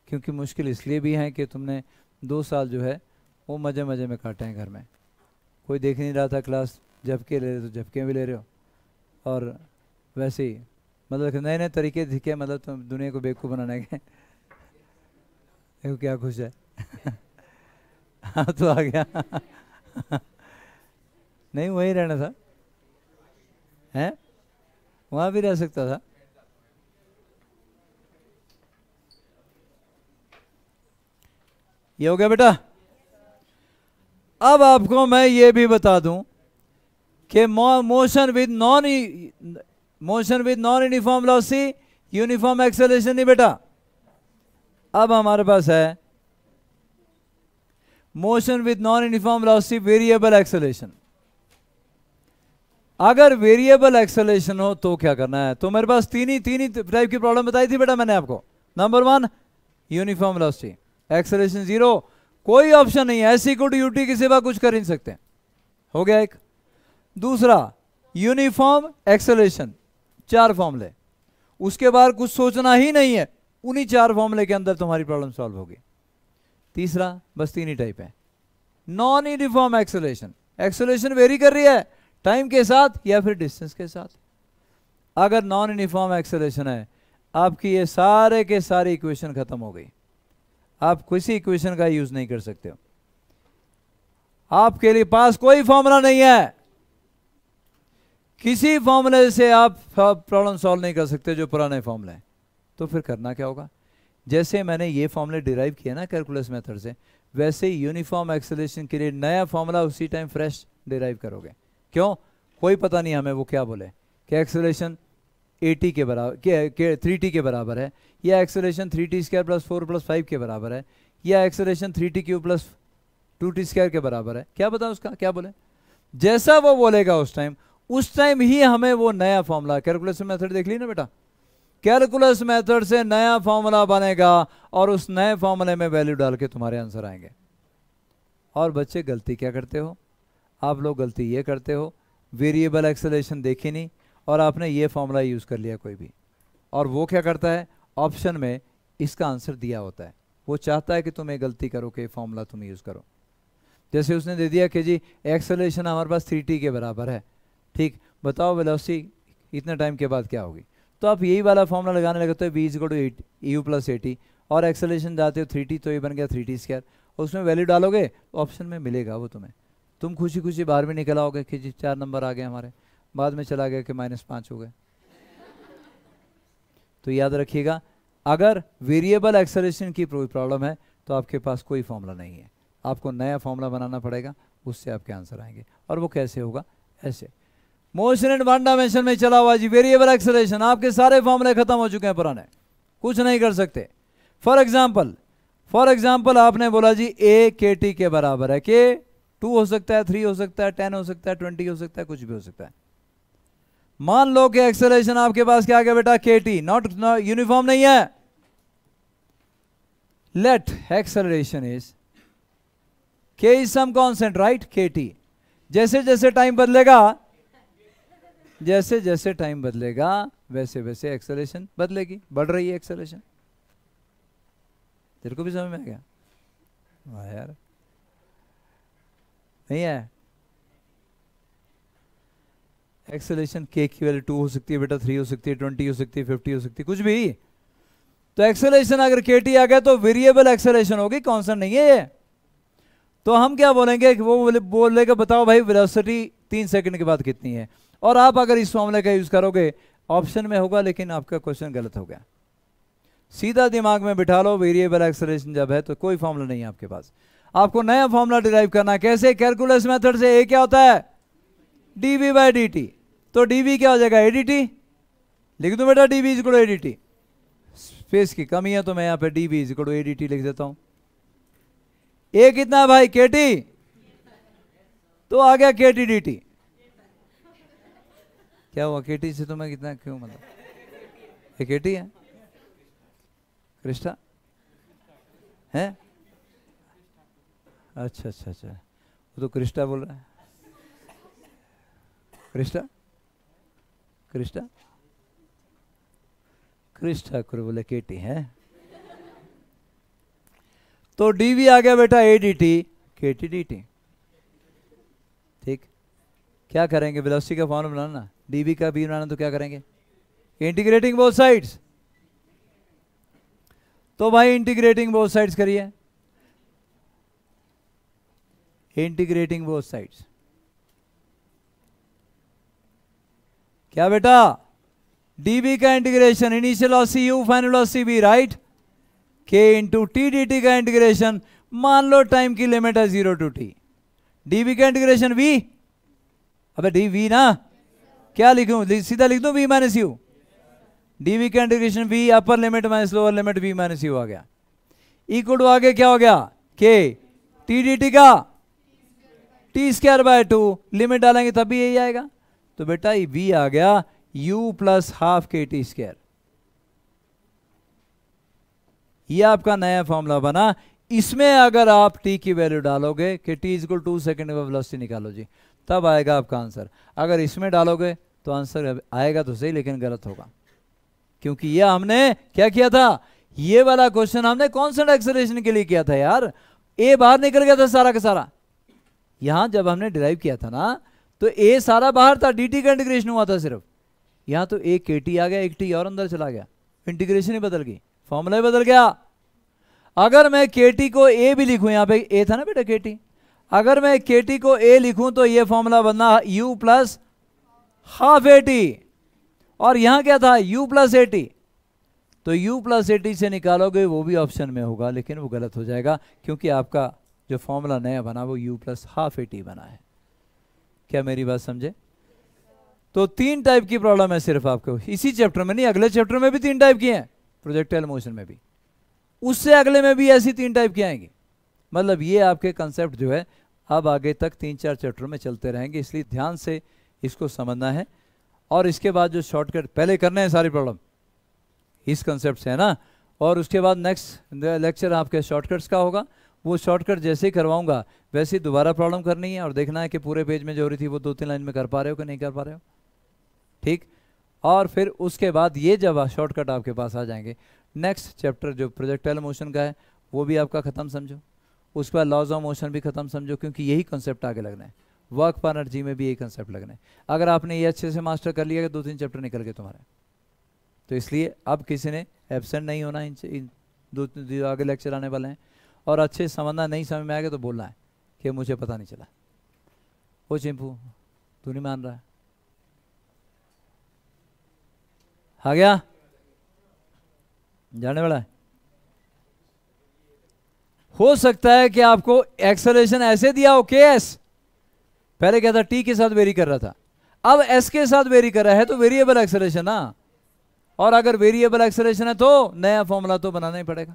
[SPEAKER 1] क्योंकि मुश्किल इसलिए भी हैं कि तुमने दो साल जो है वो मज़े मज़े में काटे हैं घर में कोई देख नहीं रहा था क्लास झपके ले रहे तो झपके भी ले रहे हो और वैसे ही मतलब नए नए तरीके दिखे मतलब तुम दुनिया को बेवकूफ़ बनाने के देखो क्या खुश है [laughs] हाँ तो आ गया [laughs] नहीं वही रहना था हैं वहाँ भी रह सकता था ये हो गया बेटा अब आपको मैं ये भी बता दूं कि motion with non motion with non uniform velocity uniform acceleration नहीं बेटा अब हमारे पास है motion with non uniform velocity variable acceleration अगर वेरिएबल एक्सेलेशन हो तो क्या करना है तो मेरे पास तीन ही तीन ही टाइप की प्रॉब्लम बताई थी बेटा मैंने आपको number one uniform velocity acceleration zero कोई ऑप्शन नहीं है ऐसी टू यूटी के सिवा कुछ कर नहीं सकते हो गया एक दूसरा यूनिफॉर्म एक्सेलेशन चार फॉर्मूले उसके बाद कुछ सोचना ही नहीं है उन्हीं चार फॉर्मूले के अंदर तुम्हारी प्रॉब्लम सॉल्व होगी तीसरा बस तीन ही टाइप है non uniform acceleration acceleration vary कर रही है टाइम के साथ या फिर डिस्टेंस के साथ अगर नॉन यूनिफॉर्म एक्सेलेशन है आपकी ये सारे के सारे इक्वेशन ख़त्म हो गई आप किसी इक्वेशन का यूज़ नहीं कर सकते हो आपके लिए पास कोई फॉर्मूला नहीं है किसी फॉर्मूले से आप प्रॉब्लम सॉल्व नहीं कर सकते जो पुराने फॉर्मूले हैं तो फिर करना क्या होगा जैसे मैंने ये फॉर्मूले डिराइव किया ना कैलकुलस मेथड से वैसे यूनिफॉर्म एक्सेलेशन के लिए नया फॉर्मूला उसी टाइम फ्रेश डिराइव करोगे क्यों कोई पता नहीं हमें वो क्या बोले कि एक्सेलेशन ए के बराबर के थ्री टी के बराबर है या acceleration three t square plus four plus five के बराबर है या acceleration three t cube plus two t square के बराबर है क्या बताएं उसका क्या बोले जैसा वो बोलेगा उस टाइम उस टाइम ही हमें वो नया फॉर्मूला कैलकुलस मेथड देख ली ना बेटा कैलकुलस मेथड से नया फॉर्मूला बनेगा और उस नए फॉर्मूले में वैल्यू डाल के तुम्हारे आंसर आएंगे और बच्चे गलती क्या करते हो आप लोग गलती ये करते हो वेरिएबल एक्सेलेशन देखी नहीं और आपने ये फॉर्मूला यूज़ कर लिया कोई भी और वो क्या करता है ऑप्शन में इसका आंसर दिया होता है वो चाहता है कि तुम ये गलती करो कि फॉर्मूला तुम यूज़ करो जैसे उसने दे दिया कि जी एक्सेलेशन हमारे पास थ्री टी के बराबर है ठीक बताओ वेलोसिटी इतने टाइम के बाद क्या होगी तो आप यही वाला फॉर्मूला लगाने लगते हो बीज गोडो एट यू प्लस एटी और एक्सेलेशन जाते हो थ्री टी तो ये बन गया थ्री टी स्क्वायर उसमें वैल्यू डालोगे ऑप्शन में मिलेगा वो तुम्हें तुम खुशी खुशी बारहवीं निकला हो कि जी चार नंबर आ गए हमारे बाद में चला गया कि माइनस पाँच हो गए तो याद रखिएगा अगर वेरिएबल एक्सलेशन की प्रॉब्लम है तो आपके पास कोई फॉर्मूला नहीं है आपको नया फॉर्मूला बनाना पड़ेगा उससे आपके आंसर आएंगे और वो कैसे होगा ऐसे मोशन एंड वन डायमेंशन में चला हुआ जी वेरिएबल एक्सलेशन आपके सारे फॉर्मूले खत्म हो चुके हैं पुराने कुछ नहीं कर सकते फॉर एग्जाम्पल फॉर एग्जाम्पल आपने बोला जी ए के टी के बराबर है के टू हो सकता है थ्री हो सकता है टेन हो सकता है ट्वेंटी हो सकता है कुछ भी हो सकता है मान लो कि एक्सेलेशन आपके पास क्या गया बेटा के टी नॉट यूनिफॉर्म नहीं है let acceleration is k is some constant right k t जैसे जैसे टाइम बदलेगा जैसे जैसे टाइम बदलेगा वैसे वैसे एक्सेलेशन बदलेगी बढ़ रही है एक्सेलेशन तेरे को भी समझ में आ गया यार नहीं है एक्सेलेशन के की वैल्यू टू हो सकती है बेटा थ्री हो सकती है ट्वेंटी हो सकती है फिफ्टी हो सकती है कुछ भी तो एक्सेलेशन अगर के टी आ गया तो वेरिएबल एक्सेलेशन होगी सा नहीं है ये तो हम क्या बोलेंगे वो बोले बोलेगा बताओ भाई वेलोसिटी तीन सेकंड के बाद कितनी है और आप अगर इस मामले का यूज़ करोगे ऑप्शन में होगा लेकिन आपका क्वेश्चन गलत हो गया सीधा दिमाग में बिठा लो वेरिएबल एक्सेलेशन जब है तो कोई फॉर्मूला नहीं है आपके पास आपको नया फॉर्मूला डिराइव करना कैसे कैलकुलस मेथड से ए क्या होता है D v by D T तो डी वी क्या हो जाएगा ए डी टी लिख दूँ बेटा d v is equal to a d t space की कमी है तो मैं यहाँ पे d v is equal to a d t लिख देता हूँ ए कितना है भाई के टी तो आ गया के टी डी टी क्या हुआ के टी से तो मैं कितना क्यों मतलब ये के टी है कृष्णा है अच्छा अच्छा अच्छा वो तो क्रिस्टा बोल रहा है क्रिस्टा क्रिस्टा क्रिस्टा कुर बोले केटी है तो डीवी आ गया बेटा एडीटी केटी डीटी ठीक क्या करेंगे बिलोसी का फॉर्म बनाना डीवी का भी बनाना तो क्या करेंगे इंटीग्रेटिंग बोथ साइड्स तो भाई इंटीग्रेटिंग बोथ साइड्स करिए इंटीग्रेटिंग वो साइड्स क्या बेटा डीबी का integration initial of C u final of c b right k into t d T का इंटीग्रेशन मान लो टाइम की लिमिट है जीरो टू टी डीबी का इंटीग्रेशन वी अबे डी वी ना क्या लिखू सीधा लिख दू वी माइनस यू डीवी का integration v upper limit minus lower limit v minus u आ गया इक्वल टू आगे क्या हो गया के टी डी टी का t square by two limit डालेंगे तब भी यही आएगा तो बेटा ये बी आ गया u plus half k t square यह आपका नया फॉर्मूला बना इसमें अगर आप t की वैल्यू डालोगे कि t is equal to second velocity निकालो जी तब आएगा आपका आंसर अगर इसमें डालोगे तो आंसर आएगा तो सही लेकिन गलत होगा क्योंकि ये हमने क्या किया था ये वाला क्वेश्चन हमने कॉन्सेंट एक्सलेशन के लिए किया था यार ए बाहर निकल गया था सारा का सारा यहां जब हमने ड्राइव किया था ना तो ए सारा बाहर था डी का इंटीग्रेशन हुआ था सिर्फ यहां तो एक के टी आ गया एक टी और अंदर चला गया इंटीग्रेशन ही बदल गई फॉर्मूला ही बदल गया अगर मैं के टी को ए भी लिखूँ यहां पे ए था ना बेटा के टी अगर मैं के टी को ए लिखूँ तो ये फॉर्मूला बनना u plus half a t और यहां क्या था यू प्लस ए टी तो u प्लस ए से निकालोगे वो भी ऑप्शन में होगा लेकिन वो गलत हो जाएगा क्योंकि आपका जो फॉर्मूला नया बना वो u plus half a t बना है क्या मेरी बात समझे तो तीन टाइप की प्रॉब्लम है सिर्फ आपको इसी चैप्टर में नहीं अगले चैप्टर में भी तीन टाइप की हैं प्रोजेक्टाइल मोशन में भी उससे अगले में भी ऐसी तीन टाइप की आएंगी मतलब ये आपके कंसेप्ट जो है अब आगे तक तीन चार चैप्टर में चलते रहेंगे इसलिए ध्यान से इसको समझना है और इसके बाद जो शॉर्टकट पहले करने हैं सारी प्रॉब्लम इस कंसेप्ट से है ना और उसके बाद नेक्स्ट लेक्चर आपके शॉर्टकट्स का होगा वो शॉर्टकट जैसे ही करवाऊंगा वैसे ही दोबारा प्रॉब्लम करनी है और देखना है कि पूरे पेज में जो रही थी वो दो तीन लाइन में कर पा रहे हो कि नहीं कर पा रहे हो ठीक और फिर उसके बाद ये जब शॉर्टकट आपके पास आ जाएंगे नेक्स्ट चैप्टर जो प्रोजेक्टाइल मोशन का है वो भी आपका ख़त्म समझो उसके बाद लॉज ऑफ मोशन भी ख़त्म समझो क्योंकि यही कंसेप्ट आगे लगना है वर्क फॉर एनर्जी में भी यही कंसेप्ट लगना है अगर आपने ये अच्छे से मास्टर कर लिया कि दो तीन चैप्टर निकल गए तुम्हारे तो इसलिए अब किसी ने एबसेंट नहीं होना इन, इन दो, दो आगे लेक्चर आने वाले हैं और अच्छे समझना नहीं समझ में आएगा तो बोलना है कि मुझे पता नहीं चला वो चिंपू तू नहीं मान रहा है आ गया जाने वाला है हो सकता है कि आपको एक्सलेशन ऐसे दिया हो के एस पहले क्या था टी के साथ वेरी कर रहा था अब एस के साथ वेरी कर रहा है तो वेरिएबल एक्सलेशन ना और अगर वेरिएबल एक्सलेशन है तो नया फॉर्मूला तो बनाना ही पड़ेगा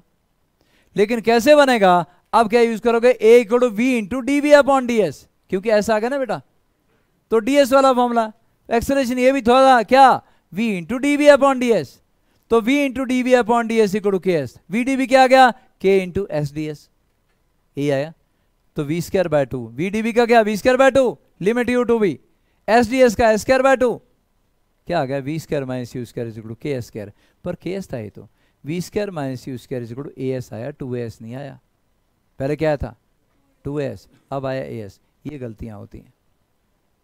[SPEAKER 1] लेकिन कैसे बनेगा अब क्या यूज करोगे a equal to v into D we upon D s क्योंकि ऐसा आ गया ना बेटा तो डी एस वाला फॉर्मूला एक्सलेशन ये भी थोड़ा क्या v into D we upon D S तो v into D we upon D s equal to k s v d v क्या आ गया के इंटू एस डी एस ये आया तो v square by two v d v का क्या v square by two limit u to v s d s का स्क्र बाय टू क्या आ गया v square minus you square is equal to k s पर k s था ये तो v square minus you square is equal to a s आया two a s नहीं आया पहले क्या था टू ए एस अब आया ए एस ये गलतियाँ होती हैं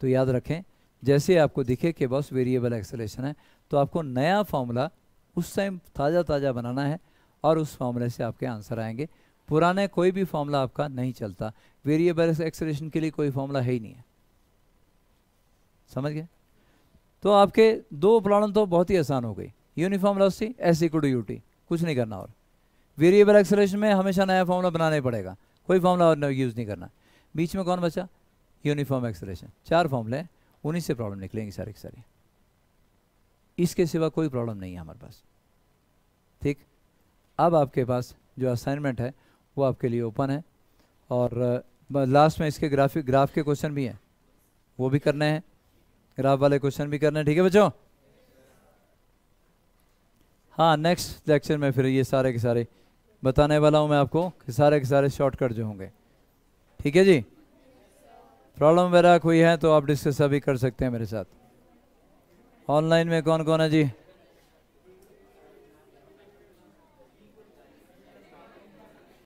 [SPEAKER 1] तो याद रखें जैसे आपको दिखे कि बस वेरिएबल एक्सलेशन है तो आपको नया फॉर्मूला उस टाइम ताज़ा ताज़ा बनाना है और उस फॉर्मूले से आपके आंसर आएंगे पुराने कोई भी फॉर्मूला आपका नहीं चलता वेरिएबल एक्सलेशन के लिए कोई फॉर्मूला है ही नहीं है समझ गए तो आपके दो प्रॉब्लम तो बहुत ही आसान हो गई uniform loss see s equal to you t कुछ नहीं करना और वेरिएबल एक्सलेशन में हमेशा नया फॉर्मूला बनाना ही पड़ेगा कोई फॉर्मूला यूज़ नहीं करना बीच में कौन बचा यूनिफॉर्म एक्सलेशन चार फॉर्मूले उन्हीं से प्रॉब्लम निकलेंगी सारे के सारी इसके सिवा कोई प्रॉब्लम नहीं है हमारे पास ठीक अब आपके पास जो असाइनमेंट है वो आपके लिए ओपन है और लास्ट में इसके ग्राफिक ग्राफ के क्वेश्चन भी हैं वो भी करने हैं ग्राफ वाले क्वेश्चन भी करने हैं ठीक है बच्चों हाँ नेक्स्ट लेक्चर में फिर ये सारे के सारे बताने वाला हूँ मैं आपको कि सारे के सारे शॉर्टकट जो होंगे ठीक है जी प्रॉब्लम वगैरह कोई है तो आप डिस्कस अभी कर सकते हैं मेरे साथ ऑनलाइन में कौन कौन है जी